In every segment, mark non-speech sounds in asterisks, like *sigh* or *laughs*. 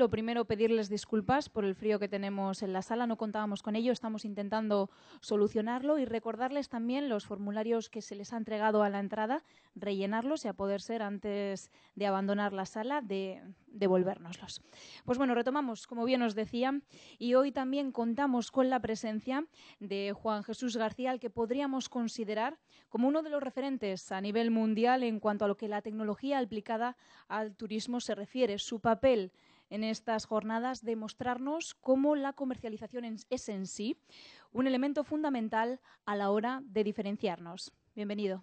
Lo primero, pedirles disculpas por el frío que tenemos en la sala. No contábamos con ello, estamos intentando solucionarlo y recordarles también los formularios que se les ha entregado a la entrada, rellenarlos y a poder ser antes de abandonar la sala, de devolvérnoslos. Pues bueno, retomamos, como bien os decía, y hoy también contamos con la presencia de Juan Jesús García, al que podríamos considerar como uno de los referentes a nivel mundial en cuanto a lo que la tecnología aplicada al turismo se refiere. Su papel en estas jornadas de mostrarnos cómo la comercialización es en sí un elemento fundamental a la hora de diferenciarnos. Bienvenido.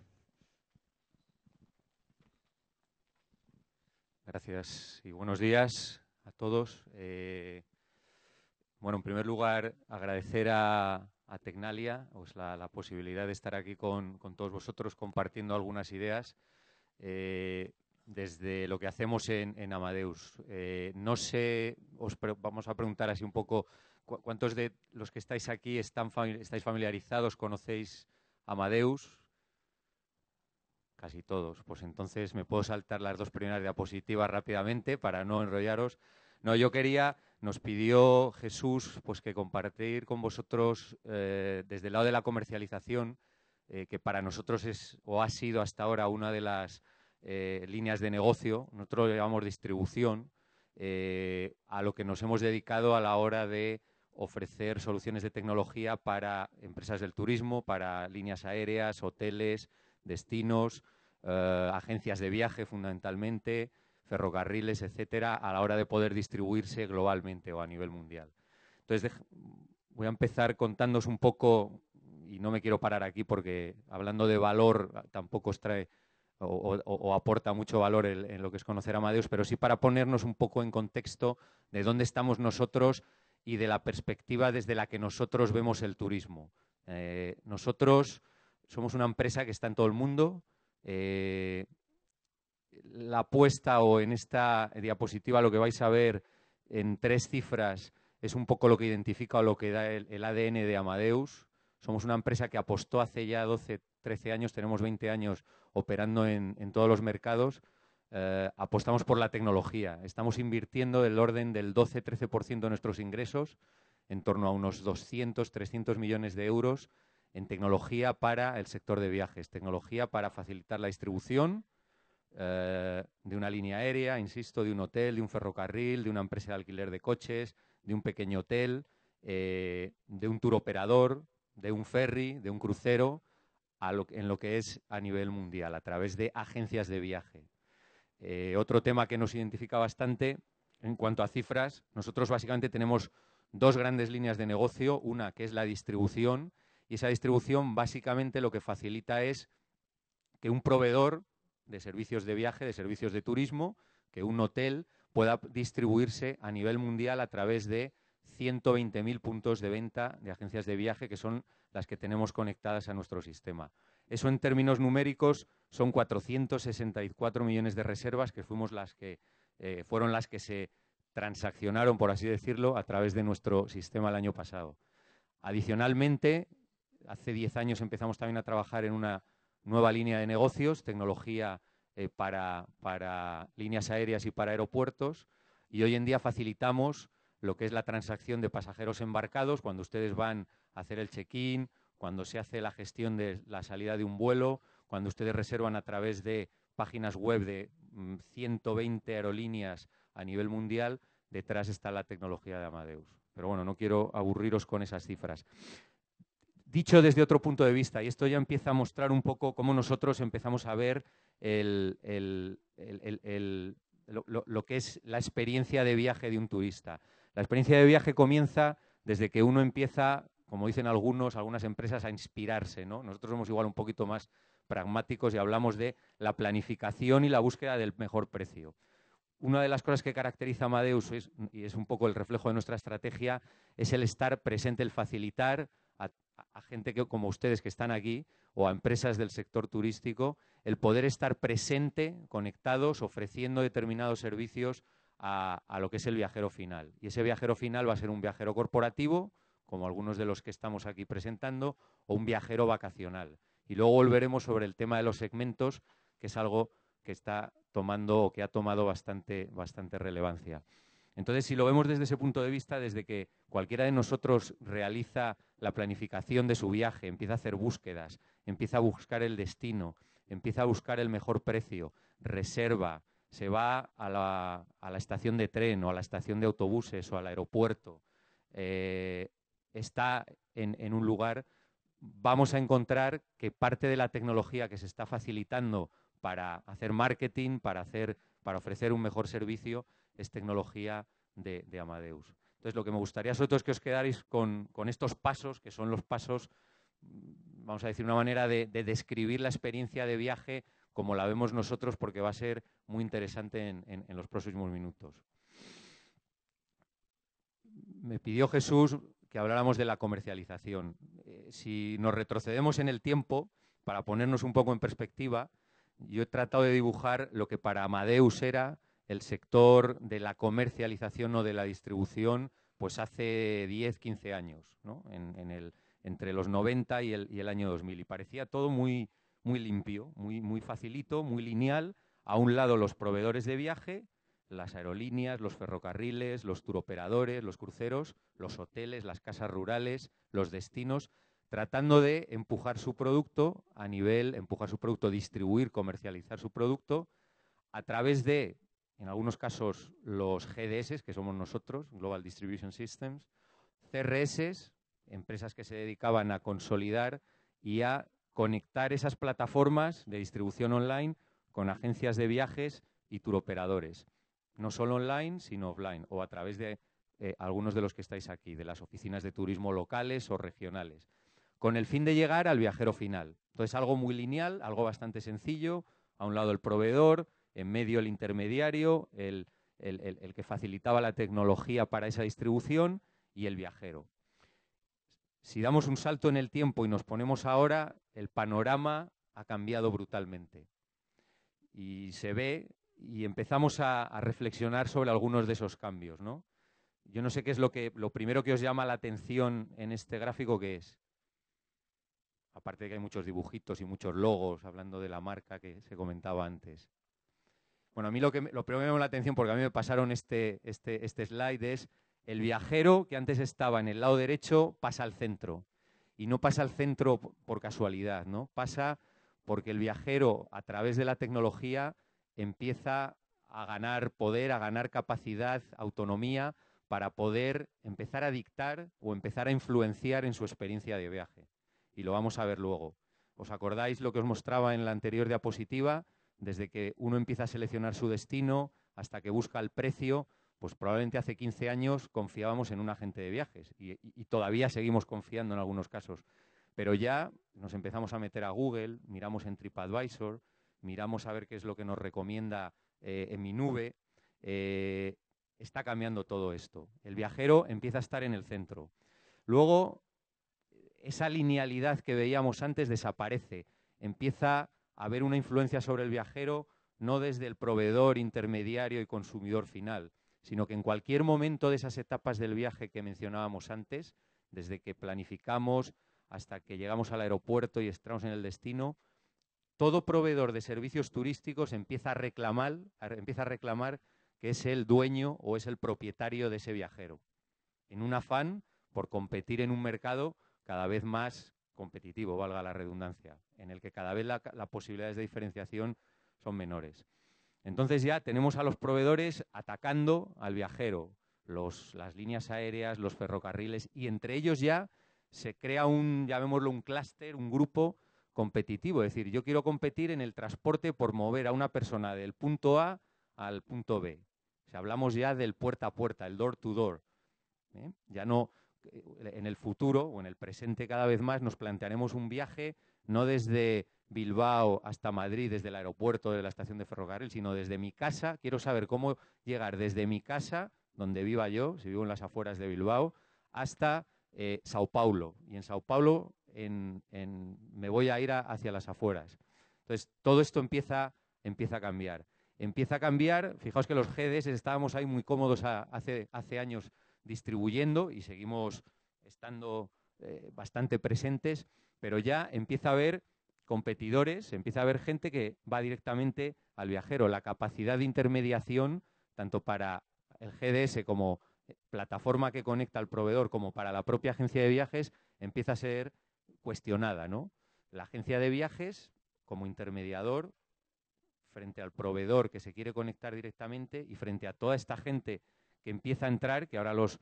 Gracias y buenos días a todos. Eh, bueno, en primer lugar, agradecer a, Tecnalia pues la, posibilidad de estar aquí con, todos vosotros compartiendo algunas ideas. Eh, desde lo que hacemos en, Amadeus. Eh, no sé, os vamos a preguntar así un poco, ¿cuántos de los que estáis aquí están estáis familiarizados, conocéis Amadeus? Casi todos. Pues entonces me puedo saltar las dos primeras diapositivas rápidamente para no enrollaros. No, yo quería, nos pidió Jesús, pues que compartir con vosotros eh, desde el lado de la comercialización, eh, que para nosotros es o ha sido hasta ahora una de las eh, líneas de negocio, nosotros lo llamamos distribución, eh, a lo que nos hemos dedicado a la hora de ofrecer soluciones de tecnología para empresas del turismo, para líneas aéreas, hoteles, destinos, eh, agencias de viaje fundamentalmente, ferrocarriles, etcétera, a la hora de poder distribuirse globalmente o a nivel mundial. Entonces, voy a empezar contándos un poco, y no me quiero parar aquí porque hablando de valor tampoco os trae o, aporta mucho valor en lo que es conocer a Amadeus, pero sí para ponernos un poco en contexto de dónde estamos nosotros y de la perspectiva desde la que nosotros vemos el turismo. Eh, nosotros somos una empresa que está en todo el mundo. Eh, la apuesta o en esta diapositiva lo que vais a ver en tres cifras es un poco lo que identifica o lo que da el ADN de Amadeus. Somos una empresa que apostó hace ya 12, 13 años, tenemos 20 años, operando en, todos los mercados, eh, apostamos por la tecnología. Estamos invirtiendo del orden del 12-13% de nuestros ingresos, en torno a unos 200, 300 millones de euros en tecnología para el sector de viajes, tecnología para facilitar la distribución eh, de una línea aérea, insisto, de un hotel, de un ferrocarril, de una empresa de alquiler de coches, de un pequeño hotel, eh, de un tour operador, de un ferry, de un crucero, en lo que es a nivel mundial, a través de agencias de viaje. Eh, otro tema que nos identifica bastante en cuanto a cifras, nosotros básicamente tenemos dos grandes líneas de negocio, una que es la distribución, y esa distribución básicamente lo que facilita es que un proveedor de servicios de viaje, de servicios de turismo, que un hotel pueda distribuirse a nivel mundial a través de 120.000 puntos de venta de agencias de viaje, que son las que tenemos conectadas a nuestro sistema. Eso en términos numéricos son 464 millones de reservas que fuimos las que eh, fueron las que se transaccionaron, por así decirlo, a través de nuestro sistema el año pasado. Adicionalmente, hace 10 años empezamos también a trabajar en una nueva línea de negocios, tecnología eh, para, para líneas aéreas y para aeropuertos, y hoy en día facilitamos lo que es la transacción de pasajeros embarcados cuando ustedes van hacer el check-in, cuando se hace la gestión de la salida de un vuelo, cuando ustedes reservan a través de páginas web de 120 mm, aerolíneas a nivel mundial, detrás está la tecnología de Amadeus. Pero bueno, no quiero aburriros con esas cifras. Dicho desde otro punto de vista, y esto ya empieza a mostrar un poco cómo nosotros empezamos a ver lo que es la experiencia de viaje de un turista. La experiencia de viaje comienza desde que uno empieza como dicen algunos, algunas empresas, a inspirarse. ¿no? Nosotros somos igual un poquito más pragmáticos y hablamos de la planificación y la búsqueda del mejor precio. Una de las cosas que caracteriza a Amadeus, y es un poco el reflejo de nuestra estrategia, es el estar presente, el facilitar a, gente como ustedes que están aquí o a empresas del sector turístico, el poder estar presente, conectados, ofreciendo determinados servicios a lo que es el viajero final. Y ese viajero final va a ser un viajero corporativo, como algunos de los que estamos aquí presentando, o un viajero vacacional. Y luego volveremos sobre el tema de los segmentos, que es algo que está tomando o que ha tomado bastante, bastante relevancia. Entonces, si lo vemos desde ese punto de vista, desde que cualquiera de nosotros realiza la planificación de su viaje, empieza a hacer búsquedas, empieza a buscar el destino, empieza a buscar el mejor precio, reserva, se va a la, estación de tren o a la estación de autobuses o al aeropuerto, eh, está en, un lugar, vamos a encontrar que parte de la tecnología que se está facilitando para hacer marketing, para, hacer, para ofrecer un mejor servicio, es tecnología de, Amadeus. Entonces, lo que me gustaría sobre todo es que os quedáis con, estos pasos, que son los pasos, vamos a decir, una manera de, describir la experiencia de viaje como la vemos nosotros, porque va a ser muy interesante en los próximos minutos. Me pidió Jesús que habláramos de la comercialización. Eh, si nos retrocedemos en el tiempo, para ponernos un poco en perspectiva, yo he tratado de dibujar lo que para Amadeus era el sector de la comercialización o de la distribución pues hace 10, 15 años, entre los 90 y el, año 2000. Y parecía todo muy, muy limpio, muy, muy facilito, muy lineal. A un lado los proveedores de viaje las aerolíneas, los ferrocarriles, los turoperadores, los cruceros, los hoteles, las casas rurales, los destinos, tratando de empujar su producto a nivel, empujar su producto, distribuir, comercializar su producto a través de, en algunos casos, los GDS, que somos nosotros, Global Distribution Systems, CRS, empresas que se dedicaban a consolidar y a conectar esas plataformas de distribución online con agencias de viajes y turoperadores no solo online, sino offline, o a través de eh, algunos de los que estáis aquí, de las oficinas de turismo locales o regionales, con el fin de llegar al viajero final. Entonces, algo muy lineal, algo bastante sencillo, a un lado el proveedor, en medio el intermediario, el que facilitaba la tecnología para esa distribución y el viajero. Si damos un salto en el tiempo y nos ponemos ahora, el panorama ha cambiado brutalmente. Y se ve y empezamos a, reflexionar sobre algunos de esos cambios, ¿no? Yo no sé qué es lo que lo primero que os llama la atención en este gráfico que es. Aparte de que hay muchos dibujitos y muchos logos hablando de la marca que se comentaba antes. Bueno, a mí lo que lo primero que me llama la atención porque a mí me pasaron este, este este slide es el viajero que antes estaba en el lado derecho pasa al centro y no pasa al centro por casualidad, ¿no? Pasa porque el viajero a través de la tecnología empieza a ganar poder, a ganar capacidad, autonomía, para poder empezar a dictar o empezar a influenciar en su experiencia de viaje. Y lo vamos a ver luego. ¿Os acordáis lo que os mostraba en la anterior diapositiva? Desde que uno empieza a seleccionar su destino hasta que busca el precio, pues probablemente hace 15 años confiábamos en un agente de viajes y, todavía seguimos confiando en algunos casos. Pero ya nos empezamos a meter a Google, miramos en TripAdvisor, miramos a ver qué es lo que nos recomienda eh, en mi nube, eh, está cambiando todo esto. El viajero empieza a estar en el centro. Luego, esa linealidad que veíamos antes desaparece. Empieza a haber una influencia sobre el viajero no desde el proveedor, intermediario y consumidor final, sino que en cualquier momento de esas etapas del viaje que mencionábamos antes, desde que planificamos hasta que llegamos al aeropuerto y estamos en el destino, todo proveedor de servicios turísticos empieza a reclamar, empieza a reclamar que es el dueño o es el propietario de ese viajero, en un afán por competir en un mercado cada vez más competitivo, valga la redundancia, en el que cada vez las posibilidades de diferenciación son menores. Entonces ya tenemos a los proveedores atacando al viajero, las líneas aéreas, los ferrocarriles, y entre ellos ya se crea un, llamémoslo un clúster, un grupo competitivo. Es decir, yo quiero competir en el transporte por mover a una persona del punto A al punto B. Si hablamos ya del puerta a puerta, el door to door. ¿eh? Ya no, eh, en el futuro o en el presente cada vez más nos plantearemos un viaje no desde Bilbao hasta Madrid, desde el aeropuerto, de la estación de ferrocarril, sino desde mi casa. Quiero saber cómo llegar desde mi casa, donde viva yo, si vivo en las afueras de Bilbao, hasta eh, Sao Paulo. Y en Sao Paulo en, me voy a ir hacia las afueras. Entonces, todo esto empieza, a cambiar. Empieza a cambiar, fijaos que los GDS estábamos ahí muy cómodos hace, años distribuyendo y seguimos estando eh, bastante presentes, pero ya empieza a haber competidores, empieza a haber gente que va directamente al viajero. La capacidad de intermediación, tanto para el GDS como eh, plataforma que conecta al proveedor, como para la propia agencia de viajes, empieza a ser cuestionada, ¿no? La agencia de viajes, como intermediador, frente al proveedor que se quiere conectar directamente y frente a toda esta gente que empieza a entrar, que ahora los,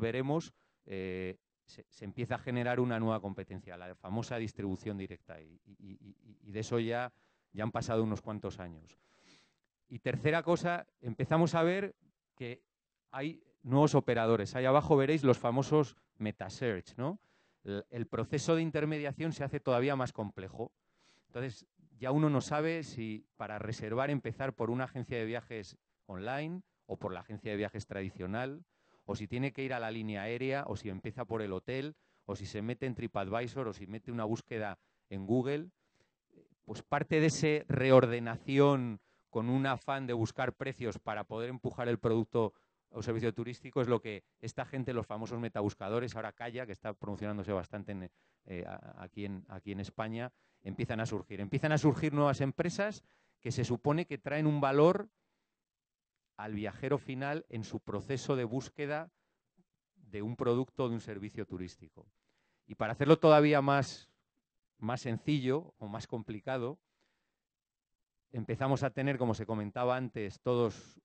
veremos, eh, se, empieza a generar una nueva competencia, la famosa distribución directa. Y, de eso ya, ya han pasado unos cuantos años. Y tercera cosa, empezamos a ver que hay nuevos operadores. Ahí abajo veréis los famosos metasearch, ¿no? el proceso de intermediación se hace todavía más complejo. Entonces, ya uno no sabe si para reservar empezar por una agencia de viajes online o por la agencia de viajes tradicional, o si tiene que ir a la línea aérea, o si empieza por el hotel, o si se mete en TripAdvisor, o si mete una búsqueda en Google. Pues parte de esa reordenación con un afán de buscar precios para poder empujar el producto o servicio turístico es lo que esta gente, los famosos metabuscadores, ahora Calla, que está promocionándose bastante eh, aquí, en, aquí en España, empiezan a surgir. Empiezan a surgir nuevas empresas que se supone que traen un valor al viajero final en su proceso de búsqueda de un producto o de un servicio turístico. Y para hacerlo todavía más, más sencillo o más complicado, empezamos a tener, como se comentaba antes, todos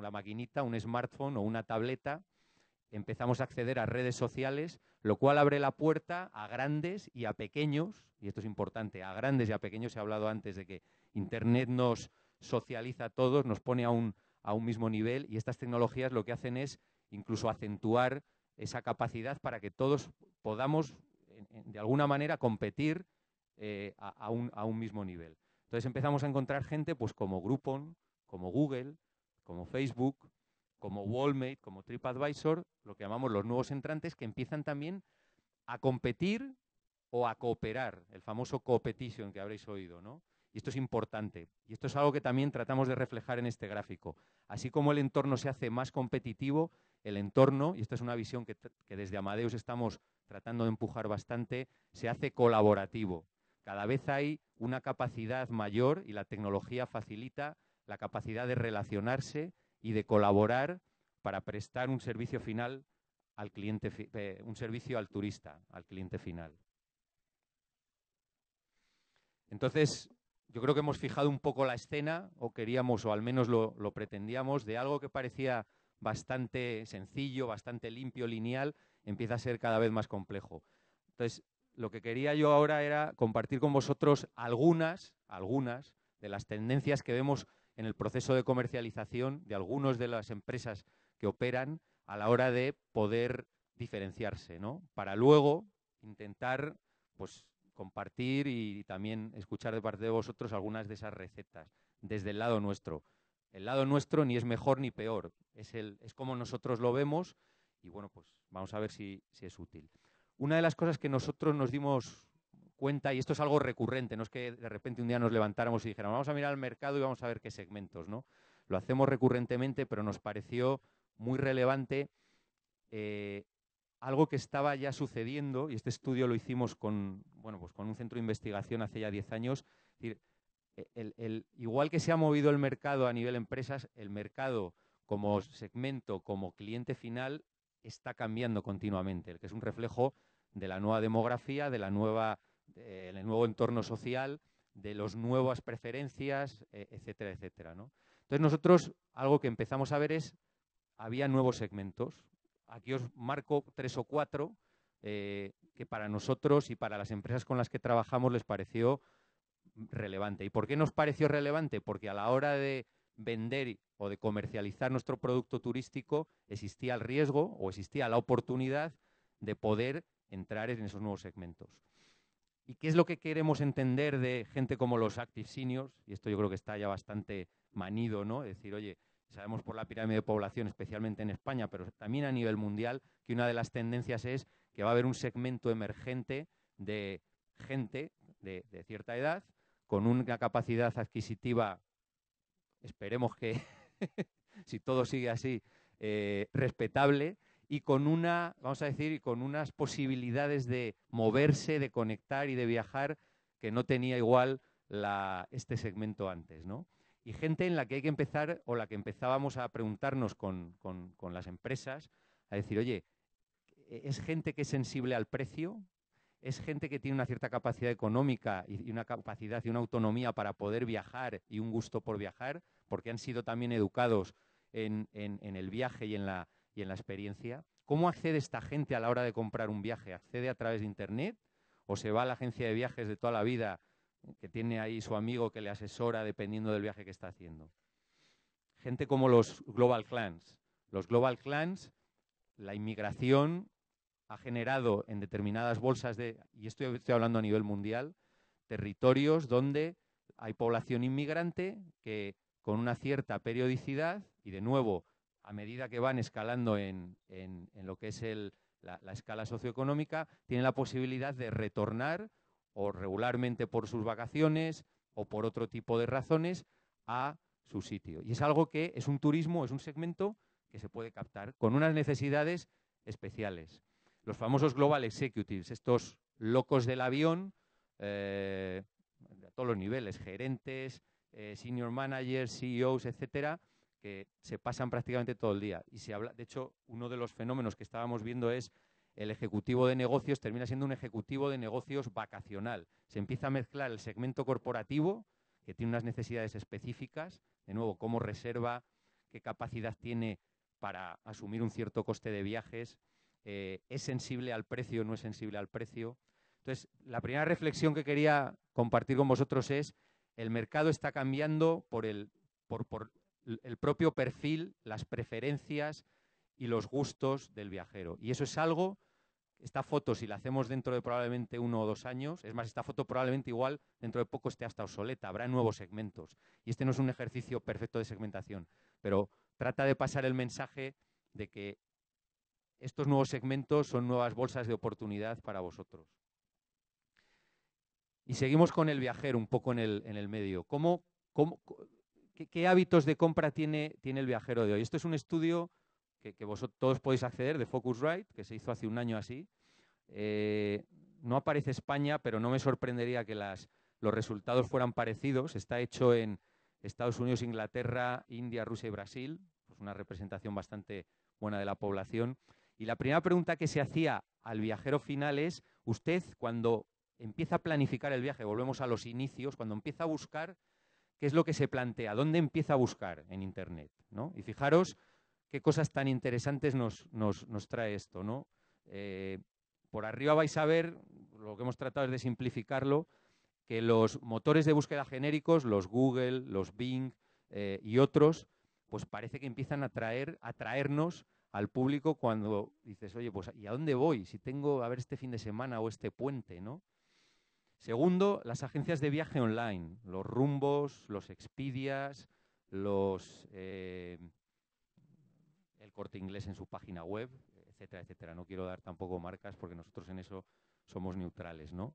la maquinita, un smartphone o una tableta, empezamos a acceder a redes sociales, lo cual abre la puerta a grandes y a pequeños, y esto es importante, a grandes y a pequeños, he hablado antes de que Internet nos socializa a todos, nos pone a un, mismo nivel, y estas tecnologías lo que hacen es incluso acentuar esa capacidad para que todos podamos, de alguna manera, competir eh, a, un, mismo nivel. Entonces empezamos a encontrar gente pues, como Groupon, como Google, como Facebook, como Wallmate, como TripAdvisor, lo que llamamos los nuevos entrantes, que empiezan también a competir o a cooperar, el famoso co-petition que habréis oído, ¿no? Y esto es importante. Y esto es algo que también tratamos de reflejar en este gráfico. Así como el entorno se hace más competitivo, el entorno, y esta es una visión que, que desde Amadeus estamos tratando de empujar bastante, se hace colaborativo. Cada vez hay una capacidad mayor y la tecnología facilita la capacidad de relacionarse y de colaborar para prestar un servicio final al cliente, eh, un servicio al turista, al cliente final. Entonces, yo creo que hemos fijado un poco la escena, o queríamos, o al menos lo, lo pretendíamos, de algo que parecía bastante sencillo, bastante limpio, lineal, empieza a ser cada vez más complejo. Entonces, lo que quería yo ahora era compartir con vosotros algunas, algunas de las tendencias que vemos en el proceso de comercialización de algunas de las empresas que operan a la hora de poder diferenciarse, ¿no? Para luego intentar pues, compartir y también escuchar de parte de vosotros algunas de esas recetas desde el lado nuestro. El lado nuestro ni es mejor ni peor, es, el, es como nosotros lo vemos y bueno, pues vamos a ver si, si es útil. Una de las cosas que nosotros nos dimos cuenta, y esto es algo recurrente, no es que de repente un día nos levantáramos y dijéramos, vamos a mirar al mercado y vamos a ver qué segmentos, ¿no? Lo hacemos recurrentemente, pero nos pareció muy relevante eh, algo que estaba ya sucediendo, y este estudio lo hicimos con, bueno, pues con un centro de investigación hace ya 10 años, e-, igual que se ha movido el mercado a nivel empresas, el mercado como segmento, como cliente final, está cambiando continuamente, que es un reflejo de la nueva demografía, de la nueva eh, en el nuevo entorno social, de las nuevas preferencias, eh, etcétera, etcétera. Entonces nosotros algo que empezamos a ver es, había nuevos segmentos. Aquí os marco tres o cuatro eh, que para nosotros y para las empresas con las que trabajamos les pareció relevante. ¿Y por qué nos pareció relevante? Porque a la hora de vender o de comercializar nuestro producto turístico existía el riesgo o existía la oportunidad de poder entrar en esos nuevos segmentos. ¿Y qué es lo que queremos entender de gente como los active seniors? Y esto yo creo que está ya bastante manido, ¿no? Es decir, oye, sabemos por la pirámide de población, especialmente en España, pero también a nivel mundial, que una de las tendencias es que va a haber un segmento emergente de gente de, cierta edad con una capacidad adquisitiva, esperemos que, *laughs* si todo sigue así, eh, respetable y con una, vamos a decir, con unas posibilidades de moverse, de conectar y de viajar que no tenía igual este segmento antes, ¿no? Y gente en la que hay que empezar, o la que empezábamos a preguntarnos con, las empresas, a decir, oye, ¿e-, ¿es gente que es sensible al precio? es gente que tiene una cierta capacidad económica y una capacidad y una autonomía para poder viajar y un gusto por viajar, porque han sido también educados en el viaje y en la en la experiencia. ¿Cómo accede esta gente a la hora de comprar un viaje? ¿Accede a través de Internet? ¿O se va a la agencia de viajes de toda la vida que tiene ahí su amigo que le asesora dependiendo del viaje que está haciendo? Gente como los Global Clans. Los Global Clans, la inmigración ha generado en determinadas bolsas de, y esto estoy hablando a nivel mundial, territorios donde hay población inmigrante que con una cierta periodicidad, y de nuevo, a medida que van escalando en, lo que es el, la, escala socioeconómica, tienen la posibilidad de retornar o regularmente por sus vacaciones o por otro tipo de razones a su sitio. Y es algo que es un turismo, es un segmento que se puede captar con unas necesidades especiales. Los famosos global executives, estos locos del avión, a eh, todos los niveles, gerentes, eh, senior managers, CEOs, etcétera, que se pasan prácticamente todo el día. Y se habla, de hecho, uno de los fenómenos que estábamos viendo es el ejecutivo de negocios termina siendo un ejecutivo de negocios vacacional. Se empieza a mezclar el segmento corporativo, que tiene unas necesidades específicas, de nuevo, cómo reserva, qué capacidad tiene para asumir un cierto coste de viajes, eh, es sensible al precio, no es sensible al precio. Entonces, la primera reflexión que quería compartir con vosotros es, el mercado está cambiando por, el, el propio perfil, las preferencias y los gustos del viajero. Y eso es algo, esta foto si la hacemos dentro de probablemente uno o dos años, es más, esta foto probablemente igual dentro de poco esté hasta obsoleta, habrá nuevos segmentos. Y este no es un ejercicio perfecto de segmentación, pero trata de pasar el mensaje de que estos nuevos segmentos son nuevas bolsas de oportunidad para vosotros. Y seguimos con el viajero un poco en el, en el medio. ¿Cómo, cómo, ¿Qué, hábitos de compra tiene, el viajero de hoy? Esto es un estudio que, vosotros todos podéis acceder de Focusrite, que se hizo hace un año así. Eh, no aparece España, pero no me sorprendería que los resultados fueran parecidos. Está hecho en Estados Unidos, Inglaterra, India, Rusia y Brasil. Pues una representación bastante buena de la población. Y la primera pregunta que se hacía al viajero final es, usted cuando empieza a planificar el viaje, volvemos a los inicios, cuando empieza a buscar qué es lo que se plantea, dónde empieza a buscar en Internet. ¿no? Y fijaros qué cosas tan interesantes nos, trae esto. ¿no? Eh, por arriba vais a ver, lo que hemos tratado es de simplificarlo, que los motores de búsqueda genéricos, los Google, los Bing eh, y otros, pues parece que empiezan a traer a atraernos al público cuando dices, oye, pues ¿y a dónde voy? Si tengo a ver este fin de semana o este puente, ¿no? Segundo, las agencias de viaje online, los rumbos, los expedias, los, eh, el corte inglés en su página web, etcétera, etcétera. No quiero dar tampoco marcas porque nosotros en eso somos neutrales, ¿no?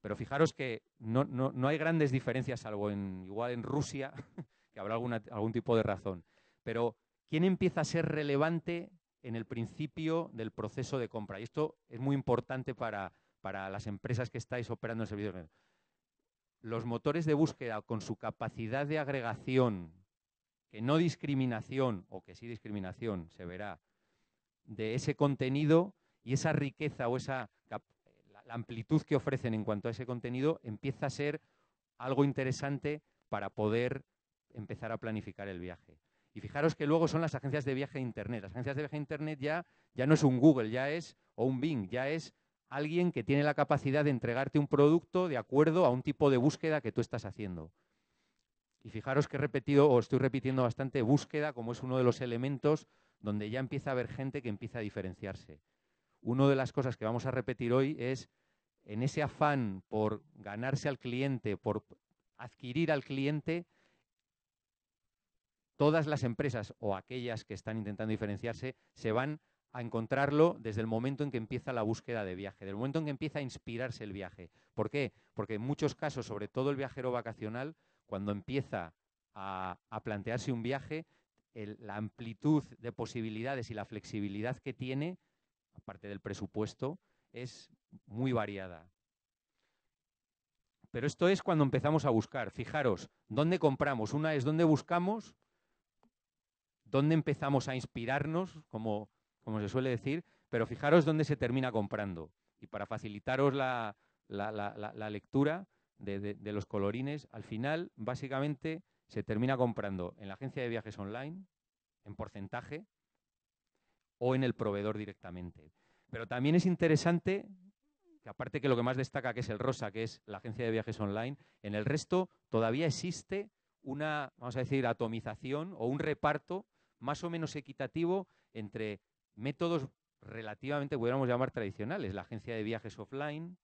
Pero fijaros que no, hay grandes diferencias, salvo en, igual en Rusia, *laughs* que habrá algún tipo de razón. Pero, ¿quién empieza a ser relevante en el principio del proceso de compra? Y esto es muy importante para, para las empresas que estáis operando en servicios. Los motores de búsqueda con su capacidad de agregación, que no discriminación, o que sí discriminación, se verá, de ese contenido y esa riqueza o esa la amplitud que ofrecen en cuanto a ese contenido empieza a ser algo interesante para poder empezar a planificar el viaje. Y fijaros que luego son las agencias de viaje de Internet. Las agencias de viaje de Internet ya, ya no es un Google, ya es, o un Bing, ya es alguien que tiene la capacidad de entregarte un producto de acuerdo a un tipo de búsqueda que tú estás haciendo. Y fijaros que he repetido, o estoy repitiendo bastante, búsqueda como es uno de los elementos donde ya empieza a haber gente que empieza a diferenciarse. Una de las cosas que vamos a repetir hoy es, en ese afán por ganarse al cliente, por adquirir al cliente, todas las empresas o aquellas que están intentando diferenciarse se van a encontrarlo desde el momento en que empieza la búsqueda de viaje, el momento en que empieza a inspirarse el viaje. ¿Por qué? Porque en muchos casos, sobre todo el viajero vacacional, cuando empieza a, plantearse un viaje, la amplitud de posibilidades y la flexibilidad que tiene, aparte del presupuesto, es muy variada. Pero esto es cuando empezamos a buscar. Fijaros, ¿dónde compramos? Una es dónde buscamos, dónde empezamos a inspirarnos, como como se suele decir, pero fijaros dónde se termina comprando. Y para facilitaros la, lectura de, de, los colorines, al final, básicamente, se termina comprando en la agencia de viajes online, en porcentaje, o en el proveedor directamente. Pero también es interesante que aparte que lo que más destaca que es el rosa, que es la agencia de viajes online, en el resto todavía existe una, vamos a decir, atomización o un reparto más o menos equitativo entre métodos relativamente, pudiéramos llamar tradicionales, la agencia de viajes offline,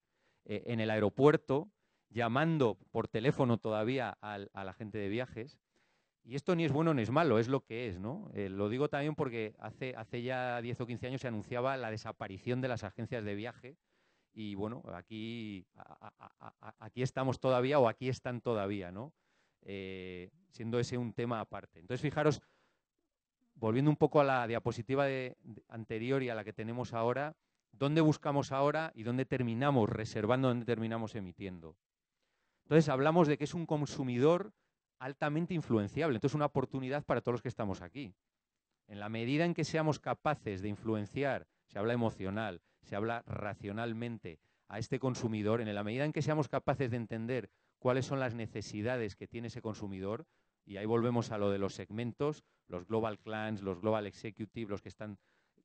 eh, en el aeropuerto, llamando por teléfono todavía a la gente de viajes. Y esto ni es bueno ni es malo, es lo que es, ¿no? Eh, lo digo también porque hace, hace ya 10 o 15 años se anunciaba la desaparición de las agencias de viaje y bueno, aquí, aquí estamos todavía o aquí están todavía, ¿no? Eh, siendo ese un tema aparte. Entonces, fijaros volviendo un poco a la diapositiva anterior y a la que tenemos ahora, dónde buscamos ahora y dónde terminamos reservando, dónde terminamos emitiendo. Entonces hablamos de que es un consumidor altamente influenciable, entonces una oportunidad para todos los que estamos aquí. En la medida en que seamos capaces de influenciar, se habla emocional, se habla racionalmente a este consumidor, en la medida en que seamos capaces de entender cuáles son las necesidades que tiene ese consumidor, y ahí volvemos a lo de los segmentos, los global clans, los global executives, los que están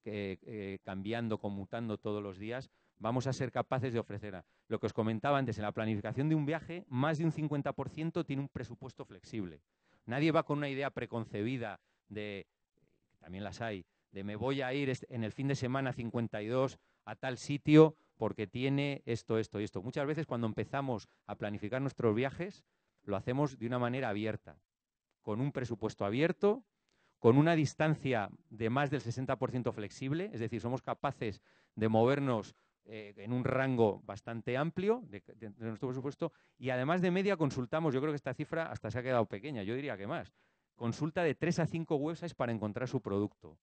eh, cambiando, conmutando todos los días, vamos a ser capaces de ofrecer. lo que os comentaba antes, en la planificación de un viaje, más de un 50% tiene un presupuesto flexible. Nadie va con una idea preconcebida de, también las hay, de me voy a ir en el fin de semana 52 a tal sitio porque tiene esto, esto y esto. Muchas veces cuando empezamos a planificar nuestros viajes, lo hacemos de una manera abierta, con un presupuesto abierto con una distancia de más del 60% flexible, es decir, somos capaces de movernos eh, en un rango bastante amplio de, de, nuestro presupuesto y además de media consultamos, yo creo que esta cifra hasta se ha quedado pequeña, yo diría que más, consulta de 3 a 5 websites para encontrar su producto.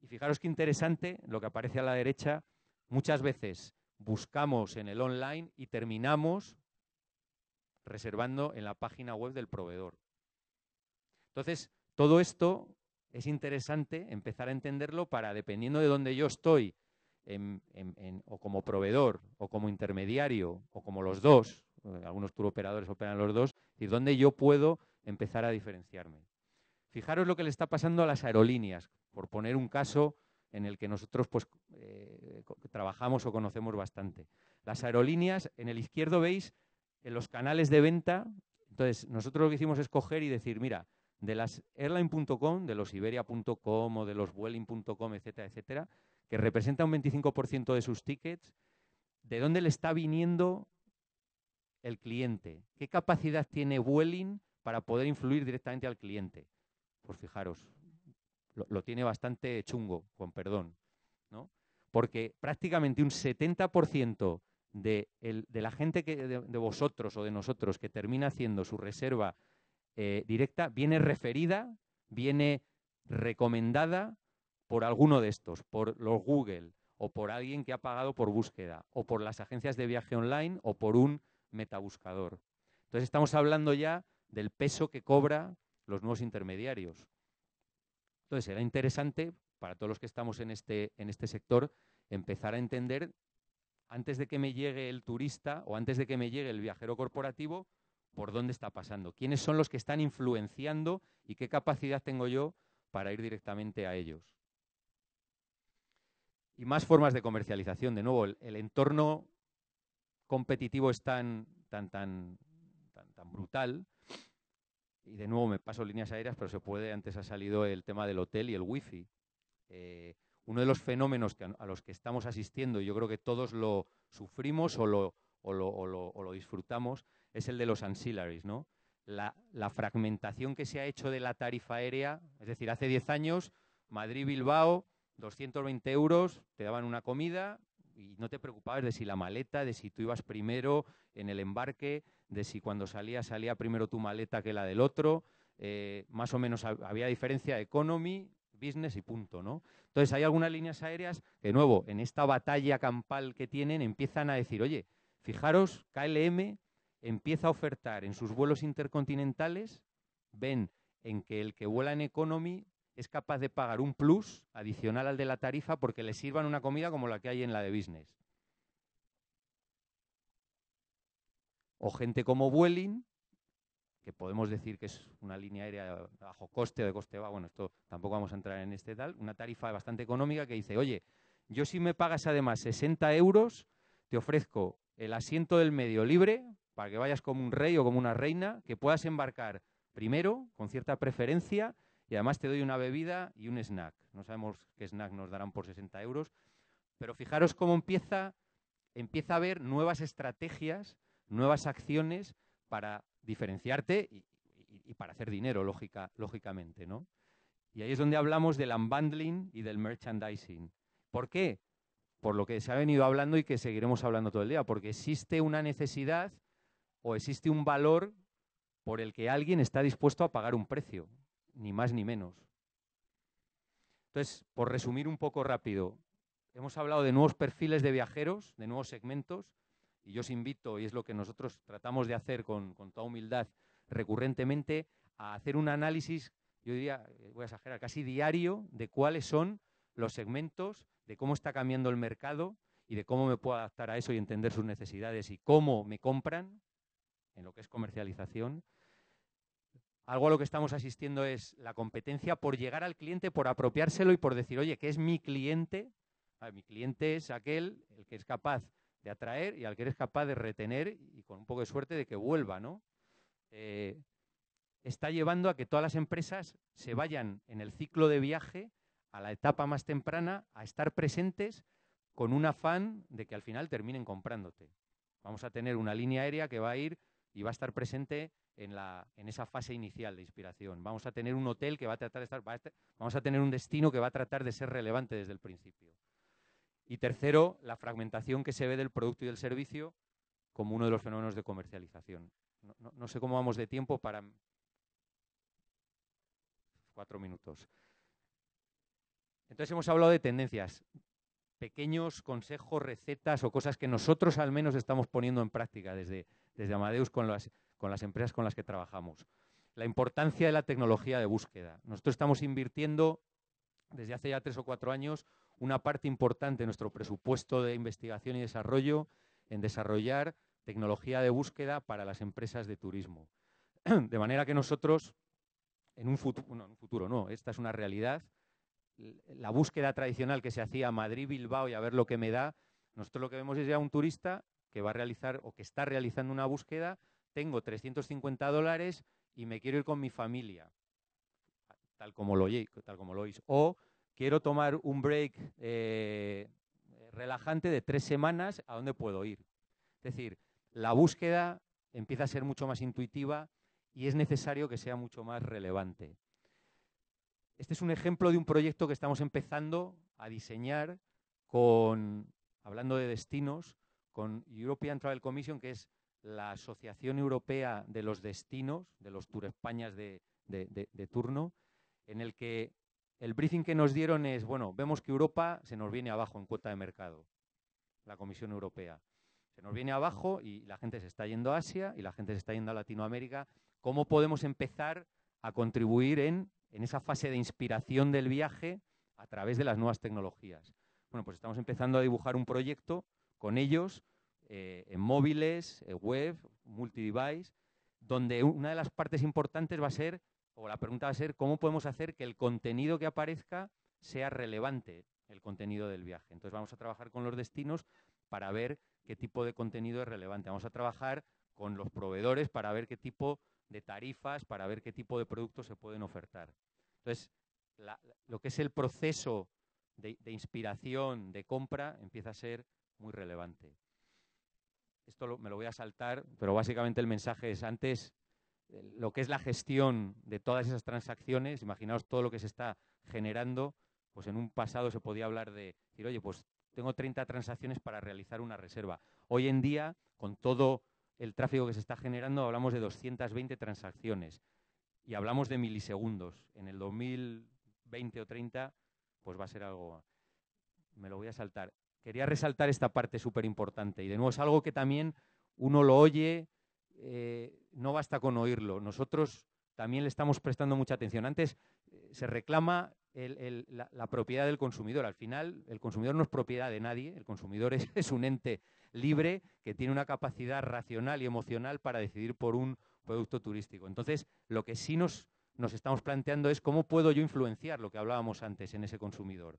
Y fijaros qué interesante lo que aparece a la derecha, muchas veces buscamos en el online y terminamos reservando en la página web del proveedor. Entonces, todo esto es interesante empezar a entenderlo para, dependiendo de dónde yo estoy, o como proveedor, o como intermediario, o como los dos, eh, algunos tour operadores operan los dos, y dónde yo puedo empezar a diferenciarme. Fijaros lo que le está pasando a las aerolíneas, por poner un caso en el que nosotros pues, eh, trabajamos o conocemos bastante. Las aerolíneas, en el izquierdo veis en los canales de venta, entonces nosotros lo que hicimos es coger y decir, mira, de las airline.com, de los iberia.com o de los vueling.com, etcétera, etcétera, que representa un 25% de sus tickets, ¿de dónde le está viniendo el cliente? ¿Qué capacidad tiene Vueling para poder influir directamente al cliente? Pues fijaros, lo, tiene bastante chungo, con perdón, ¿no? Porque prácticamente un 70% de, la gente que, de vosotros o de nosotros que termina haciendo su reserva eh, directa, viene referida, viene recomendada por alguno de estos, por los Google o por alguien que ha pagado por búsqueda o por las agencias de viaje online o por un metabuscador. Entonces estamos hablando ya del peso que cobra los nuevos intermediarios. Entonces será interesante para todos los que estamos en este, en este sector empezar a entender antes de que me llegue el turista o antes de que me llegue el viajero corporativo, por dónde está pasando, quiénes son los que están influenciando y qué capacidad tengo yo para ir directamente a ellos. Y más formas de comercialización. De nuevo, el, entorno competitivo es tan, tan, tan, brutal y de nuevo me paso líneas aéreas, pero se puede, antes ha salido el tema del hotel y el wifi. Eh, uno de los fenómenos a, los que estamos asistiendo, y yo creo que todos lo sufrimos o lo disfrutamos, es el de los ancillaries, ¿no? La, fragmentación que se ha hecho de la tarifa aérea, es decir, hace 10 años, Madrid-Bilbao, 220 euros, te daban una comida y no te preocupabas de si la maleta, de si tú ibas primero en el embarque, de si cuando salía, salía primero tu maleta que la del otro, eh, más o menos había diferencia economy, business y punto, ¿no? Entonces hay algunas líneas aéreas, de nuevo, en esta batalla campal que tienen, empiezan a decir, oye, fijaros, KLM empieza a ofertar en sus vuelos intercontinentales, ven en que el que vuela en Economy es capaz de pagar un plus adicional al de la tarifa porque le sirvan una comida como la que hay en la de business. O gente como Vueling, que podemos decir que es una línea aérea de bajo coste o de coste bajo, bueno, esto tampoco vamos a entrar en este tal, una tarifa bastante económica que dice, oye, yo si me pagas además 60 euros, te ofrezco el asiento del medio libre para que vayas como un rey o como una reina, que puedas embarcar primero, con cierta preferencia, y además te doy una bebida y un snack. No sabemos qué snack nos darán por 60 euros, pero fijaros cómo empieza, empieza a haber nuevas estrategias, nuevas acciones para diferenciarte y, para hacer dinero, lógicamente, Y ahí es donde hablamos del unbundling y del merchandising. ¿Por qué? Por lo que se ha venido hablando y que seguiremos hablando todo el día, porque existe una necesidad o existe un valor por el que alguien está dispuesto a pagar un precio, ni más ni menos. Entonces, por resumir un poco rápido, hemos hablado de nuevos perfiles de viajeros, de nuevos segmentos, y yo os invito, y es lo que nosotros tratamos de hacer con, toda humildad recurrentemente, a hacer un análisis, yo diría, eh, voy a exagerar, casi diario de cuáles son los segmentos, de cómo está cambiando el mercado y de cómo me puedo adaptar a eso y entender sus necesidades y cómo me compran en lo que es comercialización. Algo a lo que estamos asistiendo es la competencia por llegar al cliente, por apropiárselo y por decir, oye, que es mi cliente. Ah, mi cliente es aquel el que es capaz de atraer y al que eres capaz de retener y con un poco de suerte de que vuelva, ¿no? Eh, está llevando a que todas las empresas se vayan en el ciclo de viaje a la etapa más temprana a estar presentes con un afán de que al final terminen comprándote. Vamos a tener una línea aérea que va a ir y va a estar presente en, la, en esa fase inicial de inspiración. Vamos a tener un hotel que va a tratar de estar, vamos a tener un destino que va a tratar de ser relevante desde el principio. Y tercero, la fragmentación que se ve del producto y del servicio como uno de los fenómenos de comercialización. no sé cómo vamos de tiempo para cuatro minutos. Entonces hemos hablado de tendencias, pequeños consejos, recetas o cosas que nosotros al menos estamos poniendo en práctica desde, desde Amadeus con las, empresas con las que trabajamos. La importancia de la tecnología de búsqueda. Nosotros estamos invirtiendo desde hace ya tres o cuatro años una parte importante de nuestro presupuesto de investigación y desarrollo en desarrollar tecnología de búsqueda para las empresas de turismo. *clears throat* De manera que nosotros, en un futuro, no, en un futuro no, esta es una realidad, la búsqueda tradicional que se hacía a Madrid, Bilbao y a ver lo que me da, nosotros lo que vemos es ya un turista que va a realizar o que está realizando una búsqueda, tengo 350 dólares y me quiero ir con mi familia, tal como lo, tal como oís. O quiero tomar un break eh, relajante de tres semanas, ¿a dónde puedo ir? Es decir, la búsqueda empieza a ser mucho más intuitiva y es necesario que sea mucho más relevante. Este es un ejemplo de un proyecto que estamos empezando a diseñar con, hablando de destinos, con European Travel Commission, que es la Asociación Europea de los Destinos, de los Tour Españas de, turno, en el que el briefing que nos dieron es, bueno, vemos que Europa se nos viene abajo en cuota de mercado, la Comisión Europea. Se nos viene abajo y la gente se está yendo a Asia y la gente se está yendo a Latinoamérica. ¿Cómo podemos empezar a contribuir en esa fase de inspiración del viaje a través de las nuevas tecnologías? Bueno, pues estamos empezando a dibujar un proyecto con ellos eh, en móviles, eh, web, multidevice, donde una de las partes importantes va a ser, o la pregunta va a ser, ¿cómo podemos hacer que el contenido que aparezca sea relevante, el contenido del viaje? Entonces vamos a trabajar con los destinos para ver qué tipo de contenido es relevante. Vamos a trabajar con los proveedores para ver qué tipo de tarifas, para ver qué tipo de productos se pueden ofertar. Entonces, lo que es el proceso de, inspiración, de compra, empieza a ser muy relevante. Esto me lo voy a saltar, pero básicamente el mensaje es antes eh, lo que es la gestión de todas esas transacciones, imaginaos todo lo que se está generando, pues en un pasado se podía hablar de decir, oye, pues tengo 30 transacciones para realizar una reserva. Hoy en día, con todo el tráfico que se está generando, hablamos de 220 transacciones y hablamos de milisegundos. En el 2020 o 30, pues va a ser algo. Me lo voy a saltar quería resaltar esta parte súper importante. Y de nuevo es algo que también uno lo oye, eh, no basta con oírlo. Nosotros también le estamos prestando mucha atención. Antes eh, se reclama la, propiedad del consumidor. Al final, el consumidor no es propiedad de nadie, el consumidor *laughs* es, un ente libre que tiene una capacidad racional y emocional para decidir por un producto turístico. Entonces, lo que sí nos estamos planteando es cómo puedo yo influenciar lo que hablábamos antes en ese consumidor.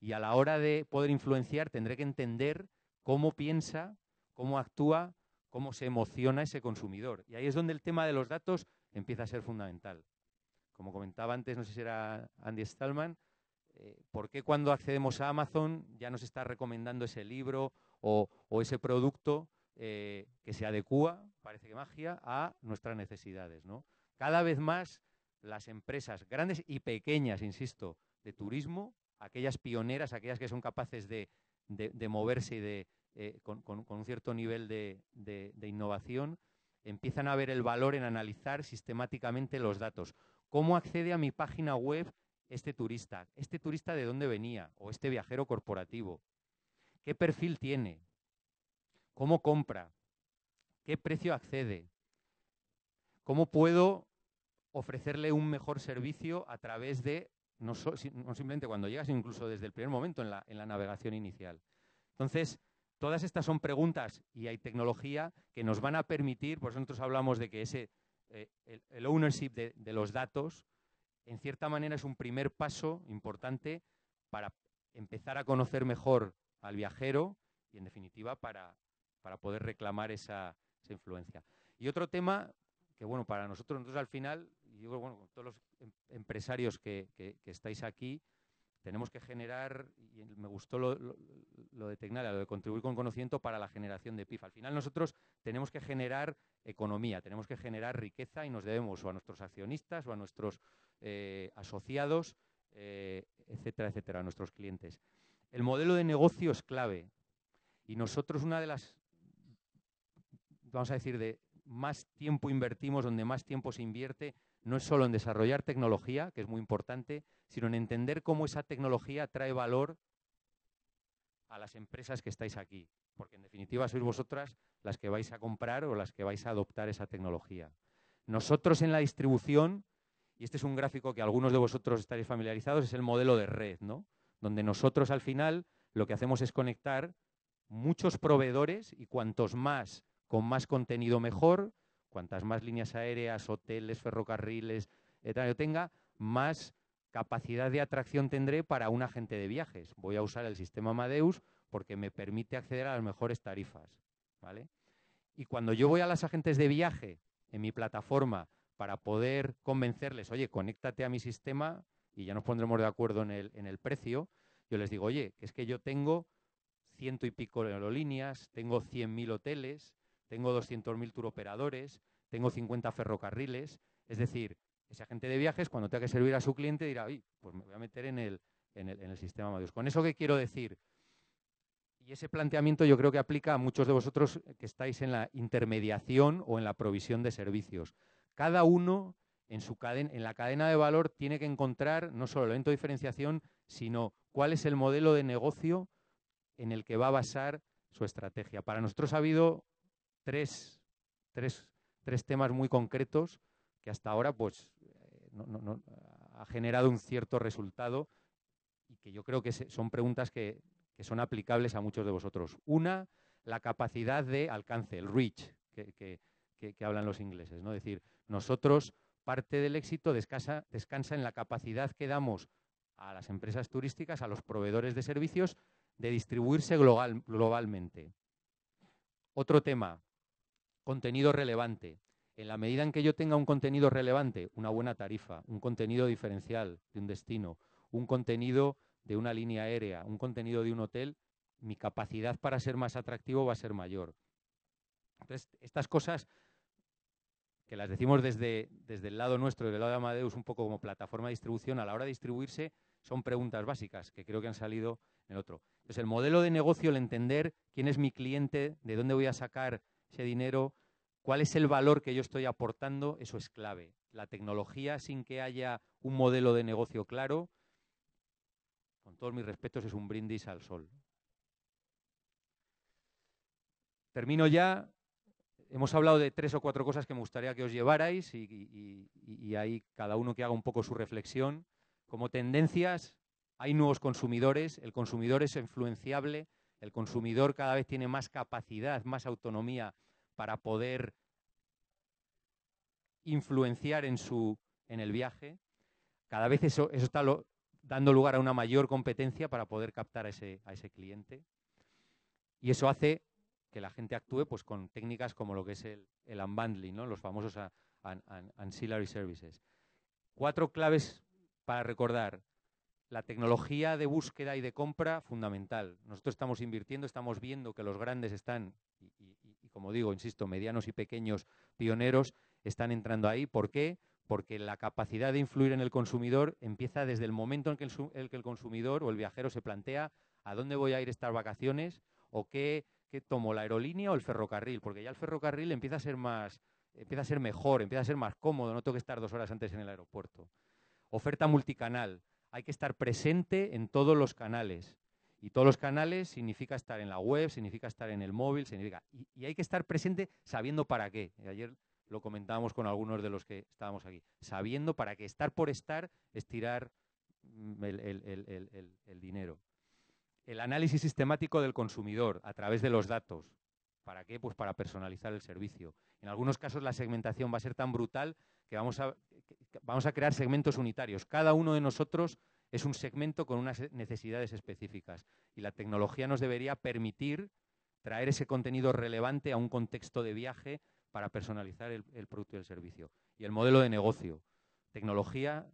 Y a la hora de poder influenciar tendré que entender cómo piensa, cómo actúa, cómo se emociona ese consumidor. Y ahí es donde el tema de los datos empieza a ser fundamental. Como comentaba antes, no sé si era Andy Stallman, eh, ¿por qué cuando accedemos a Amazon ya nos está recomendando ese libro o, ese producto eh, que se adecua, parece que magia, a nuestras necesidades? ¿no? Cada vez más las empresas grandes y pequeñas, insisto, de turismo aquellas pioneras, aquellas que son capaces de, moverse y de, eh, con, un cierto nivel de, de innovación, empiezan a ver el valor en analizar sistemáticamente los datos. ¿Cómo accede a mi página web este turista? ¿Este turista de dónde venía? ¿O este viajero corporativo? ¿Qué perfil tiene? ¿Cómo compra? ¿Qué precio accede? ¿Cómo puedo ofrecerle un mejor servicio a través de no, simplemente cuando llegas, incluso desde el primer momento en la, navegación inicial. Entonces, todas estas son preguntas y hay tecnología que nos van a permitir, por eso nosotros hablamos de que ese, eh, el, ownership de, los datos, en cierta manera es un primer paso importante para empezar a conocer mejor al viajero y, en definitiva, para, poder reclamar esa, influencia. Y otro tema que, bueno, para nosotros, nosotros al final y yo bueno, con todos los em-, empresarios que, estáis aquí, tenemos que generar, y me gustó lo, de Tecnalia, lo de contribuir con conocimiento para la generación de PIF. Al final nosotros tenemos que generar economía, tenemos que generar riqueza y nos debemos o a nuestros accionistas o a nuestros eh, asociados, eh, etcétera, etcétera, a nuestros clientes. El modelo de negocio es clave y nosotros una de las, vamos a decir, de más tiempo invertimos, donde más tiempo se invierte, no es solo en desarrollar tecnología, que es muy importante, sino en entender cómo esa tecnología trae valor a las empresas que estáis aquí, porque en definitiva sois vosotras las que vais a comprar o las que vais a adoptar esa tecnología. Nosotros en la distribución, y este es un gráfico que algunos de vosotros estaréis familiarizados, es el modelo de red, ¿no? Donde nosotros al final lo que hacemos es conectar muchos proveedores y cuantos más con más contenido mejor, cuantas más líneas aéreas, hoteles, ferrocarriles, etc., yo tenga, más capacidad de atracción tendré para un agente de viajes. Voy a usar el sistema Amadeus porque me permite acceder a las mejores tarifas. ¿vale? Y cuando yo voy a las agentes de viaje en mi plataforma para poder convencerles, oye, conéctate a mi sistema y ya nos pondremos de acuerdo en el, precio, yo les digo, oye, es que yo tengo ciento y pico aerolíneas, tengo 100.000 hoteles, tengo 200.000 turoperadores, tengo 50 ferrocarriles, es decir, ese agente de viajes cuando tenga que servir a su cliente dirá, pues me voy a meter en el, sistema ¿Con eso que quiero decir? Y ese planteamiento yo creo que aplica a muchos de vosotros que estáis en la intermediación o en la provisión de servicios. Cada uno en, su cadena, en la cadena de valor tiene que encontrar no solo el evento de diferenciación, sino cuál es el modelo de negocio en el que va a basar su estrategia. Para nosotros ha habido tres, tres, tres temas muy concretos que hasta ahora pues, eh, no, no, ha generado un cierto resultado y que yo creo que son preguntas que, que, son aplicables a muchos de vosotros. Una, la capacidad de alcance, el reach, que, hablan los ingleses. ¿no? Es decir, nosotros parte del éxito descansa, descansa en la capacidad que damos a las empresas turísticas, a los proveedores de servicios, de distribuirse global, globalmente. Otro tema, contenido relevante. En la medida en que yo tenga un contenido relevante, una buena tarifa, un contenido diferencial de un destino, un contenido de una línea aérea, un contenido de un hotel, mi capacidad para ser más atractivo va a ser mayor. Entonces, estas cosas que las decimos desde, el lado nuestro, desde el lado de Amadeus, un poco como plataforma de distribución, a la hora de distribuirse, son preguntas básicas que creo que han salido en el otro. Entonces, el modelo de negocio, el entender quién es mi cliente, de dónde voy a sacar ese dinero, ¿Cuál es el valor que yo estoy aportando? Eso es clave. La tecnología, sin que haya un modelo de negocio claro, con todos mis respetos, es un brindis al sol. Termino ya. Hemos hablado de tres o cuatro cosas que me gustaría que os llevarais y, ahí cada uno que haga un poco su reflexión. Como tendencias, hay nuevos consumidores, el consumidor es influenciable, el consumidor cada vez tiene más capacidad, más autonomía para poder influenciar en, su, en el viaje, cada vez eso, eso está dando lugar a una mayor competencia para poder captar a ese, cliente. Y eso hace que la gente actúe pues, con técnicas como lo que es el, el unbundling, ¿no? los famosos ancillary services. Cuatro claves para recordar. La tecnología de búsqueda y de compra, fundamental. Nosotros estamos invirtiendo, estamos viendo que los grandes están, y, y como digo, insisto, medianos y pequeños pioneros, están entrando ahí. ¿Por qué? Porque la capacidad de influir en el consumidor empieza desde el momento en que el, que el consumidor o el viajero se plantea a dónde voy a ir estas vacaciones o qué, qué tomo, la aerolínea o el ferrocarril, porque ya el ferrocarril empieza a ser más, empieza a ser mejor, empieza a ser más cómodo, no tengo que estar dos horas antes en el aeropuerto. Oferta multicanal, hay que estar presente en todos los canales. Y todos los canales significa estar en la web, significa estar en el móvil, significa... Y, y hay que estar presente sabiendo para qué. Ayer lo comentábamos con algunos de los que estábamos aquí, sabiendo para que estar por estar es tirar mm, el, dinero. El análisis sistemático del consumidor a través de los datos. ¿Para qué? Pues para personalizar el servicio. En algunos casos la segmentación va a ser tan brutal que vamos que vamos a crear segmentos unitarios. Cada uno de nosotros es un segmento con unas necesidades específicas y la tecnología nos debería permitir traer ese contenido relevante a un contexto de viaje para personalizar el, producto y el servicio. Y el modelo de negocio. Tecnología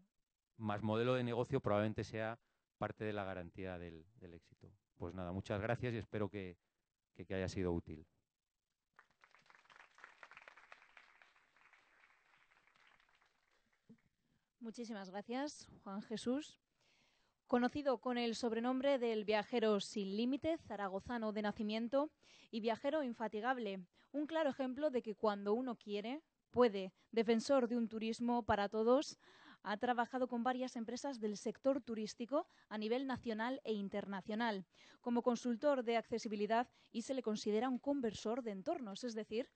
más modelo de negocio probablemente sea parte de la garantía del, éxito. Pues nada, muchas gracias y espero que, que haya sido útil. Muchísimas gracias, Juan Jesús. Conocido con el sobrenombre del viajero sin límite, zaragozano de nacimiento y viajero infatigable, un claro ejemplo de que cuando uno quiere, puede, defensor de un turismo para todos, ha trabajado con varias empresas del sector turístico a nivel nacional e internacional. Como consultor de accesibilidad y se le considera un conversor de entornos, es decir,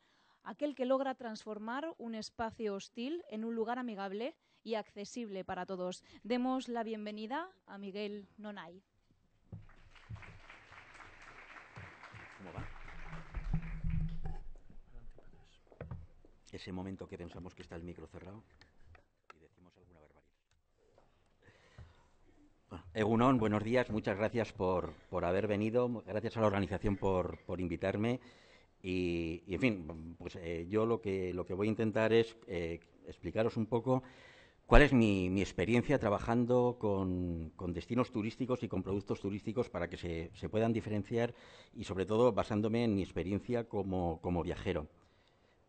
aquel que logra transformar un espacio hostil en un lugar amigable y accesible para todos. Demos la bienvenida a Miguel Nonay. ¿Cómo Ese momento que pensamos que está el micro cerrado Egunon, buenos días, muchas gracias por, haber venido, gracias a la organización por, invitarme. Y, en fin, pues eh, yo lo que, lo que voy a intentar es eh, explicaros un poco ¿Cuál es mi, experiencia trabajando con, destinos turísticos y con productos turísticos para que se, puedan diferenciar y sobre todo basándome en mi experiencia como, viajero?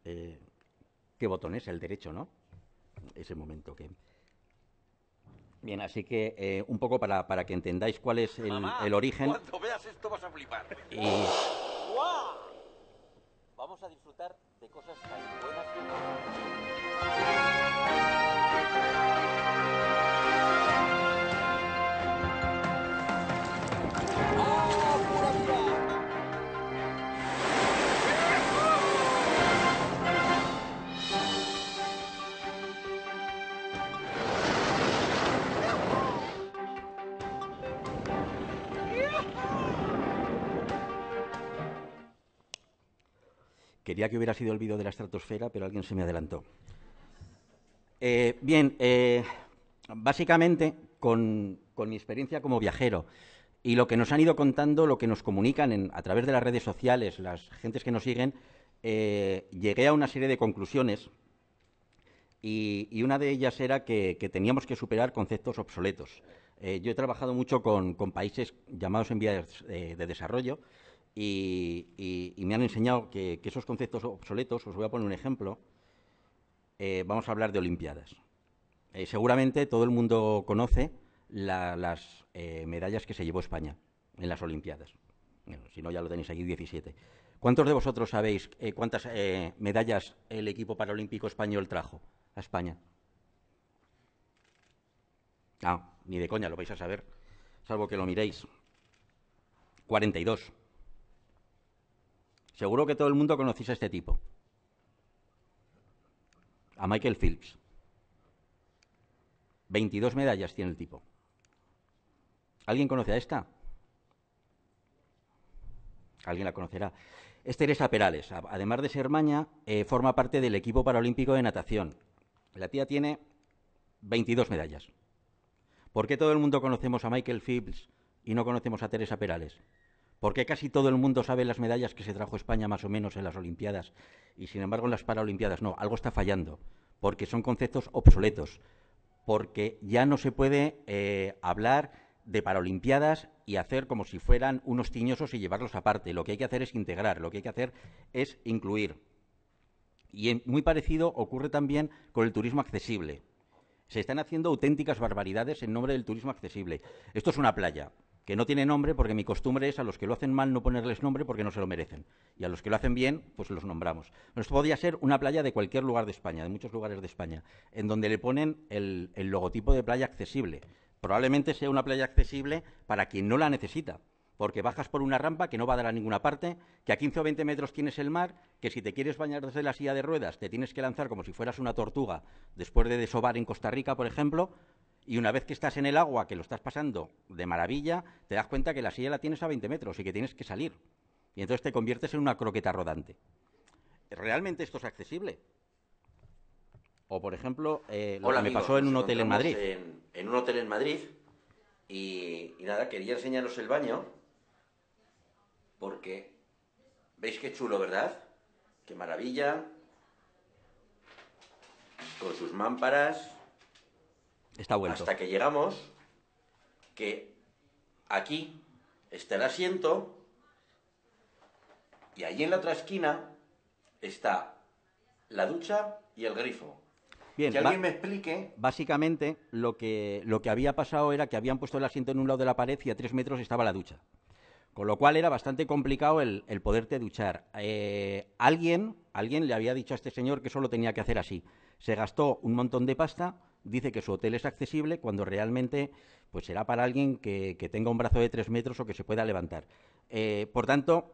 Eh, ¿Qué botón es? El derecho, ¿no? Ese momento que... Bien, así que eh, un poco para, que entendáis cuál es el, origen. Cuando veas esto vas a flipar. Vamos a disfrutar de cosas tan buenas que... Quería que hubiera sido el vídeo de la estratosfera, pero alguien se me adelantó. Eh, bien, eh, básicamente con, mi experiencia como viajero y lo que nos han ido contando, lo que nos comunican a través de las redes sociales, las gentes que nos siguen, eh, llegué a una serie de conclusiones y, una de ellas era que, teníamos que superar conceptos obsoletos. yo he trabajado mucho con, países llamados en vías de, desarrollo y, me han enseñado que esos conceptos obsoletos, os voy a poner un ejemplo, eh, vamos a hablar de Olimpiadas. Eh, seguramente todo el mundo conoce las eh, medallas que se llevó España en las Olimpiadas. si no, ya lo tenéis aquí 17. ¿Cuántos de vosotros sabéis cuántas medallas el equipo paralímpico español trajo a España? Ah, ni de coña, lo vais a saber, salvo que lo miréis. 42. Seguro que todo el mundo conocéis a este tipo a Michael Phelps. 22 medallas tiene el tipo. ¿Alguien conoce a esta? Alguien la conocerá. Es Teresa Perales. Además de ser maña, eh, forma parte del equipo paralímpico de natación. La tía tiene 22 medallas. ¿Por qué todo el mundo conocemos a Michael Phelps y no conocemos a Teresa Perales? porque casi todo el mundo sabe las medallas que se trajo España más o menos en las Olimpiadas y sin embargo en las Paralimpiadas no, algo está fallando, porque son conceptos obsoletos, porque ya no se puede eh, hablar de Paralimpiadas y hacer como si fueran unos tiñosos y llevarlos aparte. Lo que hay que hacer es integrar, lo que hay que hacer es incluir. Y muy parecido ocurre también con el turismo accesible. Se están haciendo auténticas barbaridades en nombre del turismo accesible. Esto es una playa que no tiene nombre porque mi costumbre es a los que lo hacen mal no ponerles nombre porque no se lo merecen. Y a los que lo hacen bien, pues los nombramos. esto podría ser una playa de cualquier lugar de España, de muchos lugares de España, en donde le ponen el, el logotipo de playa accesible. Probablemente sea una playa accesible para quien no la necesita, porque bajas por una rampa que no va a dar a ninguna parte, que a 15 o 20 metros tienes el mar, que si te quieres bañar desde la silla de ruedas te tienes que lanzar como si fueras una tortuga después de desovar en Costa Rica, por ejemplo, y una vez que estás en el agua, que lo estás pasando de maravilla, te das cuenta que la silla la tienes a 20 metros y que tienes que salir. Y entonces te conviertes en una croqueta rodante. ¿Realmente esto es accesible? O, por ejemplo, eh, lo que me pasó en un hotel en Madrid. En, un hotel en Madrid. Y, y nada, quería enseñaros el baño. Porque, ¿veis qué chulo, verdad? Qué maravilla. Con sus mámparas Está Hasta que llegamos, que aquí está el asiento y allí en la otra esquina está la ducha y el grifo. Bien, que alguien me explique. Básicamente, lo que, lo que había pasado era que habían puesto el asiento en un lado de la pared y a tres metros estaba la ducha. Con lo cual era bastante complicado el, poderte duchar. Eh, alguien, alguien le había dicho a este señor que solo tenía que hacer así. Se gastó un montón de pasta dice que su hotel es accesible cuando realmente pues será para alguien que, tenga un brazo de tres metros o que se pueda levantar. Eh, por tanto,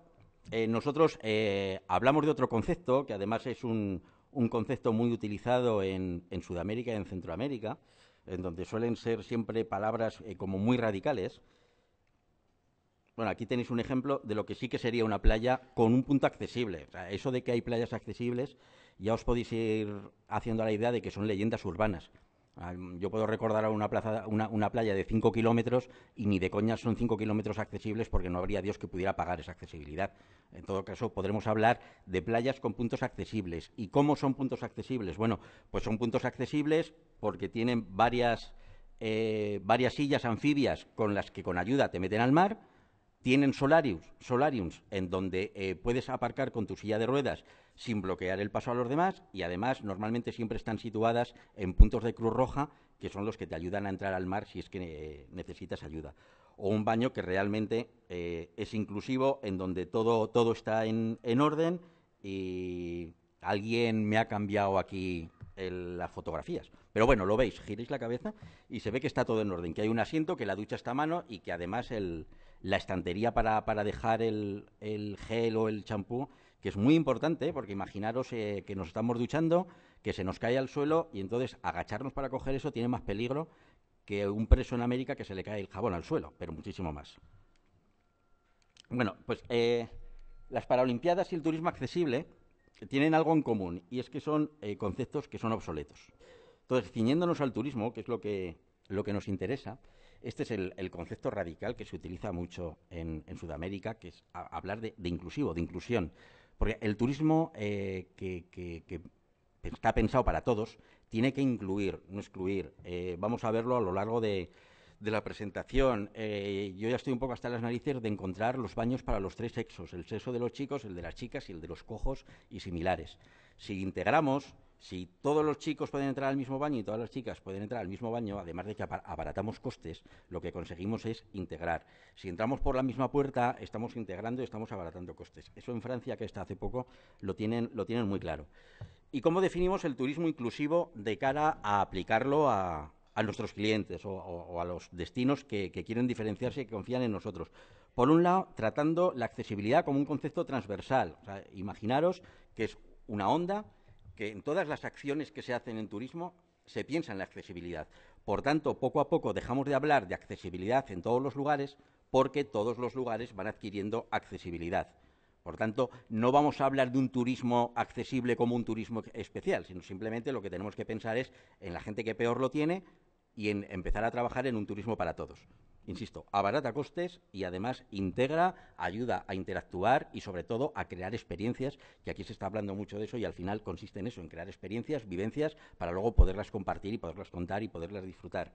eh, nosotros eh, hablamos de otro concepto, que además es un, concepto muy utilizado en, Sudamérica y en Centroamérica, en donde suelen ser siempre palabras como muy radicales. Bueno, aquí tenéis un ejemplo de lo que sí que sería una playa con un punto accesible. eso de que hay playas accesibles ya os podéis ir haciendo la idea de que son leyendas urbanas. Ah, yo puedo recordar una, una, playa de 5 kilómetros y ni de coña son 5 kilómetros accesibles porque no habría Dios que pudiera pagar esa accesibilidad. En todo caso, podremos hablar de playas con puntos accesibles. ¿Y cómo son puntos accesibles? Bueno, pues son puntos accesibles porque tienen varias, eh, varias sillas anfibias con las que con ayuda te meten al mar tienen solariums, en donde eh, puedes aparcar con tu silla de ruedas sin bloquear el paso a los demás y además normalmente siempre están situadas en puntos de Cruz Roja que son los que te ayudan a entrar al mar si es que eh, necesitas ayuda. O un baño que realmente eh, es inclusivo, en donde todo, todo está en, orden y alguien me ha cambiado aquí las fotografías. Pero bueno, lo veis, giréis la cabeza y se ve que está todo en orden, que hay un asiento, que la ducha está a mano y que además el, la estantería para, dejar el, gel o el champú, que es muy importante, porque imaginaros eh, que nos estamos duchando, que se nos cae al suelo y entonces agacharnos para coger eso tiene más peligro que un preso en América que se le cae el jabón al suelo, pero muchísimo más. Bueno, pues eh, las Paralimpiadas y el turismo accesible tienen algo en común y es que son eh, conceptos que son obsoletos. Entonces, ciñéndonos al turismo, que es lo que, lo que nos interesa, este es el, concepto radical que se utiliza mucho en, Sudamérica, que es hablar de, inclusivo, de inclusión. Porque el turismo eh, que, está pensado para todos, tiene que incluir, no excluir. Eh, vamos a verlo a lo largo de, la presentación. Eh, yo ya estoy un poco hasta las narices de encontrar los baños para los tres sexos, el sexo de los chicos, el de las chicas y el de los cojos y similares. Si integramos si todos los chicos pueden entrar al mismo baño y todas las chicas pueden entrar al mismo baño, además de que abaratamos costes, lo que conseguimos es integrar. Si entramos por la misma puerta, estamos integrando y estamos abaratando costes. Eso en Francia, que está hace poco, lo tienen, lo tienen muy claro. ¿Y cómo definimos el turismo inclusivo de cara a aplicarlo a, nuestros clientes o, a los destinos que, quieren diferenciarse y que confían en nosotros? Por un lado, tratando la accesibilidad como un concepto transversal. imaginaros que es una onda que en todas las acciones que se hacen en turismo se piensa en la accesibilidad. Por tanto, poco a poco dejamos de hablar de accesibilidad en todos los lugares porque todos los lugares van adquiriendo accesibilidad. Por tanto, no vamos a hablar de un turismo accesible como un turismo especial, sino simplemente lo que tenemos que pensar es en la gente que peor lo tiene y en empezar a trabajar en un turismo para todos. Insisto, abarata costes y además integra, ayuda a interactuar y sobre todo a crear experiencias, que aquí se está hablando mucho de eso y al final consiste en eso, en crear experiencias, vivencias, para luego poderlas compartir y poderlas contar y poderlas disfrutar.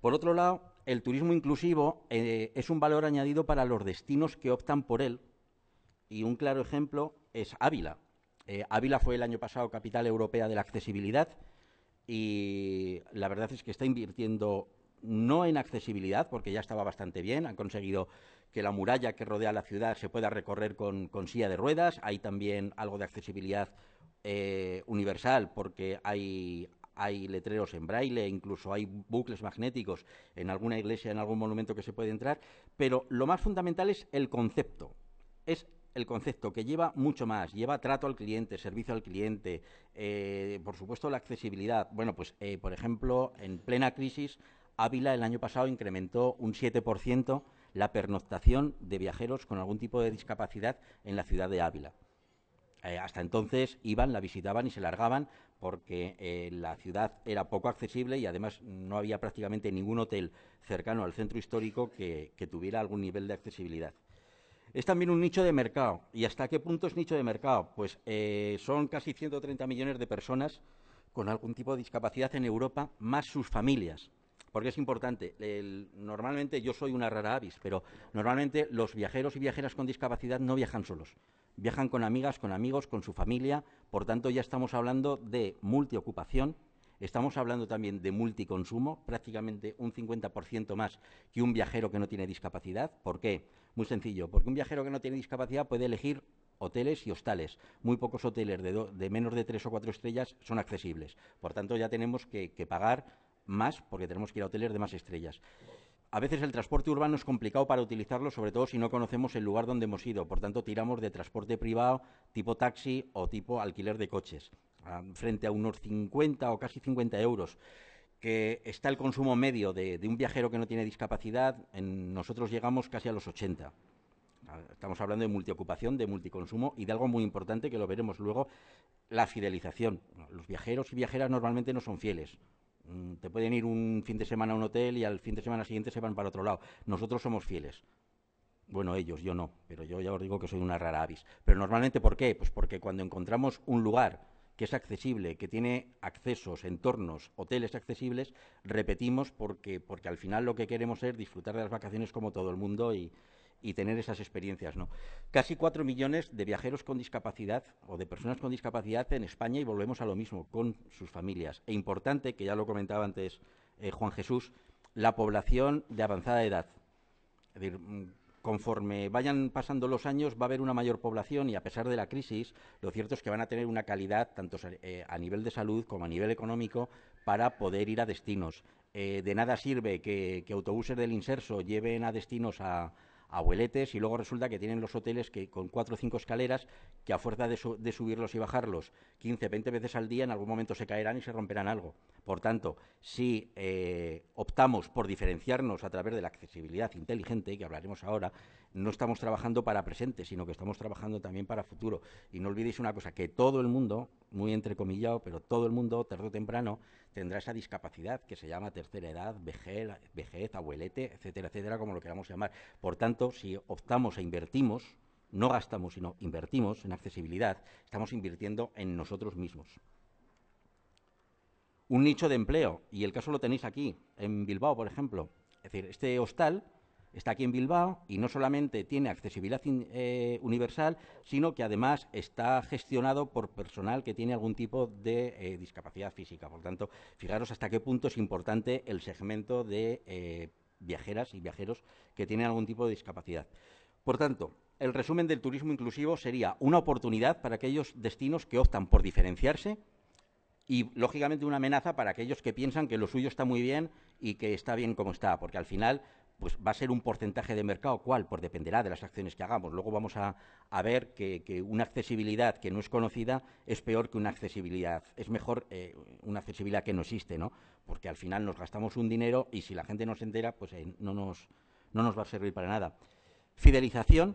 Por otro lado, el turismo inclusivo eh, es un valor añadido para los destinos que optan por él y un claro ejemplo es Ávila. Eh, Ávila fue el año pasado capital europea de la accesibilidad y la verdad es que está invirtiendo no en accesibilidad, porque ya estaba bastante bien, han conseguido que la muralla que rodea la ciudad se pueda recorrer con, silla de ruedas, hay también algo de accesibilidad eh, universal, porque hay, letreros en braille, incluso hay bucles magnéticos en alguna iglesia, en algún monumento que se puede entrar, pero lo más fundamental es el concepto, es el concepto que lleva mucho más, lleva trato al cliente, servicio al cliente, eh, por supuesto la accesibilidad. Bueno, pues eh, por ejemplo, en plena crisis Ávila el año pasado incrementó un 7% la pernoctación de viajeros con algún tipo de discapacidad en la ciudad de Ávila. Eh, hasta entonces iban, la visitaban y se largaban porque eh, la ciudad era poco accesible y además no había prácticamente ningún hotel cercano al centro histórico que, tuviera algún nivel de accesibilidad. Es también un nicho de mercado. ¿Y hasta qué punto es nicho de mercado? Pues eh, son casi 130 millones de personas con algún tipo de discapacidad en Europa, más sus familias porque es importante. normalmente yo soy una rara avis, pero normalmente los viajeros y viajeras con discapacidad no viajan solos. Viajan con amigas, con amigos, con su familia. Por tanto, ya estamos hablando de multiocupación. Estamos hablando también de multiconsumo, prácticamente un 50% más que un viajero que no tiene discapacidad. ¿Por qué? Muy sencillo, porque un viajero que no tiene discapacidad puede elegir hoteles y hostales. Muy pocos hoteles de, menos de tres o cuatro estrellas son accesibles. Por tanto, ya tenemos que pagar más porque tenemos que ir a hoteles de más estrellas. A veces el transporte urbano es complicado para utilizarlo, sobre todo si no conocemos el lugar donde hemos ido. Por tanto, tiramos de transporte privado tipo taxi o tipo alquiler de coches, frente a unos 50 o casi 50 euros que está el consumo medio de, un viajero que no tiene discapacidad, nosotros llegamos casi a los 80. Estamos hablando de multiocupación, de multiconsumo y de algo muy importante que lo veremos luego, la fidelización. Los viajeros y viajeras normalmente no son fieles, Mm, te pueden ir un fin de semana a un hotel y al fin de semana siguiente se van para otro lado. Nosotros somos fieles. Bueno, ellos, yo no, pero yo ya os digo que soy una rara avis. Pero normalmente, ¿por qué? Pues porque cuando encontramos un lugar que es accesible, que tiene accesos, entornos, hoteles accesibles, repetimos porque, porque al final lo que queremos es disfrutar de las vacaciones como todo el mundo y, y tener esas experiencias. ¿no? Casi cuatro millones de viajeros con discapacidad o de personas con discapacidad en España y volvemos a lo mismo, con sus familias. E importante, que ya lo comentaba antes eh, Juan Jesús, la población de avanzada edad. Es decir, mm, conforme vayan pasando los años va a haber una mayor población y a pesar de la crisis, lo cierto es que van a tener una calidad tanto eh, a nivel de salud como a nivel económico para poder ir a destinos. Eh, de nada sirve que, que autobuses del inserso lleven a destinos a, abueletes y luego resulta que tienen los hoteles que con cuatro o cinco escaleras que a fuerza de, subirlos y bajarlos 15, 20 veces al día en algún momento se caerán y se romperán algo. Por tanto, si eh, optamos por diferenciarnos a través de la accesibilidad inteligente, que hablaremos ahora, no estamos trabajando para presente, sino que estamos trabajando también para futuro. Y no olvidéis una cosa, que todo el mundo, muy entrecomillado, pero todo el mundo, tarde o temprano, tendrá esa discapacidad que se llama tercera edad, vejez, vejez abuelete, etcétera, etcétera, como lo queramos llamar. Por tanto, si optamos e invertimos, no gastamos, sino invertimos en accesibilidad, estamos invirtiendo en nosotros mismos un nicho de empleo. Y el caso lo tenéis aquí, en Bilbao, por ejemplo. Es decir, este hostal está aquí en Bilbao y no solamente tiene accesibilidad eh, universal, sino que además está gestionado por personal que tiene algún tipo de eh, discapacidad física. Por tanto, fijaros hasta qué punto es importante el segmento de eh, viajeras y viajeros que tienen algún tipo de discapacidad. Por tanto, el resumen del turismo inclusivo sería una oportunidad para aquellos destinos que optan por diferenciarse y lógicamente una amenaza para aquellos que piensan que lo suyo está muy bien y que está bien como está, porque al final pues va a ser un porcentaje de mercado, ¿cuál? Pues dependerá de las acciones que hagamos. Luego vamos a, ver que, una accesibilidad que no es conocida es peor que una accesibilidad, es mejor eh, una accesibilidad que no existe, ¿no? Porque al final nos gastamos un dinero y si la gente no se entera, pues eh, no, nos, no nos va a servir para nada. Fidelización,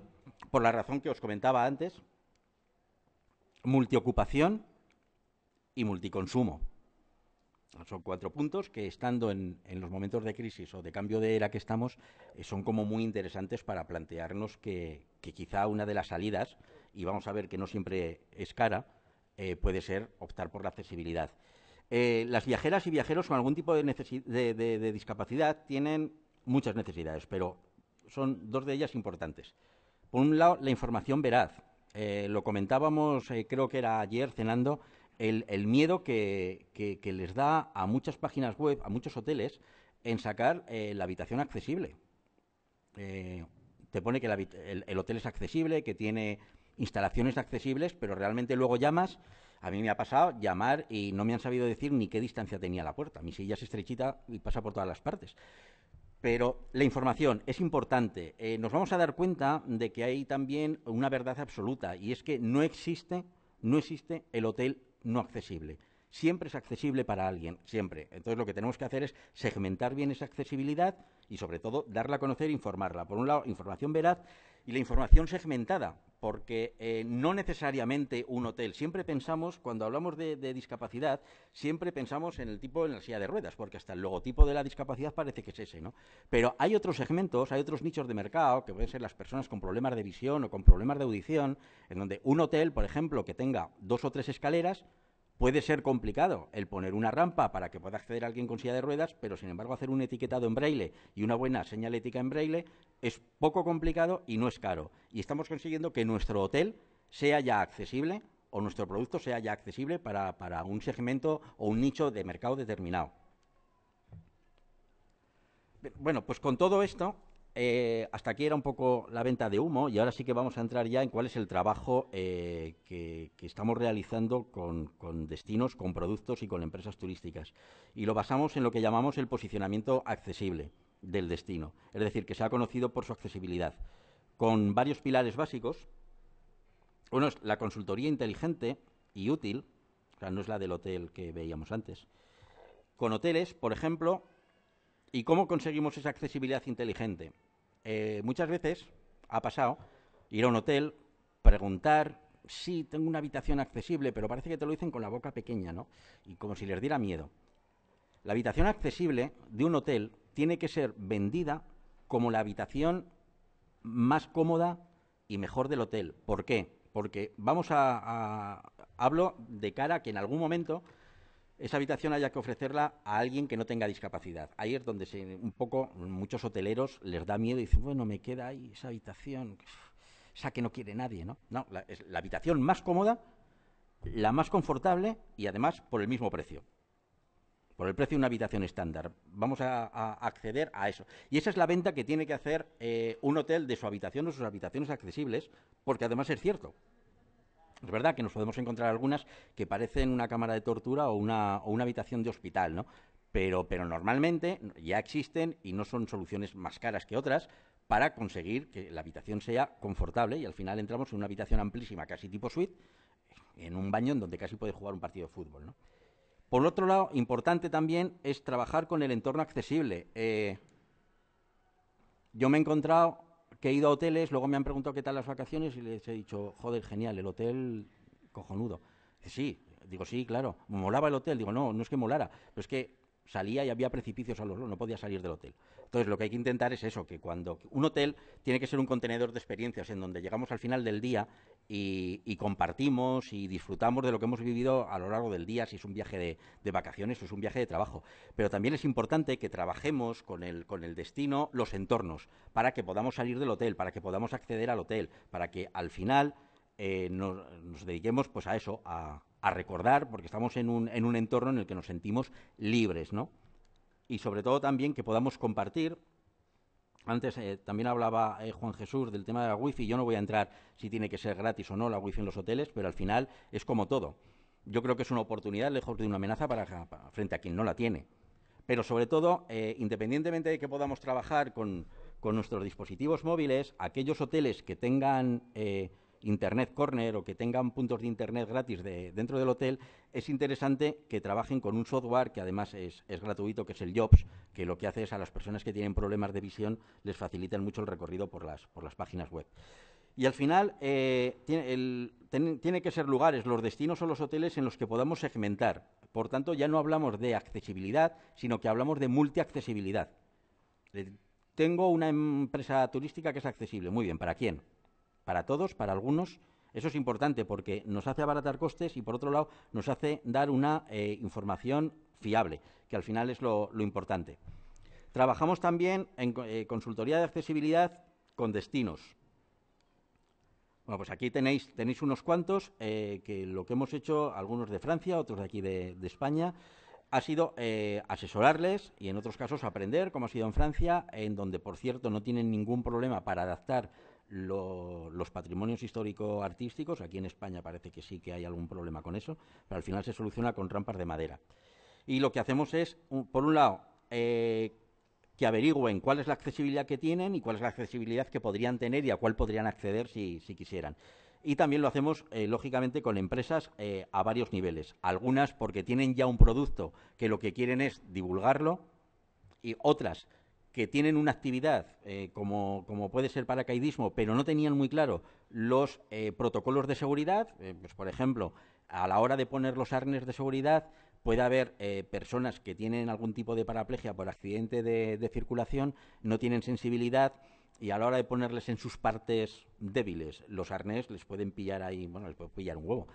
por la razón que os comentaba antes, multiocupación y multiconsumo. Son cuatro puntos que estando en, los momentos de crisis o de cambio de era que estamos, eh, son como muy interesantes para plantearnos que, quizá una de las salidas, y vamos a ver que no siempre es cara, eh, puede ser optar por la accesibilidad. Eh, las viajeras y viajeros con algún tipo de, discapacidad tienen muchas necesidades, pero son dos de ellas importantes. Por un lado, la información veraz. lo comentábamos, creo que era ayer cenando, el, miedo que, les da a muchas páginas web, a muchos hoteles, en sacar eh, la habitación accesible. Eh, te pone que el, hotel es accesible, que tiene instalaciones accesibles, pero realmente luego llamas. A mí me ha pasado llamar y no me han sabido decir ni qué distancia tenía la puerta. Mi silla es estrechita y pasa por todas las partes. Pero la información es importante. Eh, nos vamos a dar cuenta de que hay también una verdad absoluta y es que no existe, no existe el hotel no accesible. Siempre es accesible para alguien, siempre. Entonces lo que tenemos que hacer es segmentar bien esa accesibilidad y sobre todo darla a conocer e informarla. Por un lado, información veraz y la información segmentada porque eh, no necesariamente un hotel. Siempre pensamos, cuando hablamos de, de, discapacidad, siempre pensamos en el tipo en la silla de ruedas, porque hasta el logotipo de la discapacidad parece que es ese, ¿no? Pero hay otros segmentos, hay otros nichos de mercado, que pueden ser las personas con problemas de visión o con problemas de audición, en donde un hotel, por ejemplo, que tenga dos o tres escaleras, Puede ser complicado el poner una rampa para que pueda acceder alguien con silla de ruedas, pero sin embargo hacer un etiquetado en braille y una buena señalética en braille es poco complicado y no es caro. Y estamos consiguiendo que nuestro hotel sea ya accesible o nuestro producto sea ya accesible para, para un segmento o un nicho de mercado determinado. Bueno, pues con todo esto eh, hasta aquí era un poco la venta de humo y ahora sí que vamos a entrar ya en cuál es el trabajo eh, que, estamos realizando con, destinos, con productos y con empresas turísticas. Y lo basamos en lo que llamamos el posicionamiento accesible del destino, es decir, que se ha conocido por su accesibilidad, con varios pilares básicos. Uno es la consultoría inteligente y útil, o sea, no es la del hotel que veíamos antes. Con hoteles, por ejemplo, ¿y cómo conseguimos esa accesibilidad inteligente? Eh, muchas veces ha pasado ir a un hotel, preguntar, sí, tengo una habitación accesible, pero parece que te lo dicen con la boca pequeña, ¿no? Y como si les diera miedo. La habitación accesible de un hotel tiene que ser vendida como la habitación más cómoda y mejor del hotel. ¿Por qué? Porque vamos a, hablo de cara que en algún momento esa habitación haya que ofrecerla a alguien que no tenga discapacidad. Ahí es donde se, un poco muchos hoteleros les da miedo y dicen, bueno, me queda ahí esa habitación, esa que no quiere nadie, ¿no? No, es la habitación más cómoda, la más confortable y además por el mismo precio. Por el precio de una habitación estándar. Vamos a, acceder a eso. Y esa es la venta que tiene que hacer eh, un hotel de su habitación o sus habitaciones accesibles, porque además es cierto. Es verdad que nos podemos encontrar algunas que parecen una cámara de tortura o una, habitación de hospital, ¿no? Pero, normalmente ya existen y no son soluciones más caras que otras, para conseguir que la habitación sea confortable y al final entramos en una habitación amplísima, casi tipo suite, en un baño en donde casi puedes jugar un partido de fútbol. Por otro lado, importante también es trabajar con el entorno accesible. Eh, yo me he encontrado he ido a hoteles, luego me han preguntado qué tal las vacaciones y les he dicho, joder, genial, el hotel cojonudo. sí, digo, sí, claro, molaba el hotel, digo, no, no es que molara, pero es que salía y había precipicios a los lados no podía salir del hotel. Entonces, lo que hay que intentar es eso, que cuando un hotel tiene que ser un contenedor de experiencias en donde llegamos al final del día y, compartimos y disfrutamos de lo que hemos vivido a lo largo del día, si es un viaje de, vacaciones o es un viaje de trabajo. Pero también es importante que trabajemos con el, con el destino los entornos, para que podamos salir del hotel, para que podamos acceder al hotel, para que al final eh, nos, nos dediquemos pues a eso, a a recordar, porque estamos en un, entorno en el que nos sentimos libres, ¿no? Y sobre todo también que podamos compartir. Antes eh, también hablaba eh, Juan Jesús del tema de la wifi. Yo no voy a entrar si tiene que ser gratis o no la wifi en los hoteles, pero al final es como todo. Yo creo que es una oportunidad lejos de una amenaza frente a quien no la tiene. Pero sobre todo, eh, independientemente de que podamos trabajar con, nuestros dispositivos móviles, aquellos hoteles que tengan Internet Corner o que tengan puntos de Internet gratis dentro del hotel, es interesante que trabajen con un software que además es, gratuito, que es el Jobs, que lo que hace es a las personas que tienen problemas de visión les facilitan mucho el recorrido por las, por las páginas web. Y al final, eh, tiene, que ser lugares, los destinos o los hoteles en los que podamos segmentar. Por tanto, ya no hablamos de accesibilidad, sino que hablamos de multiaccesibilidad. tengo una empresa turística que es accesible. Muy bien, ¿para quién? para todos, para algunos. Eso es importante porque nos hace abaratar costes y, por otro lado, nos hace dar una eh, información fiable, que al final es lo, importante. Trabajamos también en eh, consultoría de accesibilidad con destinos. Bueno, pues aquí tenéis, tenéis unos cuantos, eh, que lo que hemos hecho, algunos de Francia, otros de aquí de, España, ha sido asesorarles y en otros casos aprender, como ha sido en Francia, en donde, por cierto, no tienen ningún problema para adaptar los patrimonios histórico-artísticos, aquí en España parece que sí que hay algún problema con eso, pero al final se soluciona con rampas de madera. Y lo que hacemos es, por un lado, eh, que averigüen cuál es la accesibilidad que tienen y cuál es la accesibilidad que podrían tener y a cuál podrían acceder si, quisieran. Y también lo hacemos, eh, lógicamente, con empresas eh, a varios niveles. Algunas porque tienen ya un producto que lo que quieren es divulgarlo y otras que tienen una actividad eh, como, puede ser paracaidismo, pero no tenían muy claro los eh, protocolos de seguridad, eh, pues por ejemplo, a la hora de poner los arnes de seguridad puede haber personas que tienen algún tipo de paraplegia por accidente de, circulación, no tienen sensibilidad y a la hora de ponerles en sus partes débiles los arnes les pueden pillar ahí, bueno, les pueden pillar un huevo.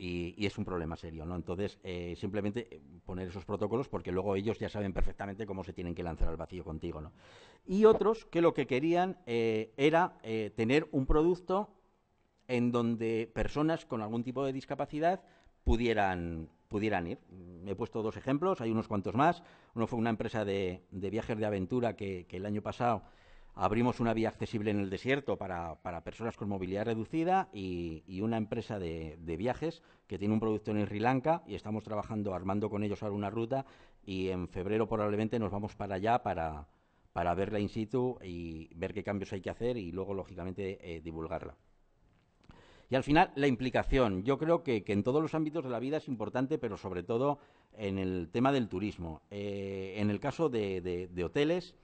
Y, es un problema serio, ¿no? Entonces, eh, simplemente eh, poner esos protocolos porque luego ellos ya saben perfectamente cómo se tienen que lanzar al vacío contigo, ¿no? Y otros que lo que querían eh, era tener un producto en donde personas con algún tipo de discapacidad pudieran, pudieran ir. He puesto dos ejemplos, hay unos cuantos más. Uno fue una empresa de, viajes de aventura que el año pasado abrimos una vía accesible en el desierto para, personas con movilidad reducida y, una empresa de, viajes que tiene un producto en Sri Lanka y estamos trabajando, armando con ellos ahora una ruta y en febrero probablemente nos vamos para allá para, para verla in situ y ver qué cambios hay que hacer y luego, lógicamente, eh, divulgarla. Y al final, la implicación. Yo creo que, en todos los ámbitos de la vida es importante, pero sobre todo en el tema del turismo. Eh, en el caso de hoteles,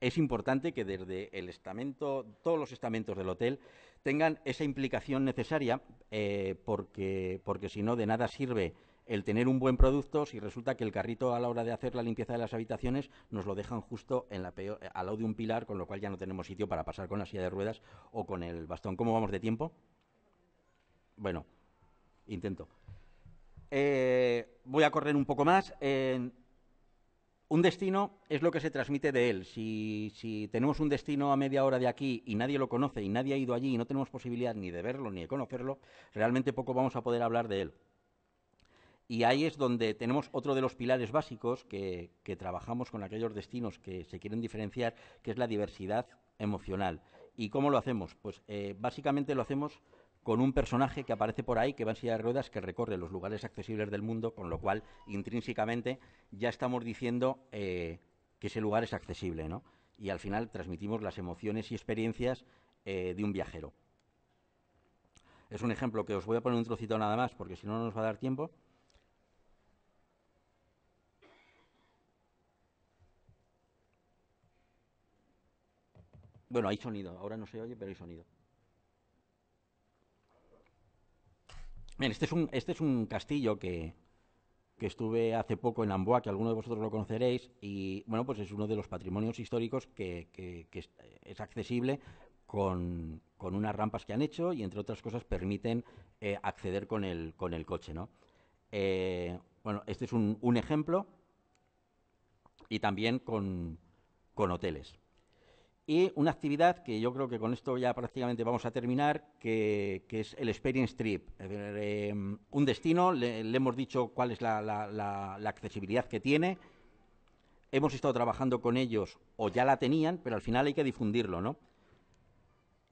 es importante que desde el estamento, todos los estamentos del hotel tengan esa implicación necesaria, eh, porque, porque si no, de nada sirve el tener un buen producto si resulta que el carrito a la hora de hacer la limpieza de las habitaciones nos lo dejan justo en la al lado de un pilar, con lo cual ya no tenemos sitio para pasar con la silla de ruedas o con el bastón. ¿Cómo vamos de tiempo? Bueno, intento. Eh, voy a correr un poco más un destino es lo que se transmite de él. Si, tenemos un destino a media hora de aquí y nadie lo conoce y nadie ha ido allí y no tenemos posibilidad ni de verlo ni de conocerlo, realmente poco vamos a poder hablar de él. Y ahí es donde tenemos otro de los pilares básicos que, trabajamos con aquellos destinos que se quieren diferenciar, que es la diversidad emocional. ¿Y cómo lo hacemos? Pues eh, básicamente lo hacemos con un personaje que aparece por ahí que va en silla de ruedas que recorre los lugares accesibles del mundo, con lo cual intrínsecamente ya estamos diciendo eh, que ese lugar es accesible, ¿no? Y al final transmitimos las emociones y experiencias eh, de un viajero. Es un ejemplo que os voy a poner un trocito nada más porque si no, no nos va a dar tiempo. Bueno, hay sonido, ahora no se oye, pero hay sonido. Este, este es un, castillo que, estuve hace poco en Amboa, que alguno de vosotros lo conoceréis, y bueno, pues es uno de los patrimonios históricos que, es, accesible con, unas rampas que han hecho y, entre otras cosas, permiten eh, acceder con el, coche, eh, bueno, este es un, ejemplo y también con hoteles. Y una actividad que yo creo que con esto ya prácticamente vamos a terminar, que, es el Experience Trip. Em, un destino, le, hemos dicho cuál es la, accesibilidad que tiene. Hemos estado trabajando con ellos, o ya la tenían, pero al final hay que difundirlo, ¿no?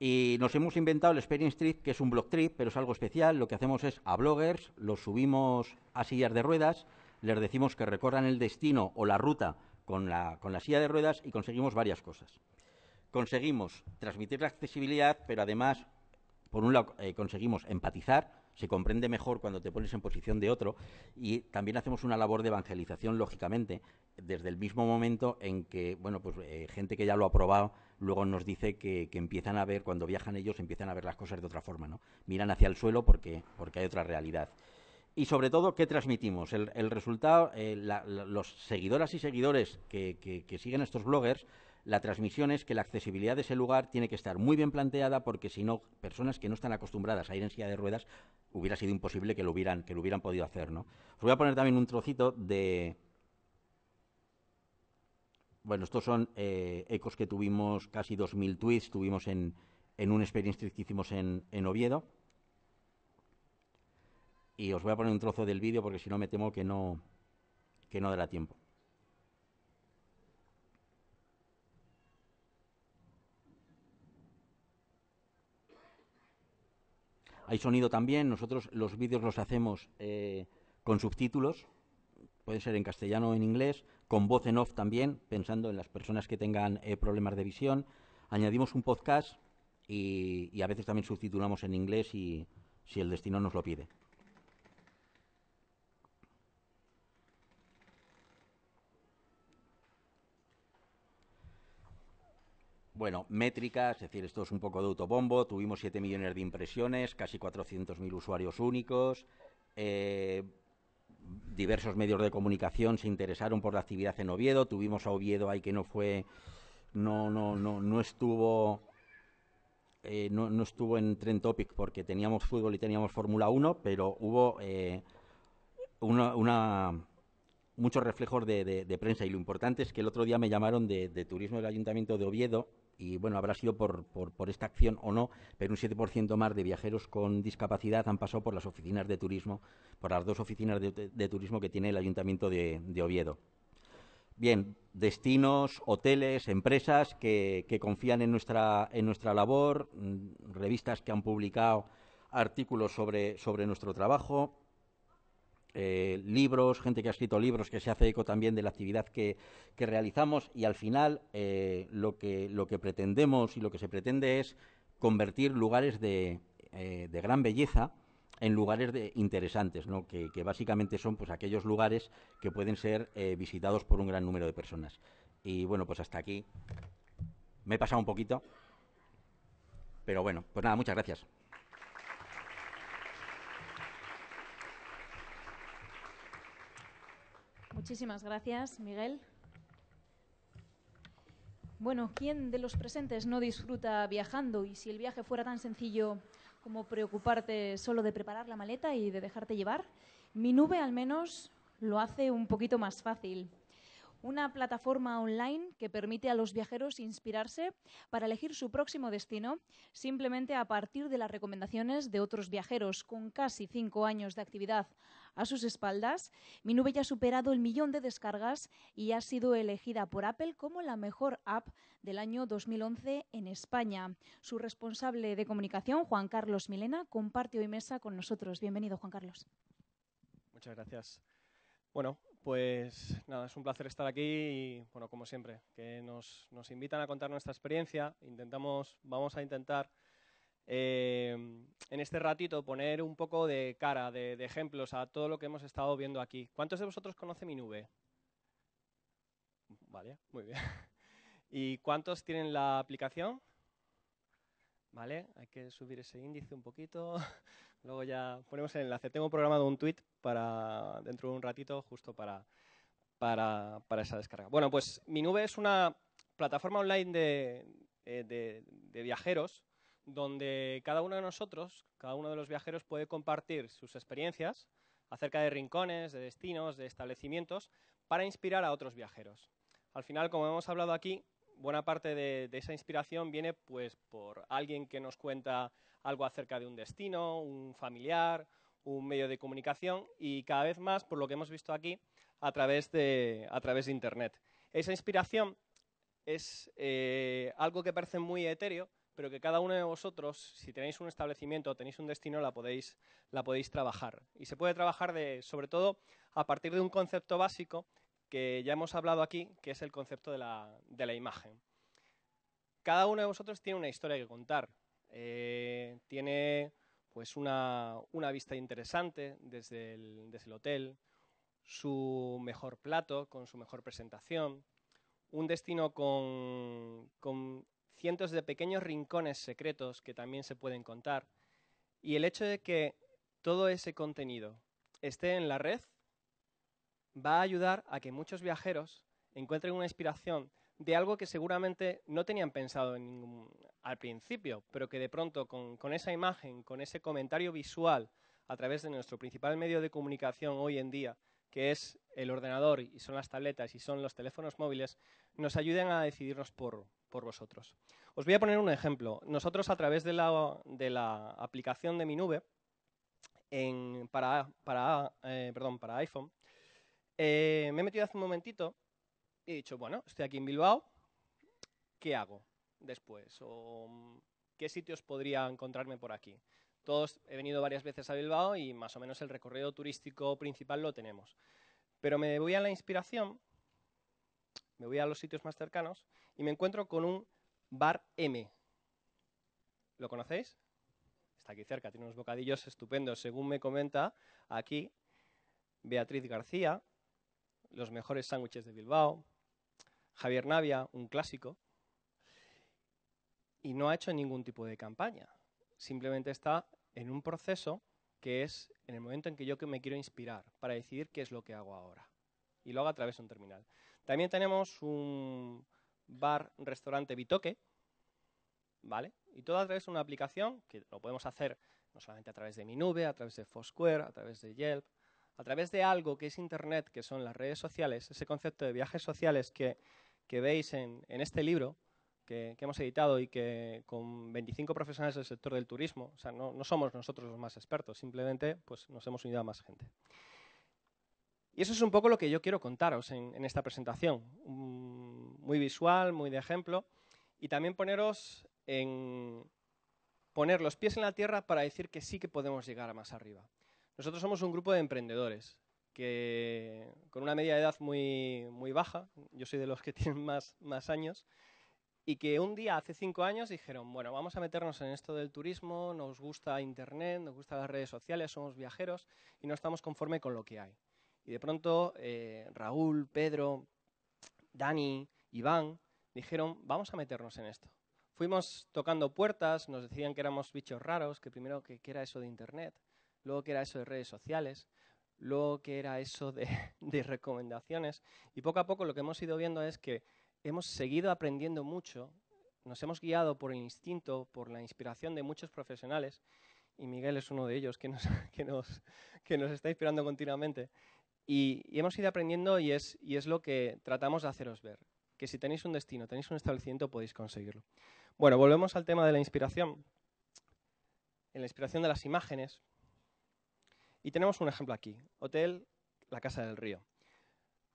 Y nos hemos inventado el Experience Trip, que es un blog trip, pero es algo especial. Lo que hacemos es a bloggers, los subimos a sillas de ruedas, les decimos que recorran el destino o la ruta con la, con la silla de ruedas y conseguimos varias cosas conseguimos transmitir la accesibilidad, pero además, por un lado, eh, conseguimos empatizar, se comprende mejor cuando te pones en posición de otro y también hacemos una labor de evangelización, lógicamente, desde el mismo momento en que, bueno, pues eh, gente que ya lo ha probado, luego nos dice que, empiezan a ver, cuando viajan ellos, empiezan a ver las cosas de otra forma, ¿no? Miran hacia el suelo porque, porque hay otra realidad. Y sobre todo, ¿qué transmitimos? El, resultado, eh, los seguidoras y seguidores que siguen estos bloggers la transmisión es que la accesibilidad de ese lugar tiene que estar muy bien planteada porque si no, personas que no están acostumbradas a ir en silla de ruedas, hubiera sido imposible que lo hubieran, que lo hubieran podido hacer. ¿no? Os voy a poner también un trocito de... Bueno, estos son eh, ecos que tuvimos, casi 2.000 tweets, tuvimos en, en un experience que hicimos en, en Oviedo y os voy a poner un trozo del vídeo porque si no me temo que no que no dará tiempo. Hay sonido también, nosotros los vídeos los hacemos eh, con subtítulos, puede ser en castellano o en inglés, con voz en off también, pensando en las personas que tengan eh, problemas de visión. Añadimos un podcast y, y a veces también subtitulamos en inglés si el destino nos lo pide. Bueno, métricas, es decir, esto es un poco de autobombo. Tuvimos 7 millones de impresiones, casi 400.000 usuarios únicos. Eh, diversos medios de comunicación se interesaron por la actividad en Oviedo. Tuvimos a Oviedo ahí que no fue, no, no, no, no estuvo, eh, no, estuvo en Trend Topic porque teníamos fútbol y teníamos Fórmula 1, pero hubo eh, muchos reflejos de, prensa y lo importante es que el otro día me llamaron de Turismo del Ayuntamiento de Oviedo y bueno, habrá sido por, esta acción o no, pero un 7% más de viajeros con discapacidad han pasado por las oficinas de turismo, por las dos oficinas de, turismo que tiene el Ayuntamiento de, Oviedo. Bien, destinos, hoteles, empresas que, confían en nuestra, labor, mm, revistas que han publicado artículos sobre nuestro trabajo, eh, libros, gente que ha escrito libros que se hace eco también de la actividad que, realizamos y al final eh, lo, que, lo que pretendemos y lo que se pretende es convertir lugares eh, de, gran belleza en lugares de, interesantes, ¿no? que, que, básicamente son pues, aquellos lugares que pueden ser visitados por un gran número de personas. Y bueno, pues hasta aquí. Me he pasado un poquito. Pero bueno, pues nada, muchas gracias. Muchísimas gracias, Miguel. Bueno, ¿quién de los presentes no disfruta viajando? Y si el viaje fuera tan sencillo como preocuparte solo de preparar la maleta y de dejarte llevar, mi nube al menos lo hace un poquito más fácil. Una plataforma online que permite a los viajeros inspirarse para elegir su próximo destino simplemente a partir de las recomendaciones de otros viajeros con casi cinco años de actividad a sus espaldas. Mi nube ya ha superado el millón de descargas y ha sido elegida por Apple como la mejor app del año 2011 en España. Su responsable de comunicación, Juan Carlos Milena, comparte hoy mesa con nosotros. Bienvenido, Juan Carlos. Muchas gracias. Bueno, pues nada, es un placer estar aquí y, bueno, como siempre, que nos, nos invitan a contar nuestra experiencia. Intentamos, vamos a intentar Em, en este ratito poner un poco de cara, de, ejemplos a todo lo que hemos estado viendo aquí. ¿Cuántos de vosotros conoce mi nube? Vale, muy bien. *laughs* ¿Y cuántos tienen la aplicación? Vale, hay que subir ese índice un poquito. *laughs* Luego ya ponemos el enlace. Tengo programado un tweet para dentro de un ratito justo para, para, esa descarga. Bueno, pues mi nube es una plataforma online de, eh, de viajeros donde cada uno de nosotros, cada uno de los viajeros puede compartir sus experiencias acerca de rincones, de destinos, de establecimientos, para inspirar a otros viajeros. Al final, como hemos hablado aquí, buena parte de, esa inspiración viene pues por alguien que nos cuenta algo acerca de un destino, un familiar, un medio de comunicación y cada vez más por lo que hemos visto aquí a través de, Internet. Esa inspiración es eh, algo que parece muy etéreo, pero que cada uno de vosotros, si tenéis un establecimiento o tenéis un destino, la podéis, la podéis trabajar. Y se puede trabajar de, sobre todo a partir de un concepto básico que ya hemos hablado aquí, que es el concepto de la, imagen. Cada uno de vosotros tiene una historia que contar, eh, tiene pues una, vista interesante desde el, desde el hotel, su mejor plato con su mejor presentación, un destino con, con cientos de pequeños rincones secretos que también se pueden contar. Y el hecho de que todo ese contenido esté en la red va a ayudar a que muchos viajeros encuentren una inspiración de algo que seguramente no tenían pensado ningún, al principio, pero que de pronto con, con esa imagen, con ese comentario visual a través de nuestro principal medio de comunicación hoy en día, que es el ordenador y son las tabletas y son los teléfonos móviles, nos ayuden a decidirnos por, por vosotros. Os voy a poner un ejemplo. Nosotros a través de la, aplicación de mi nube eh, para, iPhone, eh, me he metido hace un momentito y he dicho, bueno, estoy aquí en Bilbao, ¿qué hago después? qué sitios podría encontrarme por aquí? Todos he venido varias veces a Bilbao y más o menos el recorrido turístico principal lo tenemos. Pero me voy a la inspiración, me voy a los sitios más cercanos y me encuentro con un bar M. ¿Lo conocéis? Está aquí cerca, tiene unos bocadillos estupendos. Según me comenta aquí Beatriz García, los mejores sándwiches de Bilbao, Javier Navia, un clásico, y no ha hecho ningún tipo de campaña. Simplemente está en un proceso que es en el momento en que yo me quiero inspirar para decidir qué es lo que hago ahora. Y lo hago a través de un terminal. También tenemos un, bar, restaurante Bitoque, ¿vale? Y todo a través de una aplicación que lo podemos hacer no solamente a través de mi nube, a través de Foursquare, a través de Yelp, a través de algo que es Internet, que son las redes sociales, ese concepto de viajes sociales que, veis en, este libro que, hemos editado y que con 25 profesionales del sector del turismo, o sea, no, somos nosotros los más expertos, simplemente pues, nos hemos unido a más gente. Y eso es un poco lo que yo quiero contaros en, esta presentación. Mm, muy visual, muy de ejemplo, y también poneros en poner los pies en la tierra para decir que sí que podemos llegar a más arriba. Nosotros somos un grupo de emprendedores que con una media de edad muy, muy baja, yo soy de los que *laughs* tienen más, más años, y que un día hace cinco años dijeron, bueno, vamos a meternos en esto del turismo, nos gusta Internet, nos gusta las redes sociales, somos viajeros y no estamos conforme con lo que hay. Y de pronto eh, Raúl, Pedro, Dani, Iván, dijeron, vamos a meternos en esto. Fuimos tocando puertas, nos decían que éramos bichos raros, que primero que, era eso de Internet, luego que era eso de redes sociales, luego que era eso *laughs* de, recomendaciones. Y poco a poco lo que hemos ido viendo es que hemos seguido aprendiendo mucho, nos hemos guiado por el instinto, por la inspiración de muchos profesionales, y Miguel es uno de ellos que nos, *laughs* está inspirando continuamente. Y, hemos ido aprendiendo y y es lo que tratamos de haceros ver que si tenéis un destino, tenéis un establecimiento, podéis conseguirlo. Bueno, volvemos al tema de la inspiración, en la inspiración de las imágenes. Y tenemos un ejemplo aquí, Hotel La Casa del Río.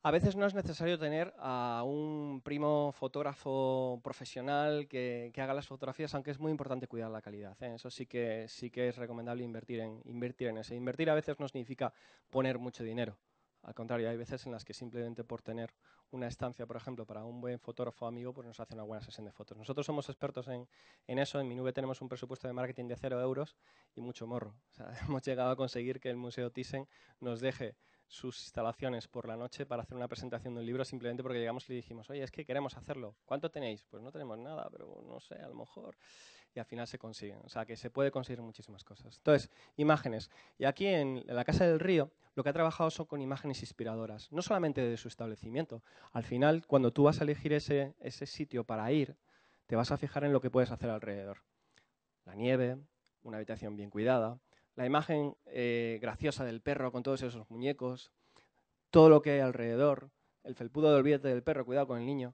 A veces no es necesario tener a un primo fotógrafo profesional que, haga las fotografías, aunque es muy importante cuidar la calidad. ¿eh? Eso sí que, sí que es recomendable invertir en, invertir en eso. Invertir a veces no significa poner mucho dinero. Al contrario, hay veces en las que simplemente por tener una estancia, por ejemplo, para un buen fotógrafo amigo, pues nos hace una buena sesión de fotos. Nosotros somos expertos en, eso. En mi nube tenemos un presupuesto de marketing de cero euros y mucho morro. *laughs* O sea, hemos llegado a conseguir que el Museo Thyssen nos deje sus instalaciones por la noche para hacer una presentación de un libro simplemente porque llegamos y le dijimos, oye, es que queremos hacerlo. ¿Cuánto tenéis? Pues no tenemos nada, pero no sé, a lo mejor y al final se consiguen. O sea, que se puede conseguir muchísimas cosas. Entonces, imágenes. Y aquí en la Casa del Río lo que ha trabajado son con imágenes inspiradoras, no solamente de su establecimiento. Al final, cuando tú vas a elegir ese, ese sitio para ir, te vas a fijar en lo que puedes hacer alrededor. La nieve, una habitación bien cuidada, la imagen eh, graciosa del perro con todos esos muñecos, todo lo que hay alrededor, el felpudo de olvídate del perro, cuidado con el niño.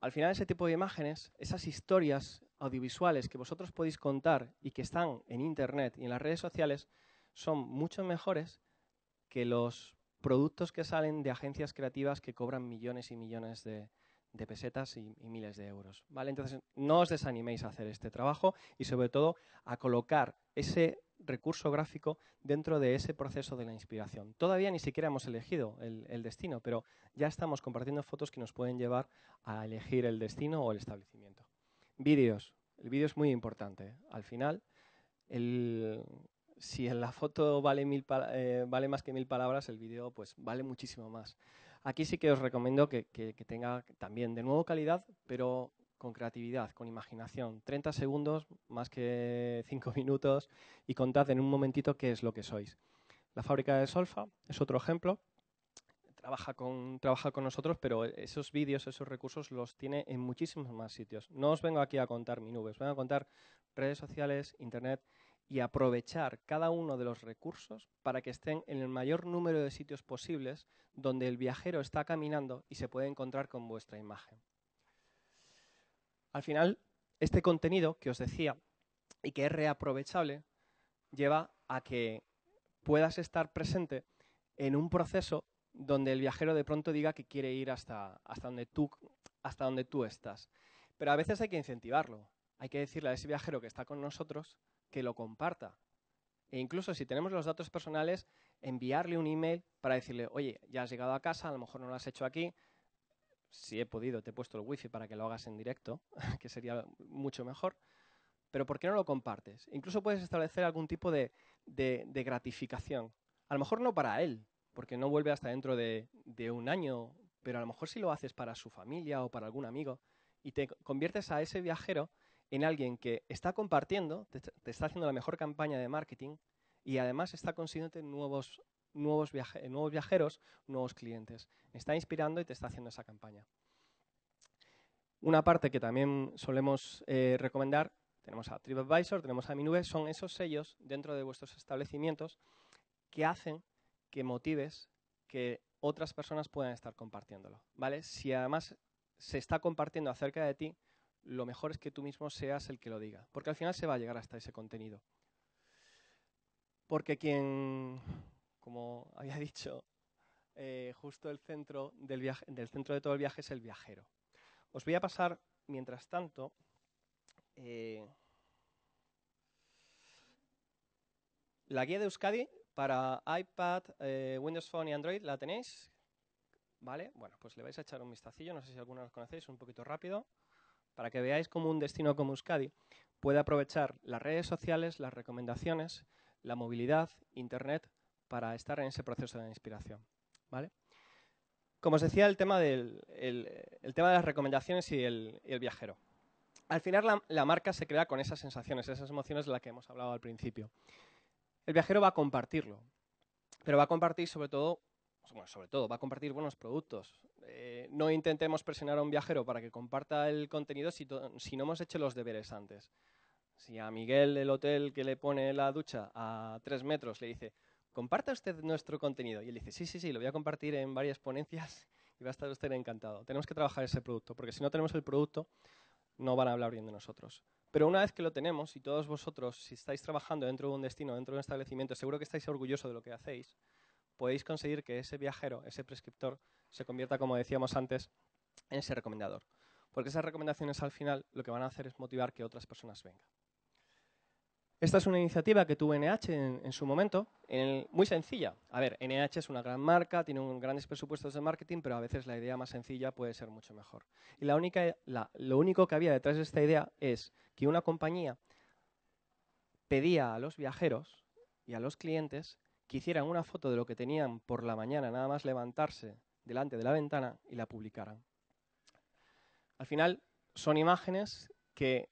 Al final ese tipo de imágenes, esas historias audiovisuales que vosotros podéis contar y que están en Internet y en las redes sociales son mucho mejores que los productos que salen de agencias creativas que cobran millones y millones de, pesetas y, miles de euros. ¿vale? Entonces, no os desaniméis a hacer este trabajo y sobre todo a colocar ese recurso gráfico dentro de ese proceso de la inspiración. Todavía ni siquiera hemos elegido el destino, pero ya estamos compartiendo fotos que nos pueden llevar a elegir el destino o el establecimiento. Vídeos. El vídeo es muy importante. Al final, si en la foto eh, vale, más que mil palabras, el vídeo pues, vale muchísimo más. Aquí sí que os recomiendo que, que tenga también, de nuevo, calidad, pero con creatividad, con imaginación. 30 segundos, más que 5 *laughs* minutos, y contad en un momentito qué es lo que sois. La fábrica de Solfa es otro ejemplo trabaja con, nosotros, pero e, esos vídeos, esos recursos los tiene en muchísimos más sitios. No os vengo aquí a contar mi nube, os vengo a contar redes sociales, internet y aprovechar cada uno de los recursos para que estén en el mayor número de sitios posibles donde el viajero está caminando y se puede encontrar con vuestra imagen. Al final, este contenido que os decía y que es reaprovechable lleva a que puedas estar presente en un proceso donde el viajero de pronto diga que quiere ir hasta, donde tú, hasta donde tú estás. Pero a veces hay que incentivarlo, hay que decirle a ese viajero que está con nosotros que lo comparta. E incluso si tenemos los datos personales, enviarle un email para decirle, oye, ya has llegado a casa, a lo mejor no lo has hecho aquí, si he podido, te he puesto el wifi para que lo hagas en directo, *laughs* que sería mucho mejor, pero ¿por qué no lo compartes? Incluso puedes establecer algún tipo de gratificación. A lo mejor no para él, porque no vuelve hasta dentro de, un año, pero a lo mejor si lo haces para su familia o para algún amigo y te conviertes a ese viajero en alguien que está compartiendo, te, está haciendo la mejor campaña de marketing y además está consiguiendo nuevos, viajeros, nuevos clientes. Está inspirando y te está haciendo esa campaña. Una parte que también solemos eh, recomendar, tenemos a TripAdvisor, tenemos a Minube, son esos sellos dentro de vuestros establecimientos que hacen que motives que otras personas puedan estar compartiéndolo, ¿vale? Si además se está compartiendo acerca de ti, lo mejor es que tú mismo seas el que lo diga, porque al final se va a llegar hasta ese contenido. Porque quien, como había *laughs* dicho, eh, justo el centro del, viaje, del centro de todo el viaje es el viajero. Os voy a pasar, mientras tanto, eh, la guía de Euskadi para iPad, eh, Windows Phone y Android la tenéis. ¿Vale? Bueno, pues le vais a echar un vistacillo, no sé si alguno los conocéis, un poquito rápido, para que veáis cómo un destino como Euskadi puede aprovechar las redes sociales, las recomendaciones, la movilidad, Internet, para estar en ese proceso de inspiración. ¿Vale? Como os decía, el tema, tema de las recomendaciones y el, viajero. Al final la, la, marca se crea con esas sensaciones, esas emociones de las que hemos hablado al principio. El viajero va a compartirlo, pero va a compartir sobre todo, bueno, sobre todo, va a compartir buenos productos. Eh, no intentemos presionar a un viajero para que comparta el contenido si, si no hemos hecho los deberes antes. Si a Miguel del hotel que le pone la ducha a tres metros le dice, comparta usted nuestro contenido, y él dice, sí, sí, sí, lo voy a compartir en varias ponencias *laughs* y va a estar usted encantado. Tenemos que trabajar ese producto, porque si no tenemos el producto, no van a hablar bien de nosotros. Pero una vez que lo tenemos, y todos vosotros, si estáis trabajando dentro de un destino, dentro de un establecimiento, seguro que estáis orgullosos de lo que hacéis, podéis conseguir que ese viajero, ese prescriptor, se convierta, como decíamos antes, en ese recomendador. Porque esas recomendaciones al final lo que van a hacer es motivar que otras personas vengan. Esta es una iniciativa que tuvo NH en, su momento, muy sencilla. A ver, NH es una gran marca, tiene grandes presupuestos de marketing, pero a veces la idea más sencilla puede ser mucho mejor. Y la única, lo único que había detrás de esta idea es que una compañía pedía a los viajeros y a los clientes que hicieran una foto de lo que tenían por la mañana, nada más levantarse delante de la ventana y la publicaran. Al final son imágenes que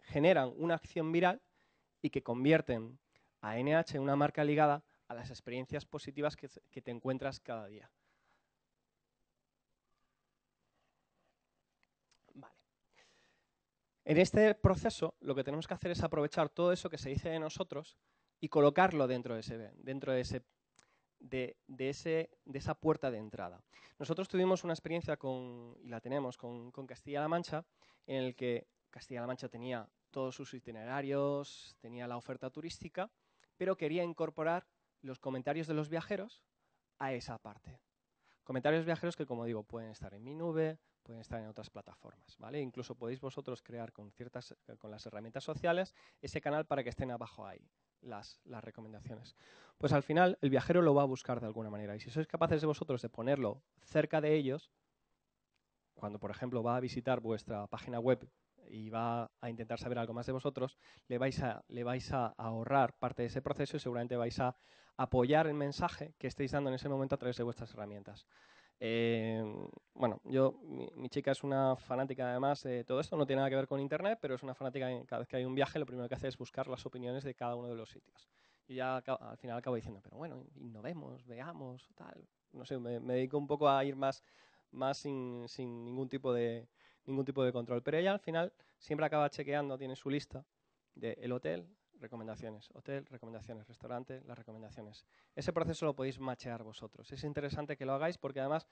generan una acción viral y que convierten a NH en una marca ligada a las experiencias positivas que, te encuentras cada día. Vale. En este proceso lo que tenemos que hacer es aprovechar todo eso que se dice de nosotros y colocarlo dentro de ese, dentro de ese de, esa puerta de entrada. Nosotros tuvimos una experiencia con, y la tenemos con Castilla-La Mancha, en el que Castilla-La Mancha tenía todos sus itinerarios, tenía la oferta turística, pero quería incorporar los comentarios de los viajeros a esa parte. Comentarios viajeros que, como digo, pueden estar en mi nube, pueden estar en otras plataformas, ¿vale? Incluso podéis vosotros crear con ciertas, eh, con las herramientas sociales ese canal para que estén abajo ahí las recomendaciones. Pues al final el viajero lo va a buscar de alguna manera y si sois capaces de vosotros de ponerlo cerca de ellos, cuando por ejemplo va a visitar vuestra página web y va a intentar saber algo más de vosotros, le vais a, ahorrar parte de ese proceso y seguramente vais a apoyar el mensaje que estéis dando en ese momento a través de vuestras herramientas. Eh, bueno, yo, mi, chica es una fanática además de todo esto, no tiene nada que ver con Internet, pero es una fanática, cada vez que hay un viaje lo primero que hace es buscar las opiniones de cada uno de los sitios. Y ya al final acabo diciendo, pero bueno, innovemos, veamos, tal. No sé, me, me dedico un poco a ir más, más sin ningún tipo de, ningún tipo de control. Pero ella al final siempre acaba chequeando, tiene su lista de el hotel, recomendaciones, hotel, recomendaciones, restaurante, las recomendaciones. Ese proceso lo podéis machear vosotros. Es interesante que lo hagáis porque además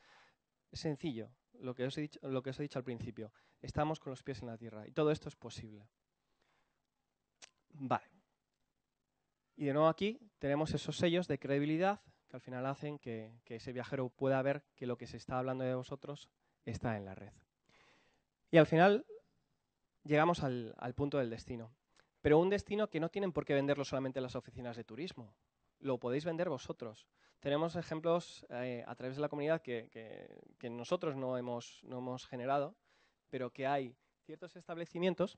es sencillo, lo que os he dicho, lo que os he dicho al principio. Estamos con los pies en la tierra y todo esto es posible. Vale. Y de nuevo aquí tenemos esos sellos de credibilidad que al final hacen que ese viajero pueda ver que lo que se está hablando de vosotros está en la red. Y al final llegamos al, punto del destino. Pero un destino que no tienen por qué venderlo solamente las oficinas de turismo. Lo podéis vender vosotros tenemos ejemplos eh, a través de la comunidad que, que, nosotros no hemos, no hemos generado, pero que hay ciertos establecimientos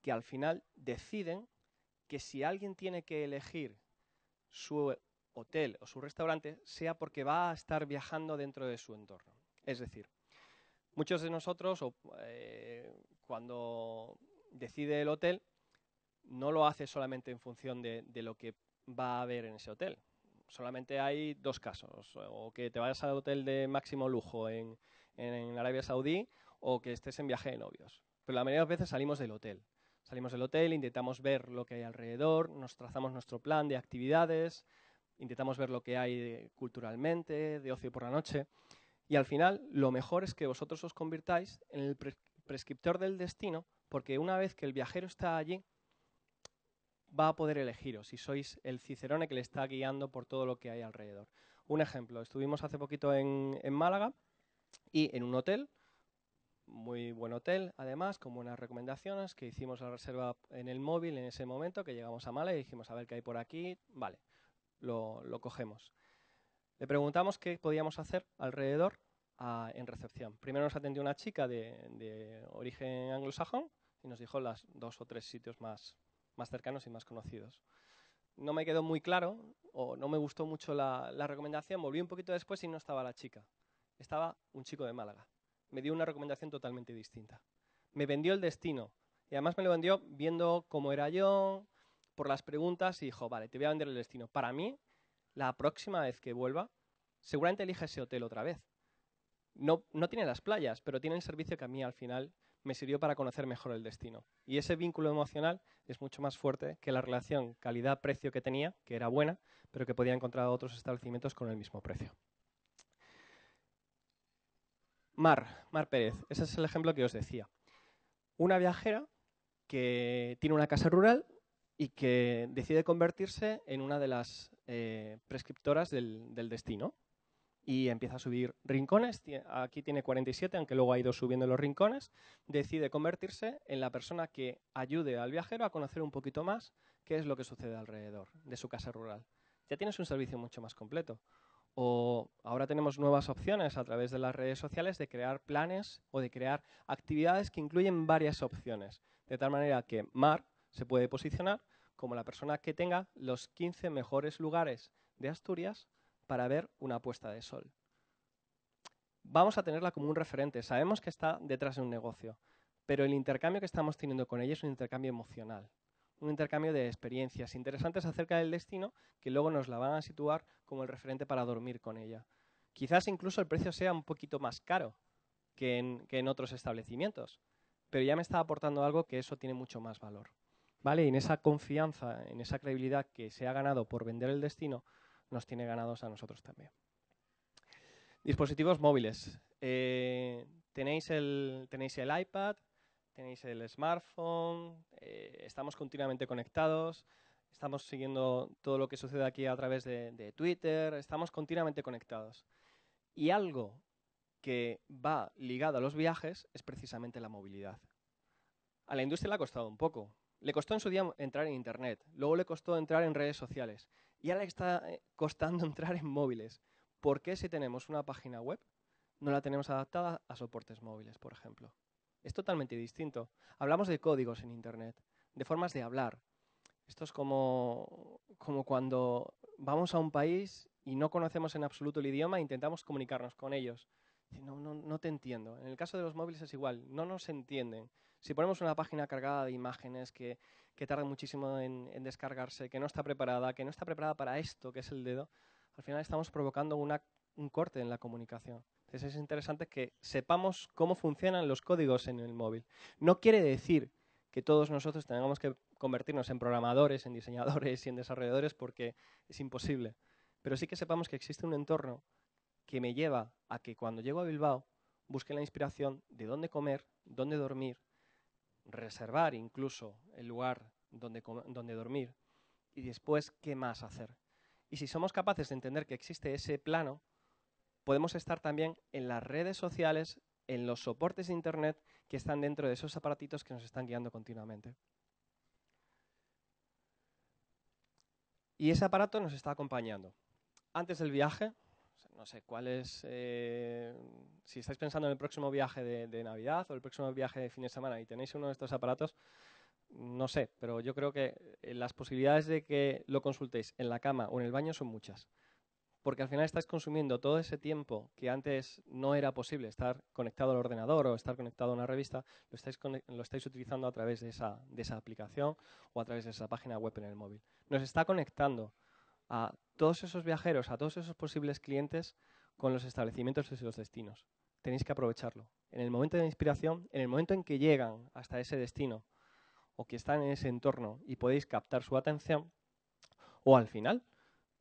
que al final deciden que si alguien tiene que elegir su hotel o su restaurante, sea porque va a estar viajando dentro de su entorno. Es decir, Muchos de nosotros, eh, cuando decide el hotel, no lo hace solamente en función de, lo que va a haber en ese hotel. Solamente hay dos casos, o que te vayas al hotel de máximo lujo en, Arabia Saudí o que estés en viaje de novios. Pero la mayoría de veces salimos del hotel. Salimos del hotel, intentamos ver lo que hay alrededor, nos trazamos nuestro plan de actividades, intentamos ver lo que hay culturalmente, de ocio por la noche. Y al final, lo mejor es que vosotros os convirtáis en el prescriptor del destino, porque una vez que el viajero está allí, va a poder elegiros si sois el cicerone que le está guiando por todo lo que hay alrededor. Un ejemplo, estuvimos hace poquito en, Málaga y en un hotel, muy buen hotel, además, con buenas recomendaciones, que hicimos la reserva en el móvil en ese momento, que llegamos a Málaga y dijimos, a ver qué hay por aquí, vale, lo cogemos. Le preguntamos qué podíamos hacer alrededor ah, en recepción. Primero nos atendió una chica de, origen anglosajón y nos dijo los dos o tres sitios más, más cercanos y más conocidos. No me quedó muy claro o no me gustó mucho la, la recomendación. Volví un poquito después y no estaba la chica. Estaba un chico de Málaga. Me dio una recomendación totalmente distinta. Me vendió el destino y además me lo vendió viendo cómo era yo, por las preguntas y dijo, vale, te voy a vender el destino. Para mí la próxima vez que vuelva, seguramente elija ese hotel otra vez. No, no tiene las playas, pero tiene el servicio que a mí al final me sirvió para conocer mejor el destino. Y ese vínculo emocional es mucho más fuerte que la relación calidad-precio que tenía, que era buena, pero que podía encontrar otros establecimientos con el mismo precio. Mar, Mar Pérez, ese es el ejemplo que os decía. Una viajera que tiene una casa rural y que decide convertirse en una de las eh, prescriptoras del, del, destino. Y empieza a subir rincones, aquí tiene 47, aunque luego ha ido subiendo los rincones, decide convertirse en la persona que ayude al viajero a conocer un poquito más qué es lo que sucede alrededor de su casa rural. Ya tienes un servicio mucho más completo. O ahora tenemos nuevas opciones a través de las redes sociales de crear planes o de crear actividades que incluyen varias opciones. De tal manera que Mar se puede posicionar como la persona que tenga los 15 mejores lugares de Asturias para ver una puesta de sol. Vamos a tenerla como un referente, sabemos que está detrás de un negocio, pero el intercambio que estamos teniendo con ella es un intercambio emocional, un intercambio de experiencias interesantes acerca del destino que luego nos la van a situar como el referente para dormir con ella. Quizás incluso el precio sea un poquito más caro que en, que en otros establecimientos, pero ya me está aportando algo que eso tiene mucho más valor. Y en esa confianza, en esa credibilidad que se ha ganado por vender el destino, nos tiene ganados a nosotros también. Dispositivos móviles. Eh, tenéis, el, tenéis el iPad, tenéis el smartphone, eh, estamos continuamente conectados, estamos siguiendo todo lo que sucede aquí a través de Twitter, estamos continuamente conectados. Y algo que va ligado a los viajes es precisamente la movilidad. A la industria le ha costado un poco, le costó en su día entrar en Internet, luego le costó entrar en redes sociales y ahora le está eh, costando *laughs* entrar en móviles. ¿Por qué si tenemos una página web no la tenemos adaptada a soportes móviles, por ejemplo? Es totalmente distinto. Hablamos de códigos en Internet, de formas de hablar. Esto es como, como cuando vamos a un país y no conocemos en absoluto el idioma e intentamos comunicarnos con ellos. No, no te entiendo. En el caso de los móviles es igual, no nos entienden. Si ponemos una página cargada de imágenes que, que tarda muchísimo en, descargarse, que no está preparada, que no está preparada para esto, que es el dedo, al final estamos provocando un corte en la comunicación. Entonces es interesante que sepamos cómo funcionan los códigos en el móvil. No quiere decir que todos nosotros tengamos que convertirnos en programadores, en diseñadores y en desarrolladores porque es imposible. Pero sí que sepamos que existe un entorno que me lleva a que cuando llego a Bilbao busque la inspiración de dónde comer, dónde dormir, reservar incluso el lugar donde, donde dormir y después qué más hacer. Y si somos capaces de entender que existe ese plano, podemos estar también en las redes sociales, en los soportes de Internet que están dentro de esos aparatitos que nos están guiando continuamente. Y ese aparato nos está acompañando. Antes del viaje no sé, cuál es, eh, si estáis pensando en el próximo viaje de, Navidad o el próximo viaje de fin de semana y tenéis uno de estos aparatos, no sé, pero yo creo que eh, las posibilidades de que lo consultéis en la cama o en el baño son muchas. Porque al final estáis consumiendo todo ese tiempo que antes no era posible estar conectado al ordenador o estar conectado a una revista, lo estáis, lo estáis utilizando a través de esa, de esa aplicación o a través de esa página web en el móvil. Nos está conectando a todos esos viajeros, a todos esos posibles clientes con los establecimientos y los destinos. Tenéis que aprovecharlo. En el momento de la inspiración, en el momento en que llegan hasta ese destino o que están en ese entorno y podéis captar su atención, o al final,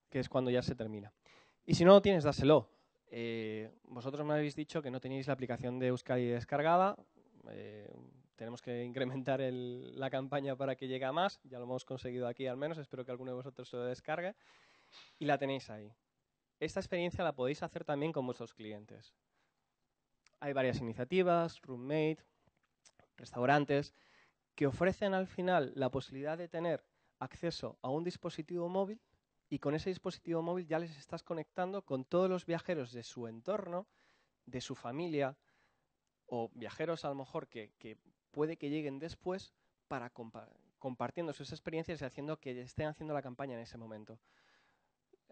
que es cuando ya se termina. Y si no lo tienes, dáselo. Eh, vosotros me habéis dicho que no tenéis la aplicación de Euskadi descargada. Eh, tenemos que incrementar la campaña para que llegue a más. Ya lo hemos conseguido aquí al menos. Espero que alguno de vosotros se lo descargue. Y la tenéis ahí. Esta experiencia la podéis hacer también con vuestros clientes. Hay varias iniciativas, roommate, restaurantes, que ofrecen al final la posibilidad de tener acceso a un dispositivo móvil y con ese dispositivo móvil ya les estás conectando con todos los viajeros de su entorno, de su familia, o viajeros a lo mejor que, puede que lleguen después para compartiendo sus experiencias y haciendo que estén haciendo la campaña en ese momento.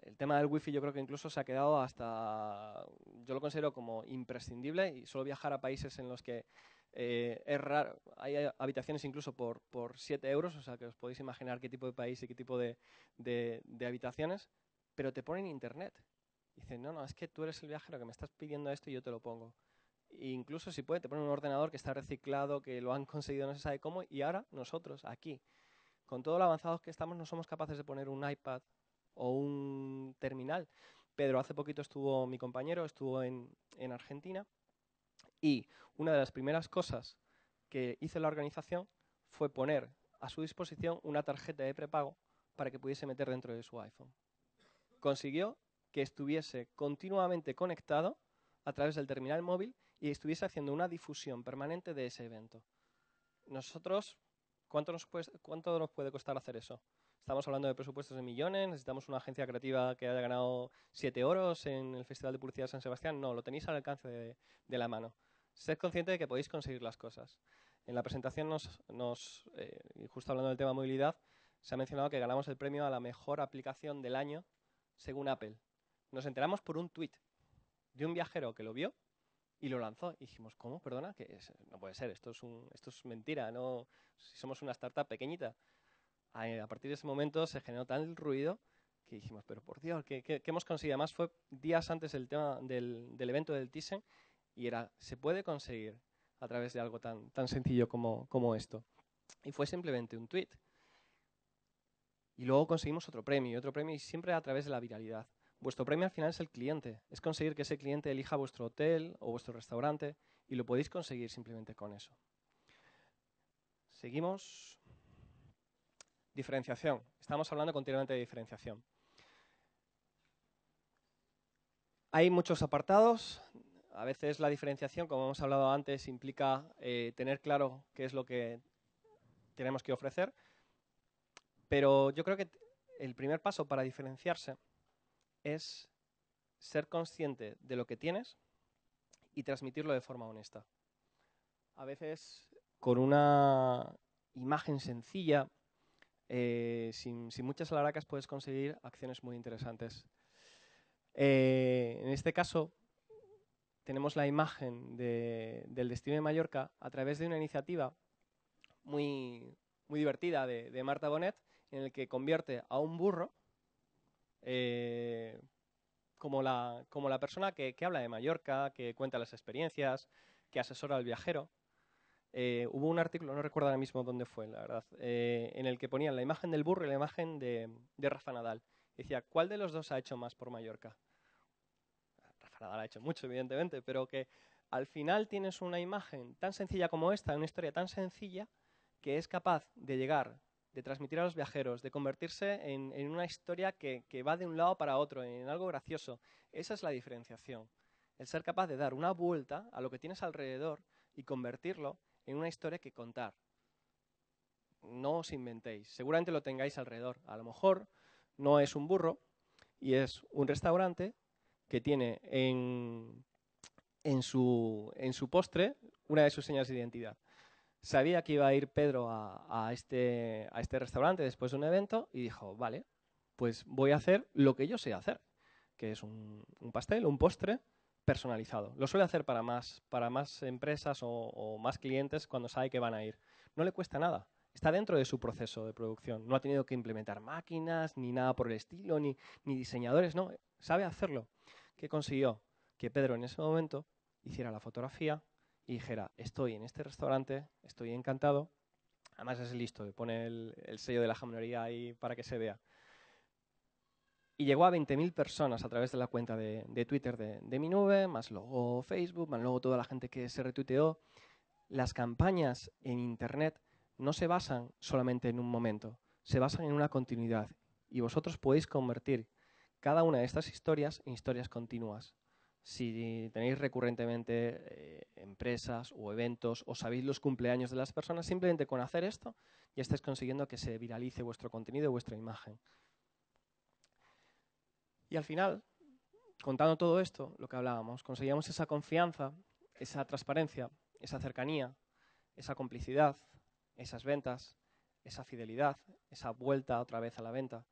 El tema del wifi yo creo que incluso se ha quedado hasta, yo lo considero como imprescindible y solo viajar a países en los que eh, es raro, hay habitaciones incluso por, por 7 euros, o sea que os podéis imaginar qué tipo de país y qué tipo de, de, de habitaciones, pero te ponen internet. Dicen, no, no, es que tú eres el viajero que me estás pidiendo esto y yo te lo pongo incluso si puede, te ponen un ordenador que está reciclado, que lo han conseguido no se sabe cómo, y ahora nosotros, aquí, con todo lo avanzado que estamos, no somos capaces de poner un iPad o un terminal. Pedro, hace poquito estuvo mi compañero, estuvo en Argentina, y una de las primeras cosas que hizo la organización fue poner a su disposición una tarjeta de prepago para que pudiese meter dentro de su iPhone. Consiguió que estuviese continuamente conectado a través del terminal móvil y estuviese haciendo una difusión permanente de ese evento. Nosotros, ¿cuánto nos, puede, costar hacer eso? Estamos hablando de presupuestos de millones, necesitamos una agencia creativa que haya ganado siete oros en el Festival de Publicidad de San Sebastián. No, lo tenéis al alcance de, la mano. Sed consciente de que podéis conseguir las cosas. En la presentación, eh, justo hablando del tema movilidad, se ha mencionado que ganamos el premio a la mejor aplicación del año según Apple. Nos enteramos por un tuit de un viajero que lo vio y lo lanzó. Y dijimos, ¿cómo? Perdona, que no puede ser, esto es, un, esto es mentira, no, si somos una startup pequeñita. A partir de ese momento se generó tal ruido que dijimos, pero por Dios, ¿qué, hemos conseguido? Además fue días antes del, tema del, del, evento del Thyssen y era, se puede conseguir a través de algo tan, tan sencillo como, como esto. Y fue simplemente un tweet. Y luego conseguimos otro premio y otro premio y siempre a través de la viralidad vuestro premio al final es el cliente. Es conseguir que ese cliente elija vuestro hotel o vuestro restaurante y lo podéis conseguir simplemente con eso. Seguimos. Diferenciación. Estamos hablando continuamente de diferenciación. Hay muchos apartados. A veces la diferenciación, como hemos hablado antes, implica eh, tener claro qué es lo que tenemos que ofrecer. Pero yo creo que el primer paso para diferenciarse es ser consciente de lo que tienes y transmitirlo de forma honesta. A veces con una imagen sencilla, eh, sin, muchas alaracas, puedes conseguir acciones muy interesantes. Eh, en este caso, tenemos la imagen del destino de Mallorca a través de una iniciativa muy, divertida de, Marta Bonet, en el que convierte a un burro eh, como, la, persona que, habla de Mallorca, que cuenta las experiencias, que asesora al viajero. Eh, hubo un artículo, no recuerdo ahora mismo dónde fue, la verdad, eh, en el que ponían la imagen del burro y la imagen de, de Rafa Nadal. Decía, ¿cuál de los dos ha hecho más por Mallorca? Rafa Nadal ha hecho mucho, evidentemente, pero que al final tienes una imagen tan sencilla como esta, una historia tan sencilla, que es capaz de llegar de transmitir a los viajeros, de convertirse en, una historia que, va de un lado para otro, en algo gracioso. Esa es la diferenciación. El ser capaz de dar una vuelta a lo que tienes alrededor y convertirlo en una historia que contar. No os inventéis. Seguramente lo tengáis alrededor. A lo mejor no es un burro y es un restaurante que tiene en, su, en su postre una de sus señas de identidad sabía que iba a ir Pedro este, a, este, restaurante después de un evento y dijo, vale, pues voy a hacer lo que yo sé hacer, que es un, pastel, un postre personalizado. Lo suele hacer para más, empresas o, más clientes cuando sabe que van a ir. No le cuesta nada. Está dentro de su proceso de producción. No ha tenido que implementar máquinas, ni nada por el estilo, ni, ni diseñadores, no. Sabe hacerlo. ¿Qué consiguió? Que Pedro en ese momento hiciera la fotografía, y dijera, estoy en este restaurante, estoy encantado, además es listo, pone el, sello de la jamonería ahí para que se vea. Y llegó a 20.000 personas a través de la cuenta de, Twitter de, de, mi nube, más luego Facebook, más luego toda la gente que se retuiteó. Las campañas en Internet no se basan solamente en un momento, se basan en una continuidad. Y vosotros podéis convertir cada una de estas historias en historias continuas si tenéis recurrentemente eh, empresas o eventos o sabéis los cumpleaños de las personas, simplemente con hacer esto ya estáis consiguiendo que se viralice vuestro contenido, vuestra imagen. Y al final, contando todo esto, lo que hablábamos, conseguíamos esa confianza, esa transparencia, esa cercanía, esa complicidad, esas ventas, esa fidelidad, esa vuelta otra vez a la venta.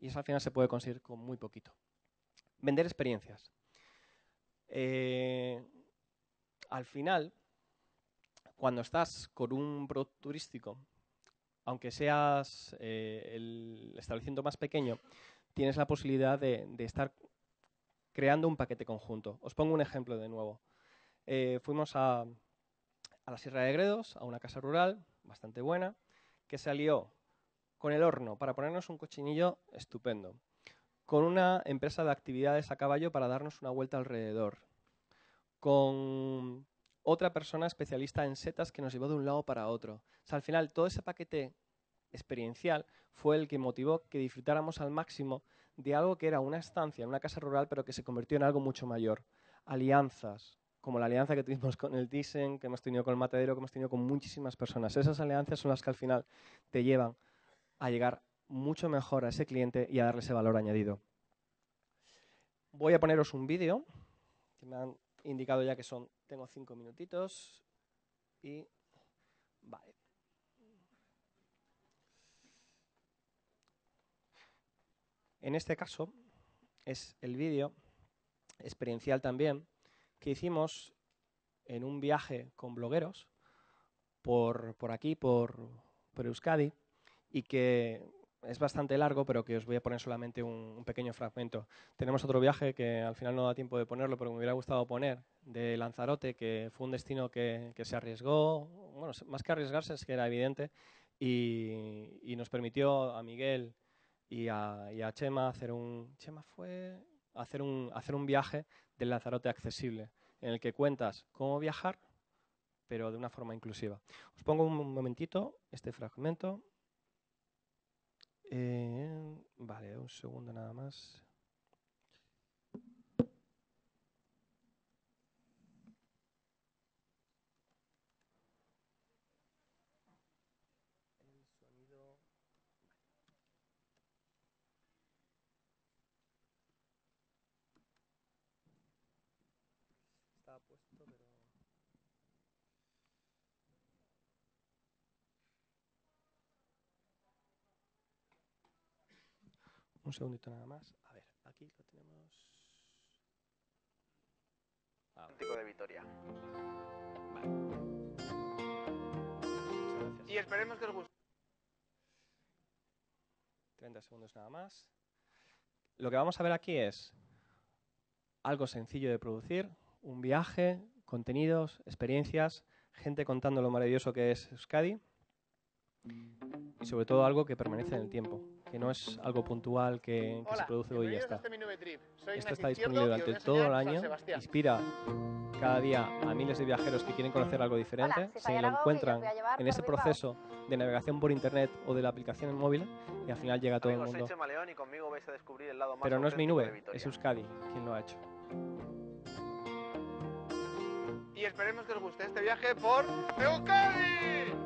Y eso al final se puede conseguir con muy poquito. Vender experiencias. Eh, al final, cuando estás con un producto turístico, aunque seas eh, el establecimiento más pequeño, tienes la posibilidad de, estar creando un paquete conjunto. Os pongo un ejemplo de nuevo. Eh, fuimos a, a la Sierra de Gredos, a una casa rural bastante buena, que salió con el horno para ponernos un cochinillo estupendo con una empresa de actividades a caballo para darnos una vuelta alrededor, con otra persona especialista en setas que nos llevó de un lado para otro. al final, todo ese paquete experiencial fue el que motivó que disfrutáramos al máximo de algo que era una estancia, una casa rural, pero que se convirtió en algo mucho mayor. Alianzas, como la alianza que tuvimos con el Thyssen, que hemos tenido con el Matadero, que hemos tenido con muchísimas personas. Esas alianzas son las que al final te llevan a llegar mucho mejor a ese cliente y a darle ese valor añadido. Voy a poneros un vídeo, que me han indicado ya que son, tengo cinco minutitos y vale. En este caso es el vídeo experiencial también que hicimos en un viaje con blogueros por, por aquí, por, por Euskadi, y que es bastante largo, pero que os voy a poner solamente un, pequeño fragmento. Tenemos otro viaje que al final no da tiempo de ponerlo, pero me hubiera gustado poner, de Lanzarote, que fue un destino que, se arriesgó, bueno, más que arriesgarse, es que era evidente, y, nos permitió a Miguel y a, y Chema hacer un... Chema fue... Hacer hacer un viaje del Lanzarote accesible, en el que cuentas cómo viajar, pero de una forma inclusiva. Os pongo un momentito este fragmento. Eh, vale, un segundo nada más. Un segundito nada más. A ver, aquí lo tenemos. Ah, de Vitoria. Y esperemos que os guste. 30 segundos nada más. Lo que vamos a ver aquí es algo sencillo de producir, un viaje, contenidos, experiencias, gente contando lo maravilloso que es Euskadi y sobre todo algo que permanece en el tiempo no es algo puntual que, se produce hoy y ya está. Esta Esto está disponible durante todo el año, inspira cada día a miles de viajeros que quieren conocer algo diferente, se lo encuentran en ese proceso de navegación por internet o de la aplicación en móvil y al final llega todo el mundo. Pero no es mi nube, es Euskadi quien lo ha hecho. Y esperemos que os guste este viaje por Euskadi.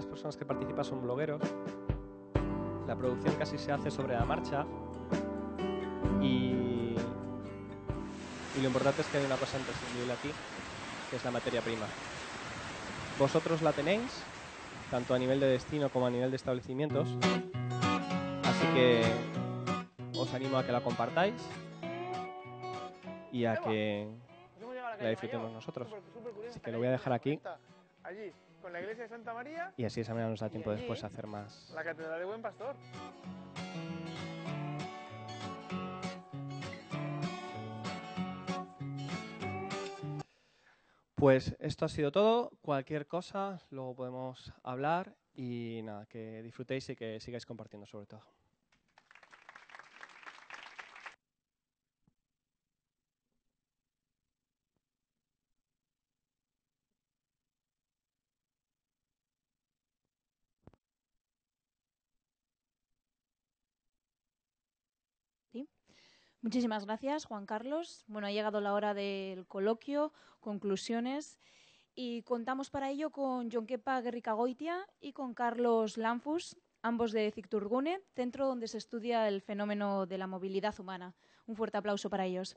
las personas que participan son blogueros. La producción casi se hace sobre la marcha. Y, y lo importante es que hay una cosa imprescindible aquí, que es la materia prima. Vosotros la tenéis, tanto a nivel de destino como a nivel de establecimientos. Así que os animo a que la compartáis y a que la disfrutemos nosotros. Así que lo voy a dejar aquí la iglesia de Santa María. Y así esa manera nos da tiempo después a hacer más. La Catedral de Buen Pastor. Pues esto ha sido todo. Cualquier cosa, luego podemos hablar y nada, que disfrutéis y que sigáis compartiendo sobre todo. Muchísimas gracias, Juan Carlos. Bueno, ha llegado la hora del coloquio, conclusiones, y contamos para ello con Jonquepa Goitia y con Carlos Lamfus, ambos de Cicturgune, centro donde se estudia el fenómeno de la movilidad humana. Un fuerte aplauso para ellos.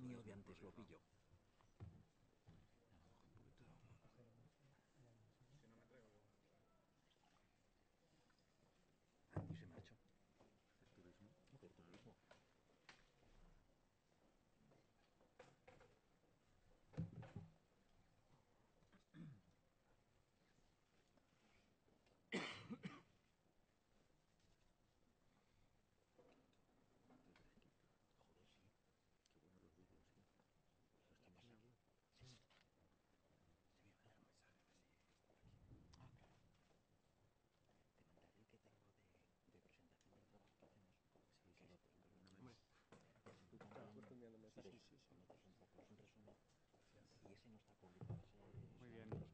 mío de antes lo pilló.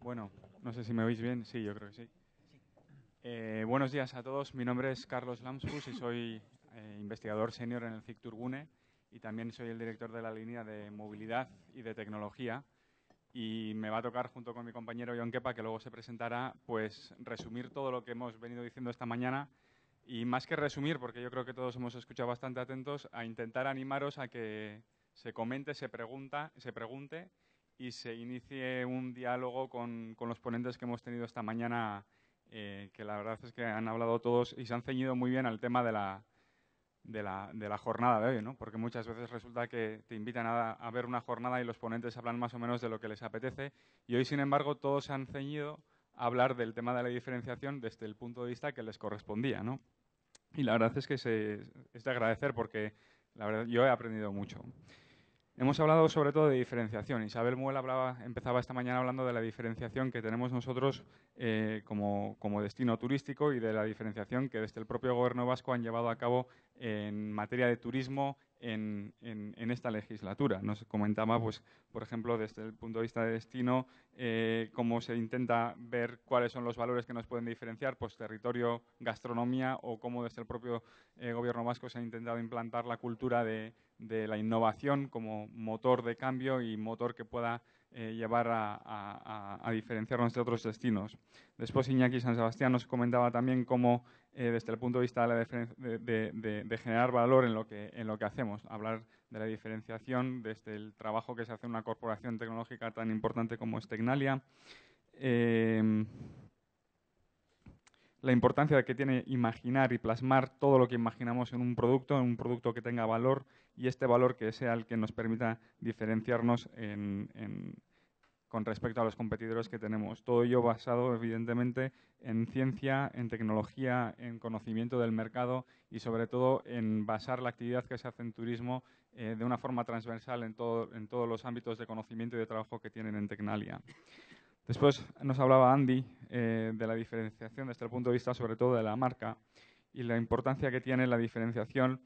Bueno, no sé si me oís bien. Sí, yo creo que sí. Eh, buenos días a todos. Mi nombre es Carlos Lamsfus y soy eh, investigador senior en el CIC Turbune y también soy el director de la línea de movilidad y de tecnología. Y me va a tocar, junto con mi compañero John Kepa, que luego se presentará, pues resumir todo lo que hemos venido diciendo esta mañana y más que resumir, porque yo creo que todos hemos escuchado bastante atentos, a intentar animaros a que se comente, se, pregunta, se pregunte y se inicie un diálogo con, con los ponentes que hemos tenido esta mañana, eh, que la verdad es que han hablado todos y se han ceñido muy bien al tema de la, de la, de la jornada de hoy, ¿no? porque muchas veces resulta que te invitan a, ver una jornada y los ponentes hablan más o menos de lo que les apetece y hoy, sin embargo, todos se han ceñido a hablar del tema de la diferenciación desde el punto de vista que les correspondía. ¿no? Y la verdad es que es de agradecer porque la verdad, yo he aprendido mucho. Hemos hablado sobre todo de diferenciación. Isabel Muel hablaba, empezaba esta mañana hablando de la diferenciación que tenemos nosotros eh, como, como, destino turístico y de la diferenciación que desde el propio Gobierno vasco han llevado a cabo en materia de turismo en, esta legislatura. Nos comentaba, pues, por ejemplo, desde el punto de vista de destino, eh, cómo se intenta ver cuáles son los valores que nos pueden diferenciar, pues territorio, gastronomía, o cómo desde el propio eh, gobierno vasco se ha intentado implantar la cultura de, la innovación como motor de cambio y motor que pueda eh, llevar a, a diferenciarnos de otros destinos. Después Iñaki San Sebastián nos comentaba también cómo eh, desde el punto de vista de, generar valor en lo, que, hacemos. Hablar de la diferenciación desde el trabajo que se hace en una corporación tecnológica tan importante como es Tecnalia. Em, la importancia de que tiene imaginar y plasmar todo lo que imaginamos en un producto, en un producto que tenga valor y este valor que sea el que nos permita diferenciarnos en con respecto a los competidores que tenemos. Todo ello basado, evidentemente, en ciencia, en tecnología, en conocimiento del mercado y, sobre todo, en basar la actividad que se hace en turismo eh, de una forma transversal en, todos los ámbitos de conocimiento y de trabajo que tienen en Tecnalia. Después nos hablaba Andy eh, de la diferenciación desde el punto de vista, sobre todo, de la marca y la importancia que tiene la diferenciación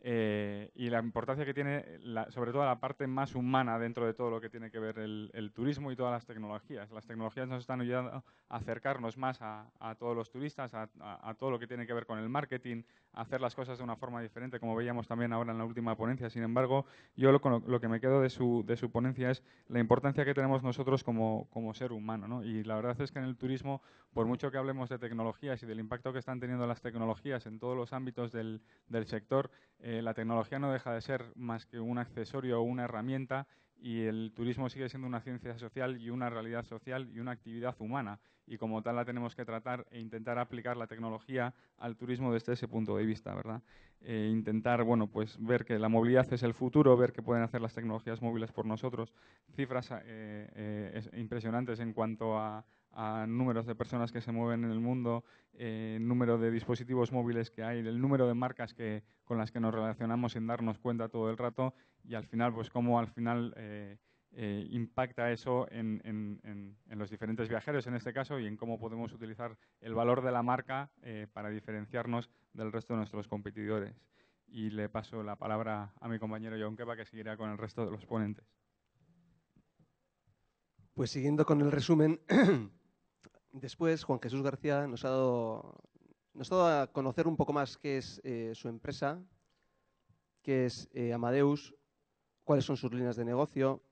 eh, y la importancia que tiene, eh, sobre todo, la parte más humana dentro de todo lo que tiene que ver el, turismo y todas las tecnologías. Las tecnologías nos están ayudando a acercarnos más a, todos los turistas, a, todo lo que tiene que ver con el marketing, a hacer las cosas de una forma diferente, como veíamos también ahora en la última ponencia. Sin embargo, yo lo, lo que me quedo de su, de su ponencia es la importancia que tenemos nosotros como, ser humano. Y la verdad es que en el turismo por mucho que hablemos de tecnologías y del impacto que están teniendo las tecnologías en todos los ámbitos del, sector, eh, la tecnología no deja de ser más que un accesorio o una herramienta y el turismo sigue siendo una ciencia social y una realidad social y una actividad humana y como tal la tenemos que tratar e intentar aplicar la tecnología al turismo desde ese punto de vista, ¿verdad? E intentar, bueno, pues ver que la movilidad es el futuro, ver qué pueden hacer las tecnologías móviles por nosotros. Cifras eh, eh, impresionantes en cuanto a, a números de personas que se mueven en el mundo, eh, número de dispositivos móviles que hay, el número de marcas que, con las que nos relacionamos sin darnos cuenta todo el rato y al final, pues cómo al final eh, eh, impacta eso en, en, los diferentes viajeros en este caso y en cómo podemos utilizar el valor de la marca eh, para diferenciarnos del resto de nuestros competidores. Y le paso la palabra a mi compañero John Kepa que seguirá con el resto de los ponentes. Pues siguiendo con el resumen, *clears throat* después Juan Jesús García nos ha dado, a conocer un poco más qué es eh, su empresa, qué es eh, Amadeus, cuáles son sus líneas de negocio,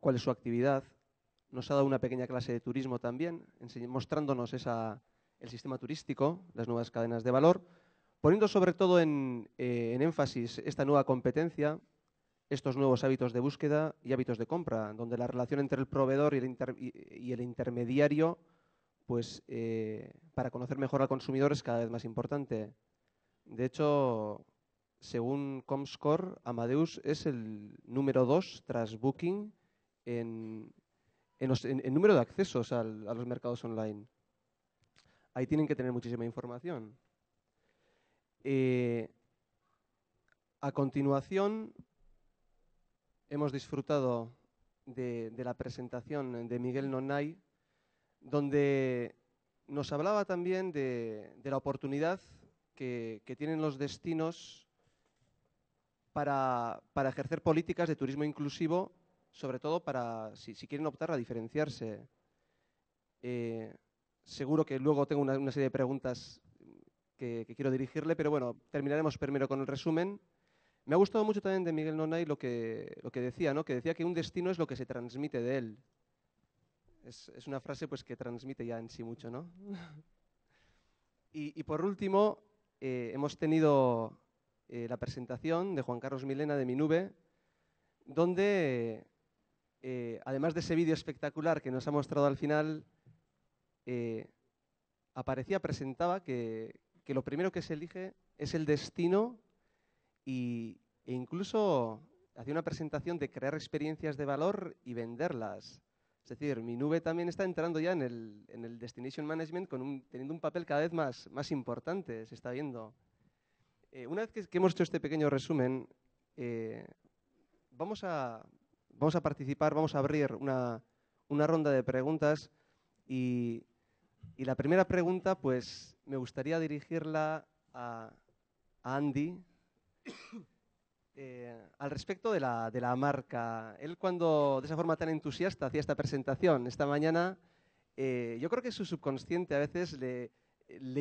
cuál es su actividad. Nos ha dado una pequeña clase de turismo también, mostrándonos el sistema turístico, las nuevas cadenas de valor, poniendo sobre todo eh, en, énfasis esta nueva competencia, estos nuevos hábitos de búsqueda y hábitos de compra, donde la relación entre el proveedor y el intermediario pues eh, para conocer mejor al consumidor es cada vez más importante. De hecho, según Comscore, Amadeus es el número dos tras Booking en, el número de accesos a los mercados online. Ahí tienen que tener muchísima información. Eh, a continuación, hemos disfrutado de, de la presentación de Miguel Nonay, donde nos hablaba también de, la oportunidad que, tienen los destinos para, ejercer políticas de turismo inclusivo, sobre todo para, si, quieren optar a diferenciarse. Eh, seguro que luego tengo una, serie de preguntas que, quiero dirigirle, pero bueno, terminaremos primero con el resumen. Me ha gustado mucho también de Miguel Nonay lo que, lo que decía, ¿no? que decía que un destino es lo que se transmite de él. Es, una frase pues, que transmite ya en sí mucho, ¿no? *laughs* y, por último, eh, hemos tenido eh, la presentación de Juan Carlos Milena de Mi Nube, donde, eh, además de ese vídeo espectacular que nos ha mostrado al final, aparecía, presentaba que, que lo primero que se elige es el destino y, e incluso hacía una presentación de crear experiencias de valor y venderlas. Es decir, mi nube también está entrando ya en el, Destination Management con teniendo un papel cada vez más, importante, se está viendo. Eh, una vez que, hemos hecho este pequeño resumen, eh, vamos, a, participar, vamos a abrir una, ronda de preguntas y, la primera pregunta, pues me gustaría dirigirla a Andy. Eh, al respecto de la, marca, él cuando de esa forma tan entusiasta hacía esta presentación esta mañana, eh, yo creo que su subconsciente a veces le,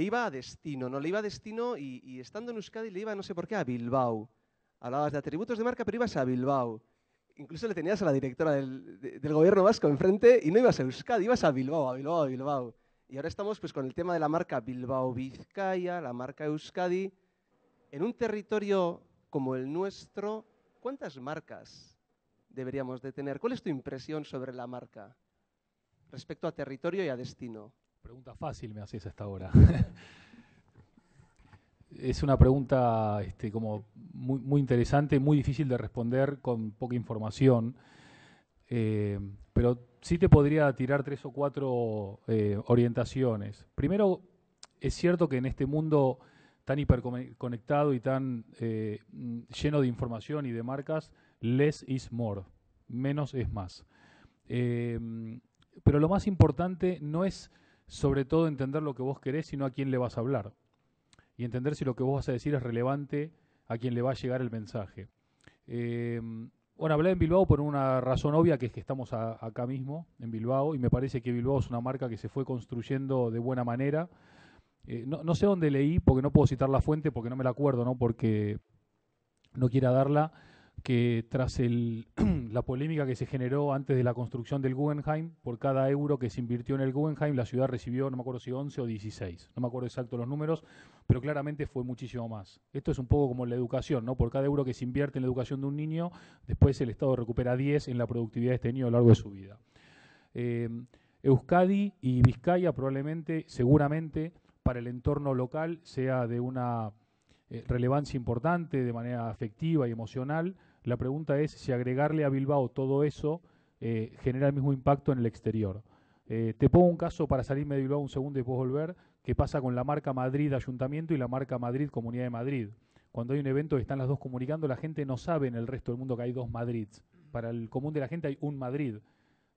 iba a destino, ¿no? Le iba a destino y, estando en Euskadi le iba, no sé por qué, a Bilbao. Hablabas de atributos de marca, pero ibas a Bilbao. Incluso le tenías a la directora del, gobierno vasco enfrente y no ibas a Euskadi, ibas a Bilbao, a Bilbao, a Bilbao. Y ahora estamos pues, con el tema de la marca Bilbao Vizcaya, la marca Euskadi, en un territorio como el nuestro, ¿cuántas marcas deberíamos de tener? ¿Cuál es tu impresión sobre la marca respecto a territorio y a destino? Pregunta fácil me haces hasta ahora. *laughs* es una pregunta este, como muy, interesante, muy difícil de responder con poca información, eh, pero sí te podría tirar tres o cuatro eh, orientaciones. Primero, es cierto que en este mundo tan hiperconectado y tan eh, lleno de información y de marcas, less is more, menos es más. Em, pero lo más importante no es sobre todo entender lo que vos querés, sino a quién le vas a hablar. Y entender si lo que vos vas a decir es relevante a quién le va a llegar el mensaje. Em, bueno, hablé en Bilbao por una razón obvia, que es que estamos acá mismo, en Bilbao, y me parece que Bilbao es una marca que se fue construyendo de buena manera. Eh, no, sé dónde leí, porque no puedo citar la fuente, porque no me la acuerdo, ¿no? porque no quiera darla, que tras el, *clears throat* la polémica que se generó antes de la construcción del Guggenheim, por cada euro que se invirtió en el Guggenheim, la ciudad recibió, no me acuerdo si 11 o 16, no me acuerdo exacto los números, pero claramente fue muchísimo más. Esto es un poco como la educación, ¿no? Por cada euro que se invierte en la educación de un niño, después el Estado recupera 10 en la productividad de este niño a lo largo de su vida. Eh, Euskadi y Vizcaya probablemente, seguramente, para el entorno local sea de una eh, relevancia importante de manera afectiva y emocional. La pregunta es si agregarle a Bilbao todo eso eh, genera el mismo impacto en el exterior. Eh, te pongo un caso para salirme de Bilbao un segundo y después volver, que pasa con la marca Madrid Ayuntamiento y la marca Madrid Comunidad de Madrid. Cuando hay un evento y están las dos comunicando, la gente no sabe en el resto del mundo que hay dos Madrids. Para el común de la gente hay un Madrid.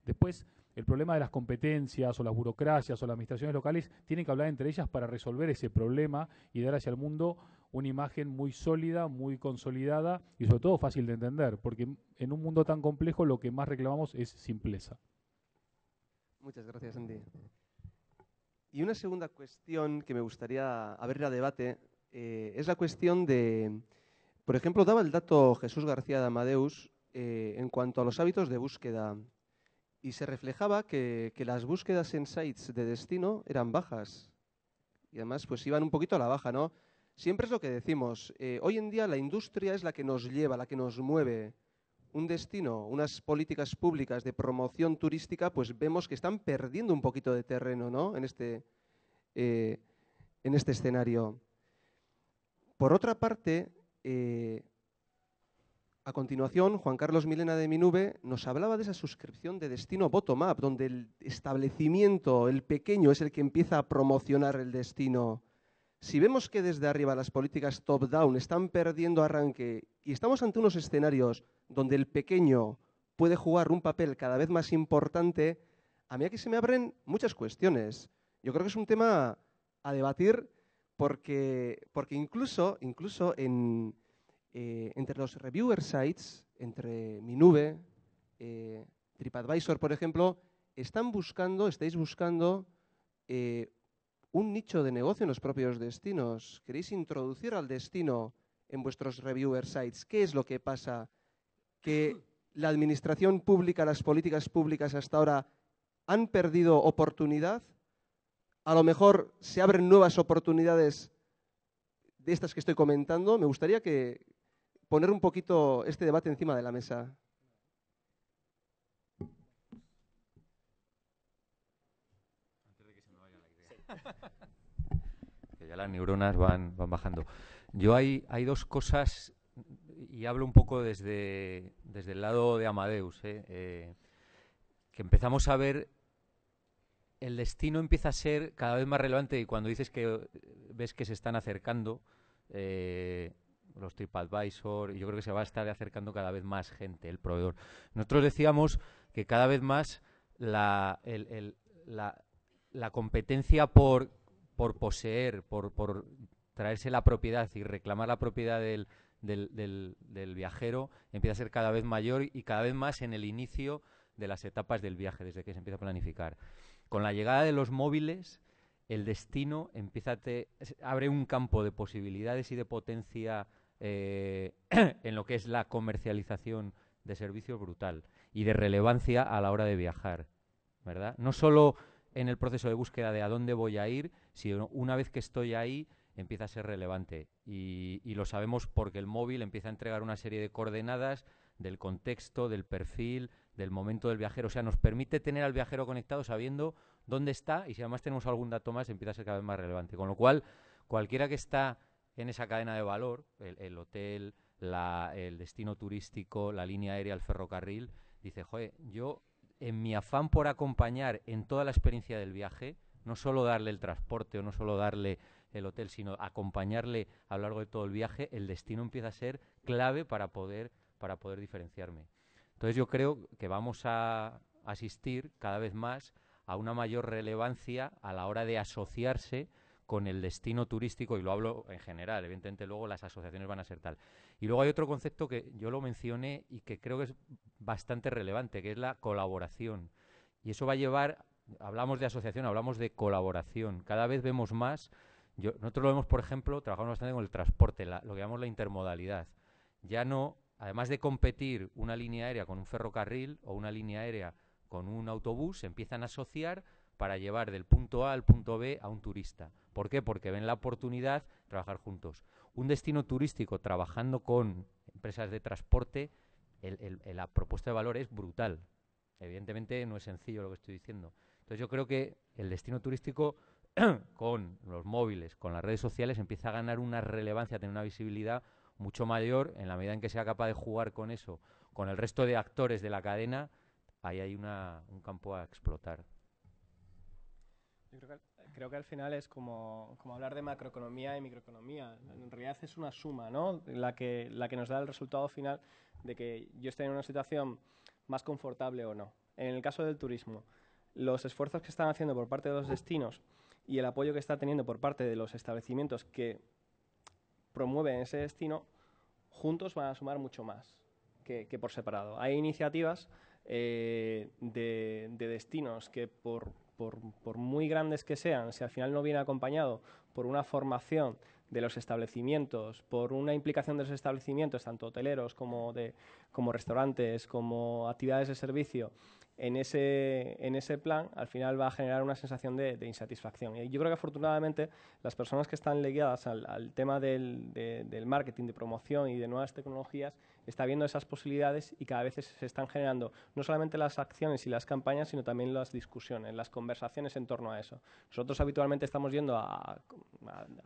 Después, el problema de las competencias o las burocracias o las administraciones locales tienen que hablar entre ellas para resolver ese problema y dar hacia el mundo una imagen muy sólida, muy consolidada y sobre todo fácil de entender, porque en un mundo tan complejo lo que más reclamamos es simpleza. Muchas gracias, Andy. Y una segunda cuestión que me gustaría abrir a debate eh, es la cuestión de, por ejemplo, daba el dato Jesús García de Amadeus eh, en cuanto a los hábitos de búsqueda y se reflejaba que, las búsquedas en sites de destino eran bajas. Y además, pues iban un poquito a la baja, ¿no? Siempre es lo que decimos. Eh, hoy en día la industria es la que nos lleva, la que nos mueve. Un destino, unas políticas públicas de promoción turística, pues vemos que están perdiendo un poquito de terreno, ¿no? En este, eh, en este escenario. Por otra parte, eh, a continuación, Juan Carlos Milena de Minube nos hablaba de esa suscripción de destino bottom-up, donde el establecimiento, el pequeño, es el que empieza a promocionar el destino. Si vemos que desde arriba las políticas top-down están perdiendo arranque y estamos ante unos escenarios donde el pequeño puede jugar un papel cada vez más importante, a mí aquí se me abren muchas cuestiones. Yo creo que es un tema a debatir porque, porque incluso, incluso en, eh, entre los reviewer sites, entre mi nube, eh, TripAdvisor, por ejemplo, están buscando, estáis buscando eh, un nicho de negocio en los propios destinos. ¿Queréis introducir al destino en vuestros reviewer sites? ¿Qué es lo que pasa? Que la administración pública, las políticas públicas hasta ahora han perdido oportunidad. A lo mejor se abren nuevas oportunidades de estas que estoy comentando. Me gustaría que, poner un poquito este debate encima de la mesa. Antes de que se me vaya la idea. que ya las neuronas van, van bajando. Yo hay, hay dos cosas, y hablo un poco desde, el lado de Amadeus, ¿eh? Eh, que empezamos a ver el destino empieza a ser cada vez más relevante y cuando dices que ves que se están acercando, eh, los TripAdvisor, y yo creo que se va a estar acercando cada vez más gente, el proveedor. Nosotros decíamos que cada vez más la, la, competencia por, por poseer, por, traerse la propiedad y reclamar la propiedad del, del, viajero empieza a ser cada vez mayor y cada vez más en el inicio de las etapas del viaje, desde que se empieza a planificar. Con la llegada de los móviles, el destino empieza te, abre un campo de posibilidades y de potencia eh, *clears throat* en lo que es la comercialización de servicios brutal y de relevancia a la hora de viajar, ¿verdad? No solo en el proceso de búsqueda de a dónde voy a ir, sino una vez que estoy ahí empieza a ser relevante y, y lo sabemos porque el móvil empieza a entregar una serie de coordenadas del contexto, del perfil, del momento del viajero. O sea, nos permite tener al viajero conectado sabiendo dónde está y si además tenemos algún dato más empieza a ser cada vez más relevante. Con lo cual, cualquiera que está en esa cadena de valor, el, hotel, el destino turístico, la línea aérea, el ferrocarril, dice, joder, yo en mi afán por acompañar en toda la experiencia del viaje, no solo darle el transporte o no solo darle el hotel, sino acompañarle a lo largo de todo el viaje, el destino empieza a ser clave para poder, para poder diferenciarme. Entonces yo creo que vamos a asistir cada vez más a una mayor relevancia a la hora de asociarse con el destino turístico, y lo hablo en general, evidentemente luego las asociaciones van a ser tal. Y luego hay otro concepto que yo lo mencioné y que creo que es bastante relevante, que es la colaboración. Y eso va a llevar, hablamos de asociación, hablamos de colaboración. Cada vez vemos más, nosotros lo vemos, por ejemplo, trabajamos bastante con el transporte, lo que llamamos la intermodalidad. Ya no, además de competir una línea aérea con un ferrocarril o una línea aérea con un autobús, se empiezan a asociar para llevar del punto A al punto B a un turista. ¿Por qué? Porque ven la oportunidad de trabajar juntos. Un destino turístico trabajando con empresas de transporte, la propuesta de valor es brutal. Evidentemente no es sencillo lo que estoy diciendo. Entonces yo creo que el destino turístico *clears throat* con los móviles, con las redes sociales, empieza a ganar una relevancia, a tener una visibilidad mucho mayor en la medida en que sea capaz de jugar con eso, con el resto de actores de la cadena, ahí hay un campo a explotar creo que, al final es como, como, hablar de macroeconomía y microeconomía. En realidad es una suma, ¿no? La que, la que nos da el resultado final de que yo esté en una situación más confortable o no. En el caso del turismo, los esfuerzos que están haciendo por parte de los destinos y el apoyo que está teniendo por parte de los establecimientos que promueven ese destino, juntos van a sumar mucho más que, que por separado. Hay iniciativas eh, de, de destinos que por por, muy grandes que sean, si al final no viene acompañado por una formación de los establecimientos, por una implicación de los establecimientos, tanto hoteleros como, restaurantes, como actividades de servicio, en ese, plan, al final va a generar una sensación de, insatisfacción. Y yo creo que afortunadamente las personas que están ligadas al, tema del marketing, de promoción y de nuevas tecnologías, está viendo esas posibilidades y cada vez se están generando no solamente las acciones y las campañas, sino también las discusiones, las conversaciones en torno a eso. Nosotros habitualmente estamos yendo a,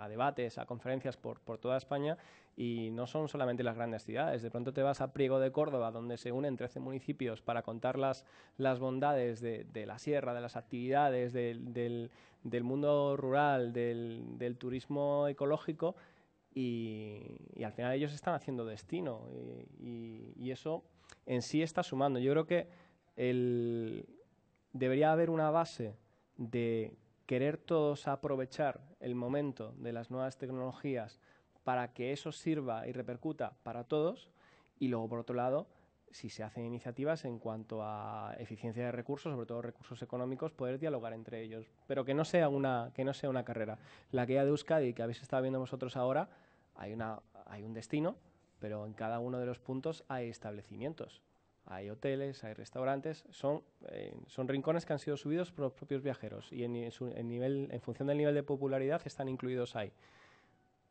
debates, a conferencias por, toda España y no son solamente las grandes ciudades. De pronto te vas a Priego de Córdoba, donde se unen 13 municipios para contar las, las bondades de, la sierra, de las actividades, del, mundo rural, del turismo ecológico y, al final ellos están haciendo destino y, eso en sí está sumando. Yo creo que debería haber una base de querer todos aprovechar el momento de las nuevas tecnologías para que eso sirva y repercuta para todos y luego por otro lado si se hacen iniciativas en cuanto a eficiencia de recursos, sobre todo recursos económicos, poder dialogar entre ellos, pero que no sea una que no sea una carrera. La que ya de Euskadi que habéis estado viendo vosotros ahora hay, una, hay un destino, pero en cada uno de los puntos hay establecimientos. Hay hoteles, hay restaurantes, son, eh, son rincones que han sido subidos por los propios viajeros y en, nivel, en función del nivel de popularidad están incluidos ahí.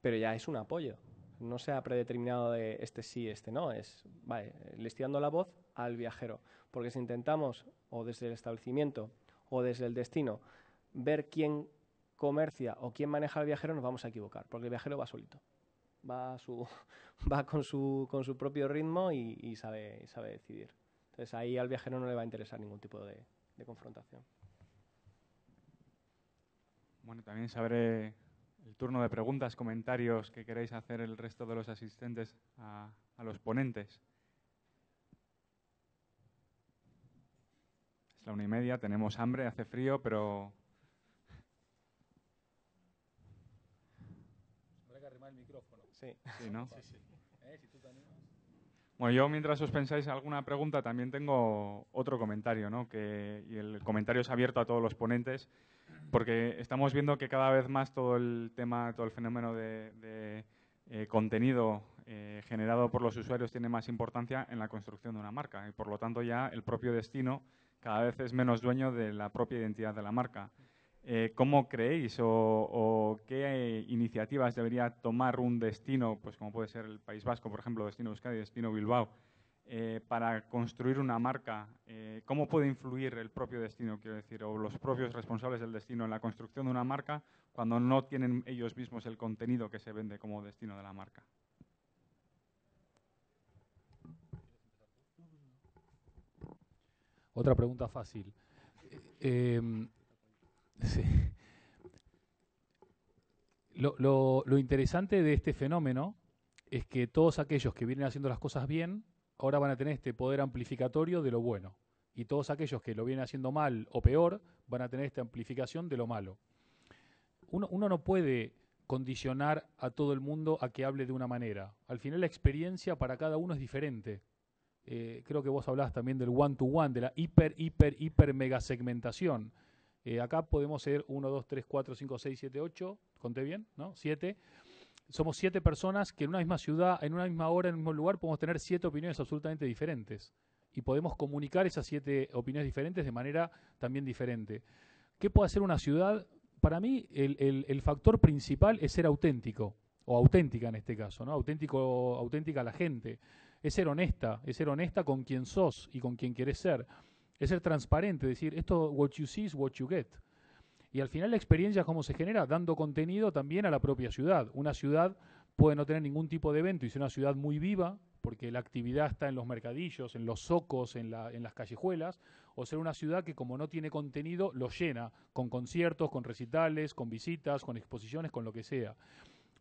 Pero ya es un apoyo, no se ha predeterminado de este sí, este no, es, vale, le estoy dando la voz al viajero, porque si intentamos o desde el establecimiento o desde el destino ver quién comercia o quién maneja al viajero, nos vamos a equivocar, porque el viajero va solito va, su, *laughs* va con, su, con su propio ritmo y, sabe, sabe decidir. Entonces ahí al viajero no le va a interesar ningún tipo de, confrontación. Bueno, también sabré el turno de preguntas, comentarios que queréis hacer el resto de los asistentes a los ponentes. Es la una y media, tenemos hambre, hace frío, pero Sí. ¿no? Eh, bueno, yo mientras os pensáis alguna pregunta, también tengo otro comentario, ¿no? Que, y el comentario es abierto a todos los ponentes, porque estamos viendo que cada vez más todo el tema, todo el fenómeno de, eh, contenido eh, generado por los usuarios tiene más importancia en la construcción de una marca. Y por lo tanto ya el propio destino cada vez es menos dueño de la propia identidad de la marca. Eh, ¿cómo creéis o, qué iniciativas debería tomar un destino, pues como puede ser el País Vasco, por ejemplo, destino Euskadi, destino Bilbao, eh, para construir una marca? Eh, ¿Cómo puede influir el propio destino, quiero decir, o los propios responsables del destino en la construcción de una marca cuando no tienen ellos mismos el contenido que se vende como destino de la marca? Otra pregunta fácil. Em, lo, interesante de este fenómeno es que todos aquellos que vienen haciendo las cosas bien, ahora van a tener este poder amplificatorio de lo bueno. Y todos aquellos que lo vienen haciendo mal o peor, van a tener esta amplificación de lo malo. Uno, no puede condicionar a todo el mundo a que hable de una manera. Al final la experiencia para cada uno es diferente. Eh, creo que vos hablabas también del one-to-one, -one, de la hiper, hiper, hiper mega segmentación eh, acá podemos ser 1, 2, 3, 4, 5, 6, 7, 8, conté bien, ¿no? 7. Somos 7 personas que en una misma ciudad, en una misma hora, en un mismo lugar, podemos tener 7 opiniones absolutamente diferentes. Y podemos comunicar esas 7 opiniones diferentes de manera también diferente. ¿Qué puede hacer una ciudad? Para mí, el, factor principal es ser auténtico o auténtica en este caso, ¿no? Auténtico, auténtica a la gente. Es ser honesta, es ser honesta con quien sos y con quien querés ser. Es ser transparente, decir, esto, what you see is what you get. Y al final la experiencia, ¿cómo se genera? Dando contenido también a la propia ciudad. Una ciudad puede no tener ningún tipo de evento y ser una ciudad muy viva, porque la actividad está en los mercadillos, en los socos, en, en las callejuelas, o ser una ciudad que como no tiene contenido, lo llena con conciertos, con recitales, con visitas, con exposiciones, con lo que sea.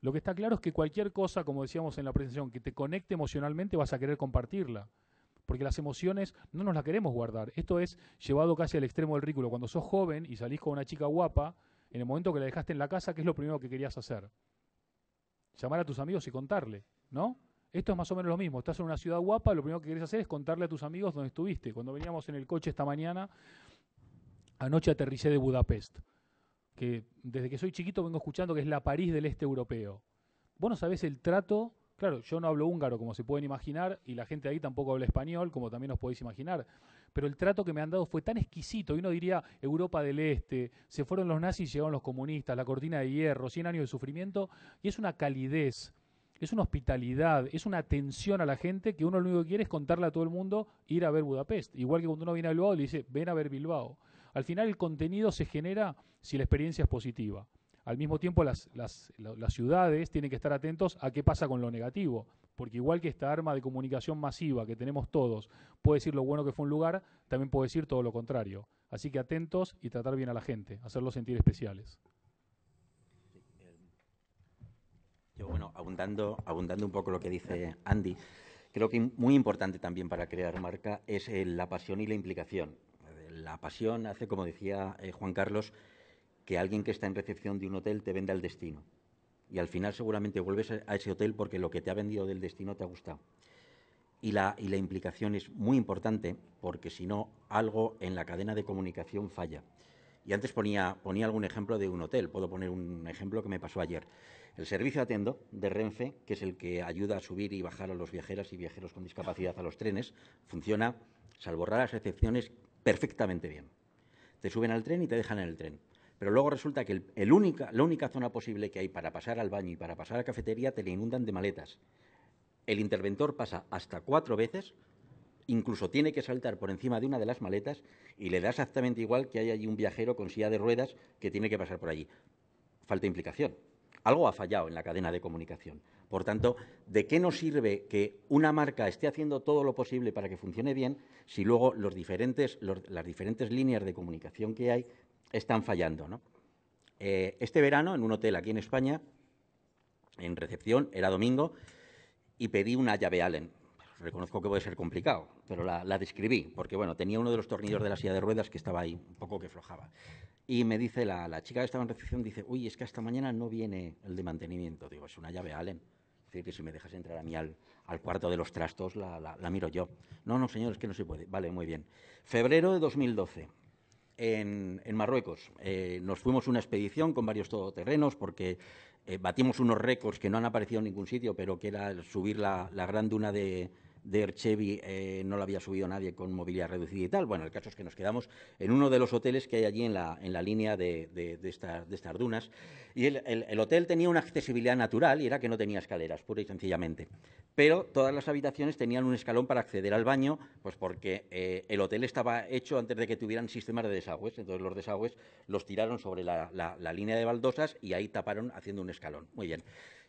Lo que está claro es que cualquier cosa, como decíamos en la presentación, que te conecte emocionalmente, vas a querer compartirla porque las emociones no nos las queremos guardar. Esto es llevado casi al extremo del ridículo. Cuando sos joven y salís con una chica guapa, en el momento que la dejaste en la casa, ¿qué es lo primero que querías hacer? Llamar a tus amigos y contarle, ¿no? Esto es más o menos lo mismo. Estás en una ciudad guapa, lo primero que querés hacer es contarle a tus amigos dónde estuviste. Cuando veníamos en el coche esta mañana, anoche aterricé de Budapest, que desde que soy chiquito vengo escuchando que es la París del este europeo. Vos no sabés el trato Claro, yo no hablo húngaro, como se pueden imaginar, y la gente ahí tampoco habla español, como también os podéis imaginar. Pero el trato que me han dado fue tan exquisito, y uno diría Europa del Este, se fueron los nazis, llegaron los comunistas, la cortina de hierro, 100 años de sufrimiento, y es una calidez, es una hospitalidad, es una atención a la gente que uno lo único que quiere es contarle a todo el mundo ir a ver Budapest. Igual que cuando uno viene a Bilbao le dice, ven a ver Bilbao. Al final el contenido se genera si la experiencia es positiva. Al mismo tiempo, las, ciudades tienen que estar atentos a qué pasa con lo negativo, porque igual que esta arma de comunicación masiva que tenemos todos puede decir lo bueno que fue un lugar, también puede decir todo lo contrario. Así que atentos y tratar bien a la gente, hacerlos sentir especiales. Yo, abundando, un poco lo que dice Andy, creo que muy importante también para crear marca es eh, la pasión y la implicación. La pasión hace, como decía eh, Juan Carlos, que alguien que está en recepción de un hotel te venda el destino. Y al final seguramente vuelves a ese hotel porque lo que te ha vendido del destino te ha gustado. Y la, implicación es muy importante porque si no, algo en la cadena de comunicación falla. Y antes ponía, ponía algún ejemplo de un hotel. Puedo poner un ejemplo que me pasó ayer. El servicio Atendo de Renfe, que es el que ayuda a subir y bajar a los viajeras y viajeros con discapacidad a los trenes, funciona, salvo raras excepciones, perfectamente bien. Te suben al tren y te dejan en el tren. Pero luego resulta que la única zona posible que hay para pasar al baño y para pasar a la cafetería te la inundan de maletas. El interventor pasa hasta cuatro veces, incluso tiene que saltar por encima de una de las maletas y le da exactamente igual que haya allí un viajero con silla de ruedas que tiene que pasar por allí. Falta implicación. Algo ha fallado en la cadena de comunicación. Por tanto, ¿de qué nos sirve que una marca esté haciendo todo lo posible para que funcione bien si luego diferentes, las diferentes líneas de comunicación que hay están fallando. ¿no? Eh, este verano, en un hotel aquí en España, en recepción, era domingo, y pedí una llave Allen. Reconozco que puede ser complicado, pero la, describí, porque bueno, tenía uno de los tornillos de la silla de ruedas que estaba ahí, un poco que flojaba. Y me dice la, chica que estaba en recepción, dice, uy, es que hasta mañana no viene el de mantenimiento. Digo, es una llave Allen. Es decir, que si me dejas entrar a mí al, al cuarto de los trastos, la, la, miro yo. No, no, señor, es que no se puede. Vale, muy bien. Febrero de 2012, en, Marruecos. Eh, nos fuimos una expedición con varios todoterrenos porque eh, batimos unos récords que no han aparecido en ningún sitio, pero que era subir la, la gran duna de, de Erchevi eh, no lo había subido nadie con movilidad reducida y tal. Bueno, el caso es que nos quedamos en uno de los hoteles que hay allí en la, en la línea de, de, estas dunas. Y el, hotel tenía una accesibilidad natural y era que no tenía escaleras, pura y sencillamente. Pero todas las habitaciones tenían un escalón para acceder al baño, pues porque eh, el hotel estaba hecho antes de que tuvieran sistemas de desagües. Entonces los desagües los tiraron sobre la, la línea de baldosas y ahí taparon haciendo un escalón. Muy bien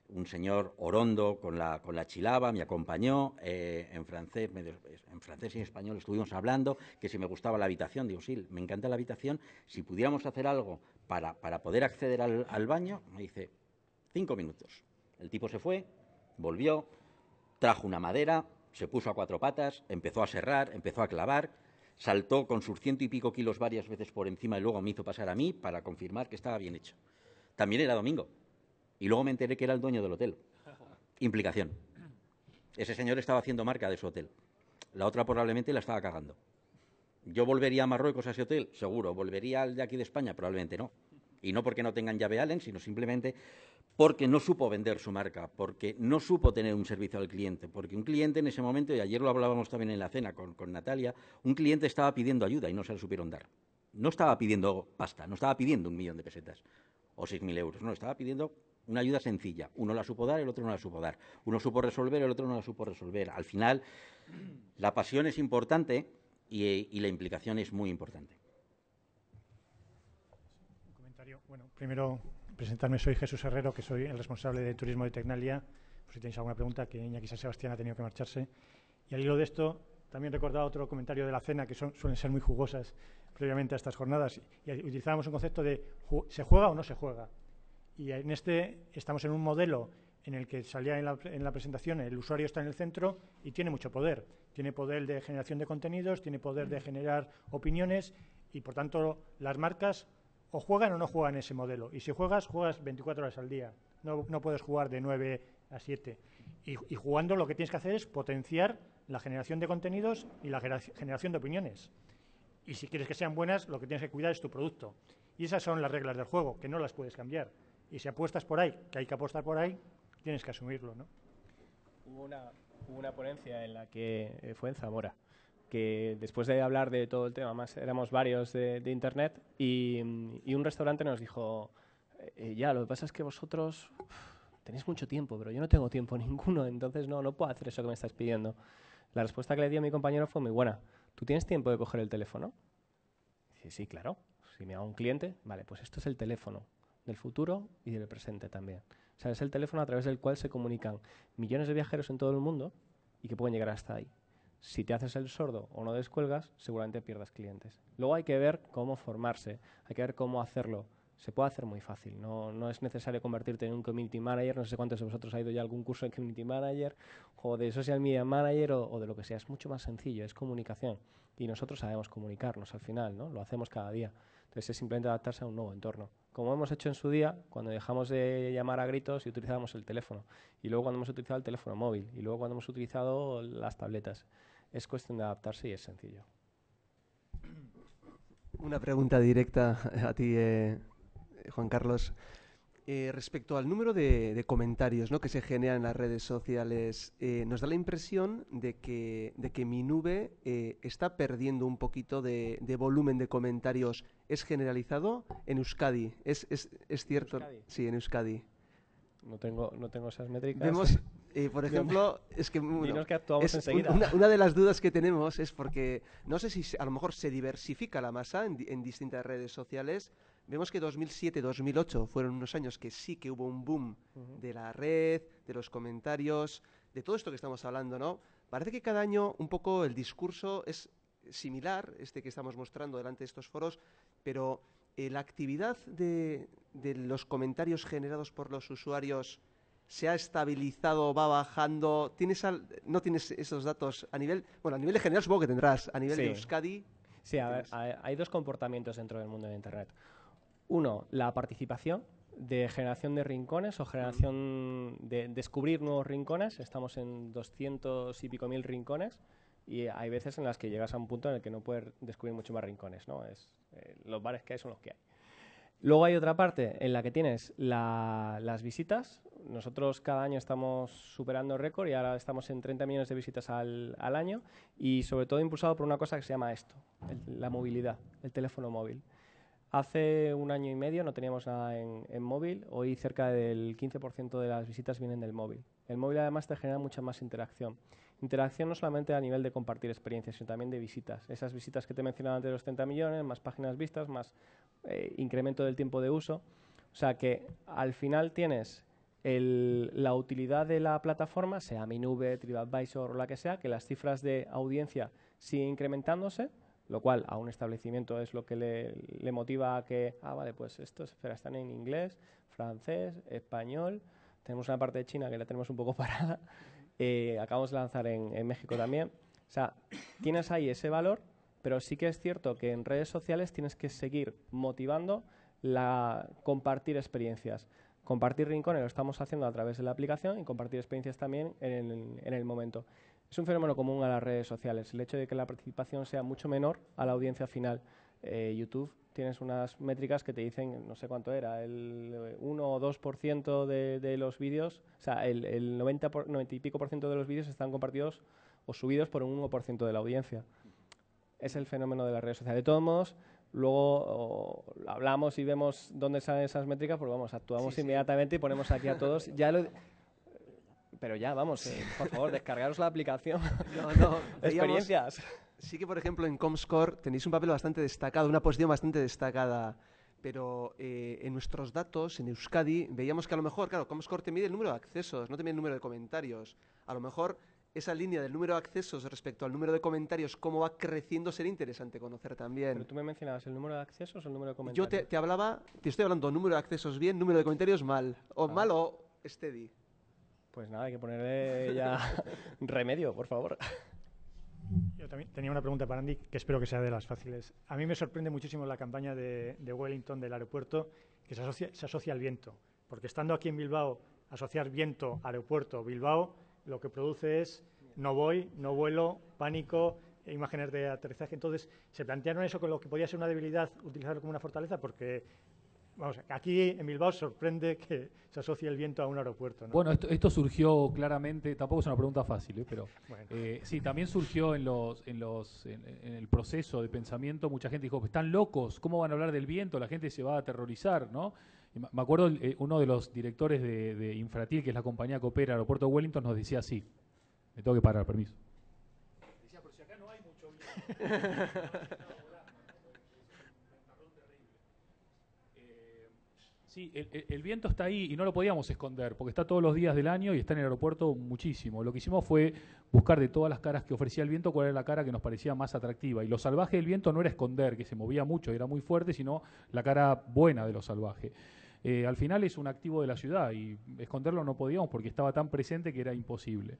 un señor orondo con la, con chilaba, me acompañó, eh, en, francés, y en español estuvimos hablando, que si me gustaba la habitación, digo, sí, me encanta la habitación, si pudiéramos hacer algo para, poder acceder al, baño, me dice, cinco minutos. El tipo se fue, volvió, trajo una madera, se puso a cuatro patas, empezó a serrar, empezó a clavar, saltó con sus ciento y pico kilos varias veces por encima y luego me hizo pasar a mí para confirmar que estaba bien hecho. También era domingo, y luego me enteré que era el dueño del hotel. Implicación. Ese señor estaba haciendo marca de su hotel. La otra probablemente la estaba cagando. ¿Yo volvería a Marruecos a ese hotel? Seguro. ¿Volvería al de aquí de España? Probablemente no. Y no porque no tengan llave Allen, sino simplemente porque no supo vender su marca, porque no supo tener un servicio al cliente, porque un cliente en ese momento, y ayer lo hablábamos también en la cena con, Natalia, un cliente estaba pidiendo ayuda y no se la supieron dar. No estaba pidiendo pasta, no estaba pidiendo un millón de pesetas o seis mil euros, no, estaba pidiendo una ayuda sencilla. Uno la supo dar, el otro no la supo dar. Uno supo resolver, el otro no la supo resolver. Al final, la pasión es importante y, la implicación es muy importante. Un comentario. Bueno, primero presentarme. Soy Jesús Herrero, que soy el responsable de turismo de Tecnalia. Por si tenéis alguna pregunta, que Iñaki Sebastián ha tenido que marcharse. Y al hilo de esto, también recordaba otro comentario de la cena, que suelen ser muy jugosas previamente a estas jornadas. y utilizábamos un concepto de ¿se juega o no se juega? Y en este estamos en un modelo en el que salía en la, presentación, el usuario está en el centro y tiene mucho poder. Tiene poder de generación de contenidos, tiene poder de generar opiniones y, por tanto, las marcas o juegan o no juegan ese modelo. Y si juegas, juegas 24 horas al día. No, puedes jugar de 9 a 7. y, jugando lo que tienes que hacer es potenciar la generación de contenidos y la generación de opiniones. Y si quieres que sean buenas, lo que tienes que cuidar es tu producto. Y esas son las reglas del juego, que no las puedes cambiar. Y si apuestas por ahí, que hay que apostar por ahí, tienes que asumirlo, ¿no? Hubo una, una ponencia en la que eh, fue en Zamora, que después de hablar de todo el tema, más éramos varios de, de Internet, y, y, un restaurante nos dijo, eh, eh, ya, lo que pasa es que vosotros tenéis mucho tiempo, pero yo no tengo tiempo *laughs* ninguno, entonces no, no puedo hacer eso que me estás pidiendo. La respuesta que le di a mi compañero fue muy buena. ¿Tú tienes tiempo de coger el teléfono? Dice, sí, claro. Si me hago un cliente, vale, pues esto es el teléfono del futuro y del presente también. O sea, es el teléfono a través del cual se comunican millones de viajeros en todo el mundo y que pueden llegar hasta ahí. Si te haces el sordo o no descuelgas, seguramente pierdas clientes. Luego hay que ver cómo formarse, hay que ver cómo hacerlo. Se puede hacer muy fácil, no, es necesario convertirte en un community manager, no sé cuántos de vosotros ha ido ya a algún curso de community manager o de social media manager o, o de lo que sea, es mucho más sencillo, es comunicación y nosotros sabemos comunicarnos al final, ¿no? lo hacemos cada día, entonces es simplemente adaptarse a un nuevo entorno como hemos hecho en su día, cuando dejamos de llamar a gritos y utilizamos el teléfono, y luego cuando hemos utilizado el teléfono móvil, y luego cuando hemos utilizado las tabletas. Es cuestión de adaptarse y es sencillo. Una pregunta directa a ti, eh, Juan Carlos. Eh, respecto al número de, comentarios que se generan en las redes sociales, eh, nos da la impresión de que, mi nube eh, está perdiendo un poquito de, volumen de comentarios. ¿Es generalizado en Euskadi? ¿Es, cierto? Sí, en Euskadi. No tengo, no tengo esas métricas. por *laughs* ejemplo, es que, una, de las dudas que tenemos es porque no sé si a lo mejor se diversifica la masa en distintas redes sociales Vemos que 2007-2008 fueron unos años que sí que hubo un boom de la red, de los comentarios, de todo esto que estamos hablando, ¿no? Parece que cada año un poco el discurso es similar, este que estamos mostrando delante de estos foros, pero eh, la actividad de, los comentarios generados por los usuarios se ha estabilizado, va bajando. ¿Tienes no tienes esos datos a nivel, bueno, a nivel de general supongo que tendrás, a nivel de Euskadi. Sí, hay dos comportamientos dentro del mundo de Internet. Uno, la participación de generación de rincones o generación de descubrir nuevos rincones. Estamos en 200 y pico mil rincones y hay veces en las que llegas a un punto en el que no puedes descubrir mucho más rincones. ¿no? Es, eh, los bares que hay son los que hay. Luego hay otra parte en la que tienes las visitas. Nosotros cada año estamos superando el récord y ahora estamos en 30 millones de visitas al, año y sobre todo impulsado por una cosa que se llama esto, la movilidad, el teléfono móvil. Hace un año y medio no teníamos nada en, móvil, hoy cerca del 15% de las visitas vienen del móvil. El móvil además te genera mucha más interacción. Interacción no solamente a nivel de compartir experiencias, sino también de visitas. Esas visitas que te mencionaba antes de los 30 millones, más páginas vistas, más eh, incremento del tiempo de uso. O sea que al final tienes la utilidad de la plataforma, sea Minube, TripAdvisor o la que sea, que las cifras de audiencia siguen incrementándose, lo cual a un establecimiento es lo que le, motiva a que, ah, vale, pues estos están en inglés, francés, español, tenemos una parte de China que la tenemos un poco *laughs* parada, eh, acabamos de lanzar en, México también. O sea, tienes ahí ese valor, pero sí que es cierto que en redes sociales tienes que seguir motivando la compartir experiencias. Compartir rincones lo estamos haciendo a través de la aplicación y compartir experiencias también en el momento. Es un fenómeno común a las redes sociales, el hecho de que la participación sea mucho menor a la audiencia final. Eh, YouTube tienes unas métricas que te dicen, no sé cuánto era, el 1 o 2% de, de los vídeos, o sea, el, 90, y pico por ciento de los vídeos están compartidos o subidos por un 1% de la audiencia. Es el fenómeno de las redes sociales. De todos modos, luego hablamos y vemos dónde salen esas métricas, pues vamos, actuamos inmediatamente y ponemos aquí a todos pero ya, vamos, eh, por favor, descargaros la aplicación. *laughs* No, *laughs* experiencias. Sí que, por ejemplo, en Comscore tenéis un papel bastante destacado, una posición bastante destacada pero eh, en nuestros datos, en Euskadi, veíamos que a lo mejor, claro, Comscore te mide el número de accesos, no te mide el número de comentarios. A lo mejor esa línea del número de accesos respecto al número de comentarios, cómo va creciendo, sería interesante conocer también. Pero tú me mencionabas el número de accesos o el número de comentarios. Yo te, hablaba, te estoy hablando número de accesos bien, número de comentarios mal, o ah. mal o steady. Pues nada, hay que ponerle ya *laughs* remedio, por favor. Yo también tenía una pregunta para Andy, que espero que sea de las fáciles. A mí me sorprende muchísimo la campaña de, Wellington del aeropuerto, que se asocia, se asocia al viento. Porque estando aquí en Bilbao, asociar viento, aeropuerto, Bilbao, lo que produce es no voy, no vuelo, pánico, e imágenes de aterrizaje. Entonces, se plantearon eso con lo que podía ser una debilidad, utilizarlo como una fortaleza, porque Vamos, aquí en Bilbao sorprende que se asocie el viento a un aeropuerto. Bueno, esto, surgió claramente, tampoco es una pregunta fácil, ¿eh? pero eh, sí, también surgió en, el proceso de pensamiento, mucha gente dijo, están locos, ¿cómo van a hablar del viento? La gente se va a aterrorizar, ¿no? me acuerdo eh, uno de los directores de, Infratil, que es la compañía que opera Aeropuerto de Wellington, nos decía así, me tengo que parar, permiso. Decía, pero si acá no hay mucho viento. *laughs* Sí, el, viento está ahí y no lo podíamos esconder, porque está todos los días del año y está en el aeropuerto muchísimo. Lo que hicimos fue buscar de todas las caras que ofrecía el viento cuál era la cara que nos parecía más atractiva. Y lo salvaje del viento no era esconder, que se movía mucho y era muy fuerte, sino la cara buena de lo salvaje. Eh, al final es un activo de la ciudad y esconderlo no podíamos porque estaba tan presente que era imposible.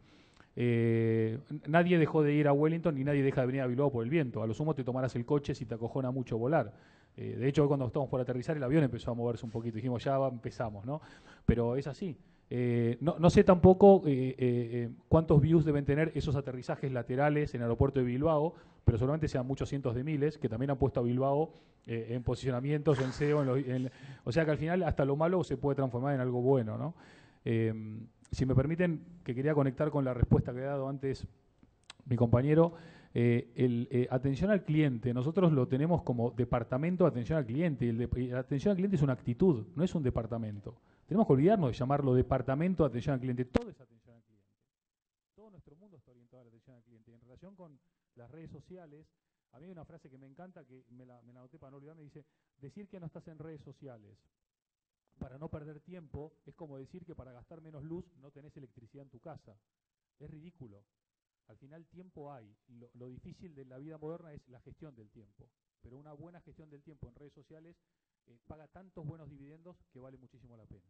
Eh, nadie dejó de ir a Wellington y nadie deja de venir a Bilbao por el viento. A lo sumo te tomarás el coche si te acojona mucho volar eh, de hecho, cuando estábamos por aterrizar, el avión empezó a moverse un poquito. Dijimos, ya empezamos, ¿no? Pero es así. Eh, no, sé tampoco eh, cuántos views deben tener esos aterrizajes laterales en el aeropuerto de Bilbao, pero solamente sean muchos cientos de miles que también han puesto a Bilbao en posicionamientos, en SEO. En o sea que al final, hasta lo malo se puede transformar en algo bueno, ¿no? si me permiten, que quería conectar con la respuesta que he dado antes mi compañero. Eh, el eh, atención al cliente, nosotros lo tenemos como departamento de atención al cliente, y el atención al cliente es una actitud, no es un departamento. Tenemos que olvidarnos de llamarlo departamento de atención al cliente, todo es atención al cliente. Todo nuestro mundo está orientado a la atención al cliente. Y en relación con las redes sociales, a mí hay una frase que me encanta, que me la, me la noté para no olvidarme, dice, decir que no estás en redes sociales para no perder tiempo es como decir que para gastar menos luz no tenés electricidad en tu casa. Es ridículo. Al final tiempo hay. Lo, difícil de la vida moderna es la gestión del tiempo. Pero una buena gestión del tiempo en redes sociales eh, paga tantos buenos dividendos que vale muchísimo la pena.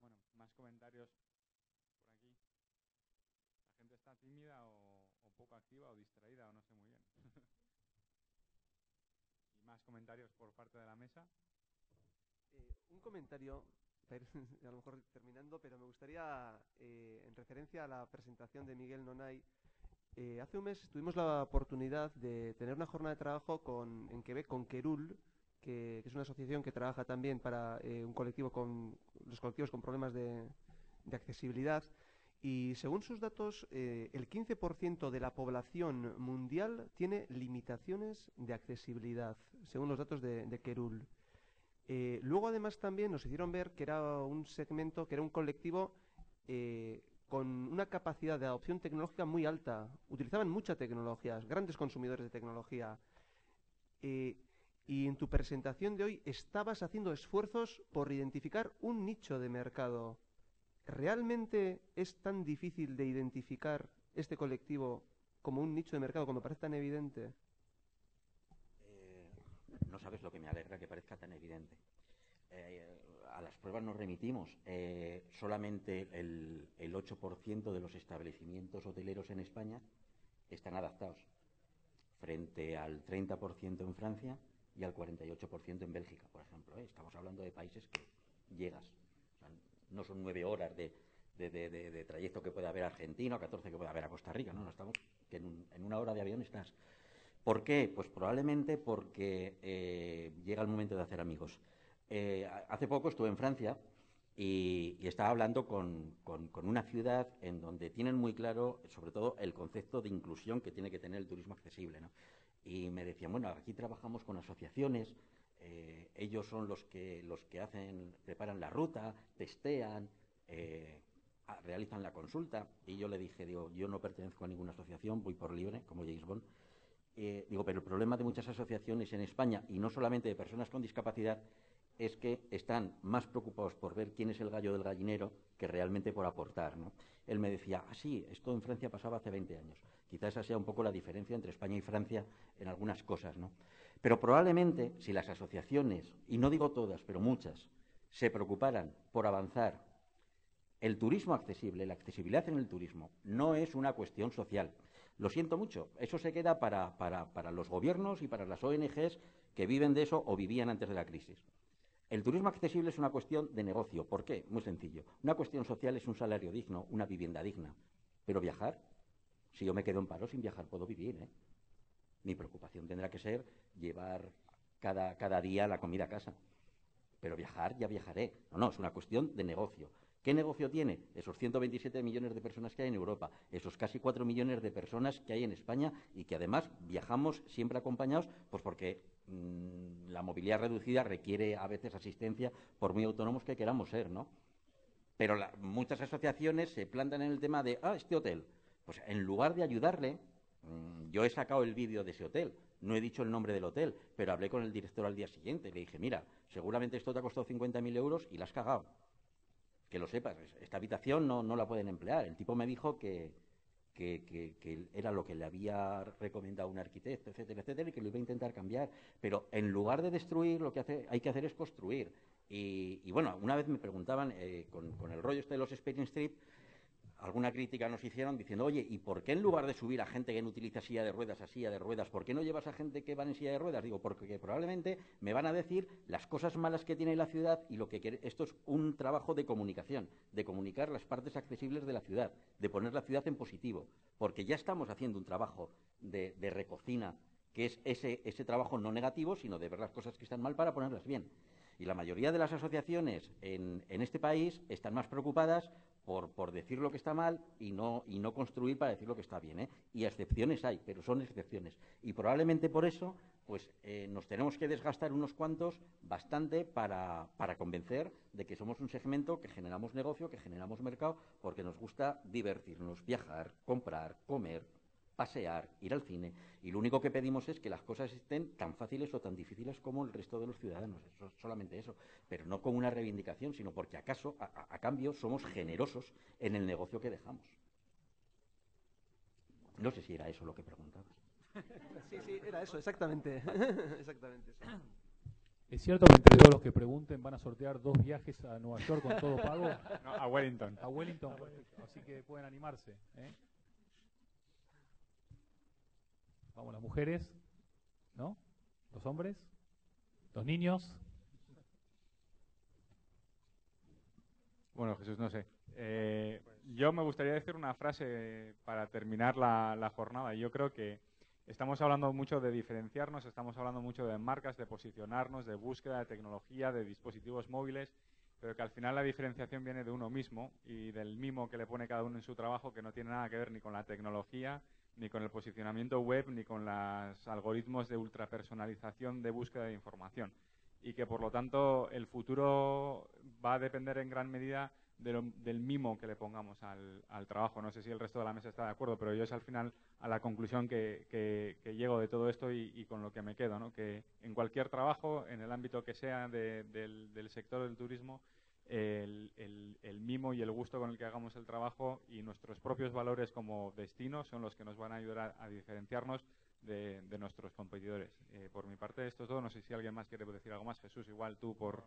Bueno, más comentarios por aquí. La gente está tímida o, poco activa o distraída o no sé muy bien. *laughs* y más comentarios por parte de la mesa. Eh, un comentario *laughs* a lo mejor terminando, pero me gustaría, eh, en referencia a la presentación de Miguel Nonay, eh, hace un mes tuvimos la oportunidad de tener una jornada de trabajo con, en Quebec con Querul, que, es una asociación que trabaja también para eh, un colectivo con los colectivos con problemas de, accesibilidad. Y según sus datos, el 15% de la población mundial tiene limitaciones de accesibilidad, según los datos de, de Kerul. Eh, luego además también nos hicieron ver que era un segmento, que era un colectivo eh, con una capacidad de adopción tecnológica muy alta. Utilizaban mucha tecnología, grandes consumidores de tecnología. Eh, y en tu presentación de hoy estabas haciendo esfuerzos por identificar un nicho de mercado. ¿Realmente es tan difícil de identificar este colectivo como un nicho de mercado, como parece tan evidente? no sabes lo que me alegra que parezca tan evidente. Eh, a las pruebas nos remitimos. Eh, solamente el, 8% de los establecimientos hoteleros en España están adaptados, frente al 30% en Francia y al 48% en Bélgica, por ejemplo. ¿eh? Estamos hablando de países que llegas. no son nueve horas de, trayecto que puede haber a Argentina o 14 que puede haber a Costa Rica. No, estamos en, en una hora de avión estás. ¿Por qué? Pues probablemente porque eh, llega el momento de hacer amigos. Eh, hace poco estuve en Francia y, estaba hablando con, una ciudad en donde tienen muy claro, sobre todo, el concepto de inclusión que tiene que tener el turismo accesible. Y me decían, bueno, aquí trabajamos con asociaciones, eh, ellos son los que, los que hacen, preparan la ruta, testean, realizan la consulta. Y yo le dije, digo, yo no pertenezco a ninguna asociación, voy por libre, como James Bond eh, digo, pero el problema de muchas asociaciones en España, y no solamente de personas con discapacidad, es que están más preocupados por ver quién es el gallo del gallinero que realmente por aportar. ¿no? Él me decía, ah, sí, esto en Francia pasaba hace 20 años. Quizás esa sea un poco la diferencia entre España y Francia en algunas cosas. ¿no? Pero probablemente si las asociaciones, y no digo todas, pero muchas, se preocuparan por avanzar el turismo accesible, la accesibilidad en el turismo, no es una cuestión social. Lo siento mucho, eso se queda para, los gobiernos y para las ONGs que viven de eso o vivían antes de la crisis. El turismo accesible es una cuestión de negocio. ¿Por qué? Muy sencillo. Una cuestión social es un salario digno, una vivienda digna. Pero viajar, si yo me quedo en paro sin viajar, puedo vivir. ¿eh? Mi preocupación tendrá que ser llevar cada, cada día la comida a casa. Pero viajar, ya viajaré. No, no, es una cuestión de negocio. ¿Qué negocio tiene? Esos 127 millones de personas que hay en Europa, esos casi 4 millones de personas que hay en España y que además viajamos siempre acompañados, pues porque mm, la movilidad reducida requiere a veces asistencia, por muy autónomos que queramos ser, ¿no? Pero muchas asociaciones se plantan en el tema de, ah, este hotel. Pues en lugar de ayudarle, mm, yo he sacado el vídeo de ese hotel, no he dicho el nombre del hotel, pero hablé con el director al día siguiente, le dije, mira, seguramente esto te ha costado 50.000 euros y la has cagado que lo sepas, esta habitación no, la pueden emplear. El tipo me dijo que, era lo que le había recomendado un arquitecto, etcétera, etcétera, y que lo iba a intentar cambiar. Pero en lugar de destruir, lo que hace, hay que hacer es construir. Y, bueno, una vez me preguntaban, eh, con, con, el rollo este de los Experience strip alguna crítica nos hicieron diciendo, oye, ¿y por qué en lugar de subir a gente que no utiliza silla de ruedas a silla de ruedas, por qué no llevas a gente que va en silla de ruedas? Digo, porque probablemente me van a decir las cosas malas que tiene la ciudad y lo que quiere... esto es un trabajo de comunicación, de comunicar las partes accesibles de la ciudad, de poner la ciudad en positivo, porque ya estamos haciendo un trabajo de, recocina, que es ese, ese trabajo no negativo, sino de ver las cosas que están mal para ponerlas bien. Y la mayoría de las asociaciones en, este país están más preocupadas por, decir lo que está mal y no, y no construir para decir lo que está bien. ¿eh? Y excepciones hay, pero son excepciones. Y probablemente por eso pues eh, nos tenemos que desgastar unos cuantos bastante para, convencer de que somos un segmento que generamos negocio, que generamos mercado, porque nos gusta divertirnos, viajar, comprar, comer, pasear, ir al cine. Y lo único que pedimos es que las cosas estén tan fáciles o tan difíciles como el resto de los ciudadanos. Eso, solamente eso. Pero no con una reivindicación, sino porque acaso, a, cambio, somos generosos en el negocio que dejamos. No sé si era eso lo que preguntabas. *laughs* Sí, sí, era eso, exactamente. *laughs* exactamente ¿Es cierto que entre todos los que pregunten van a sortear dos viajes a Nueva York con todo pago? *laughs* a Wellington. A Wellington, así que pueden animarse. ¿eh? Vamos las mujeres, ¿no? Los hombres, los niños. Bueno, Jesús, no sé. Eh, yo me gustaría decir una frase para terminar la, la, jornada. Yo creo que estamos hablando mucho de diferenciarnos, estamos hablando mucho de marcas, de posicionarnos, de búsqueda de tecnología, de dispositivos móviles, pero que al final la diferenciación viene de uno mismo y del mimo que le pone cada uno en su trabajo, que no tiene nada que ver ni con la tecnología, ni con el posicionamiento web, ni con los algoritmos de ultrapersonalización de búsqueda de información. Y que, por lo tanto, el futuro va a depender en gran medida del mimo que le pongamos al, trabajo. No sé si el resto de la mesa está de acuerdo, pero yo es al final a la conclusión que, que, llego de todo esto y, con lo que me quedo, ¿no? que en cualquier trabajo, en el ámbito que sea del sector del turismo, el, mimo y el gusto con el que hagamos el trabajo y nuestros propios valores como destino son los que nos van a ayudar a diferenciarnos de, nuestros competidores. Eh, por mi parte, esto es todo. No sé si alguien más quiere decir algo más. Jesús, igual tú por...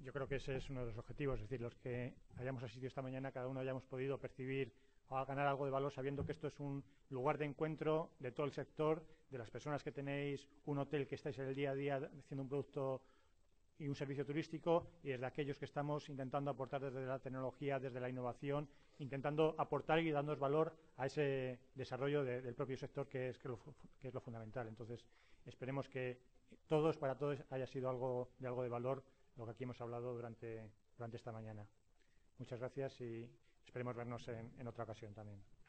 Yo creo que ese es uno de los objetivos, es decir, los que hayamos asistido esta mañana, cada uno hayamos podido percibir o ganar algo de valor sabiendo que esto es un lugar de encuentro de todo el sector, de las personas que tenéis un hotel que estáis en el día a día haciendo un producto y un servicio turístico y es de aquellos que estamos intentando aportar desde la tecnología, desde la innovación, intentando aportar y darnos valor a ese desarrollo del propio sector que es, que, lo, es lo fundamental. Entonces, esperemos que todos, para todos, haya sido algo de algo de valor lo que aquí hemos hablado durante, durante esta mañana. Muchas gracias y esperemos vernos en otra ocasión también.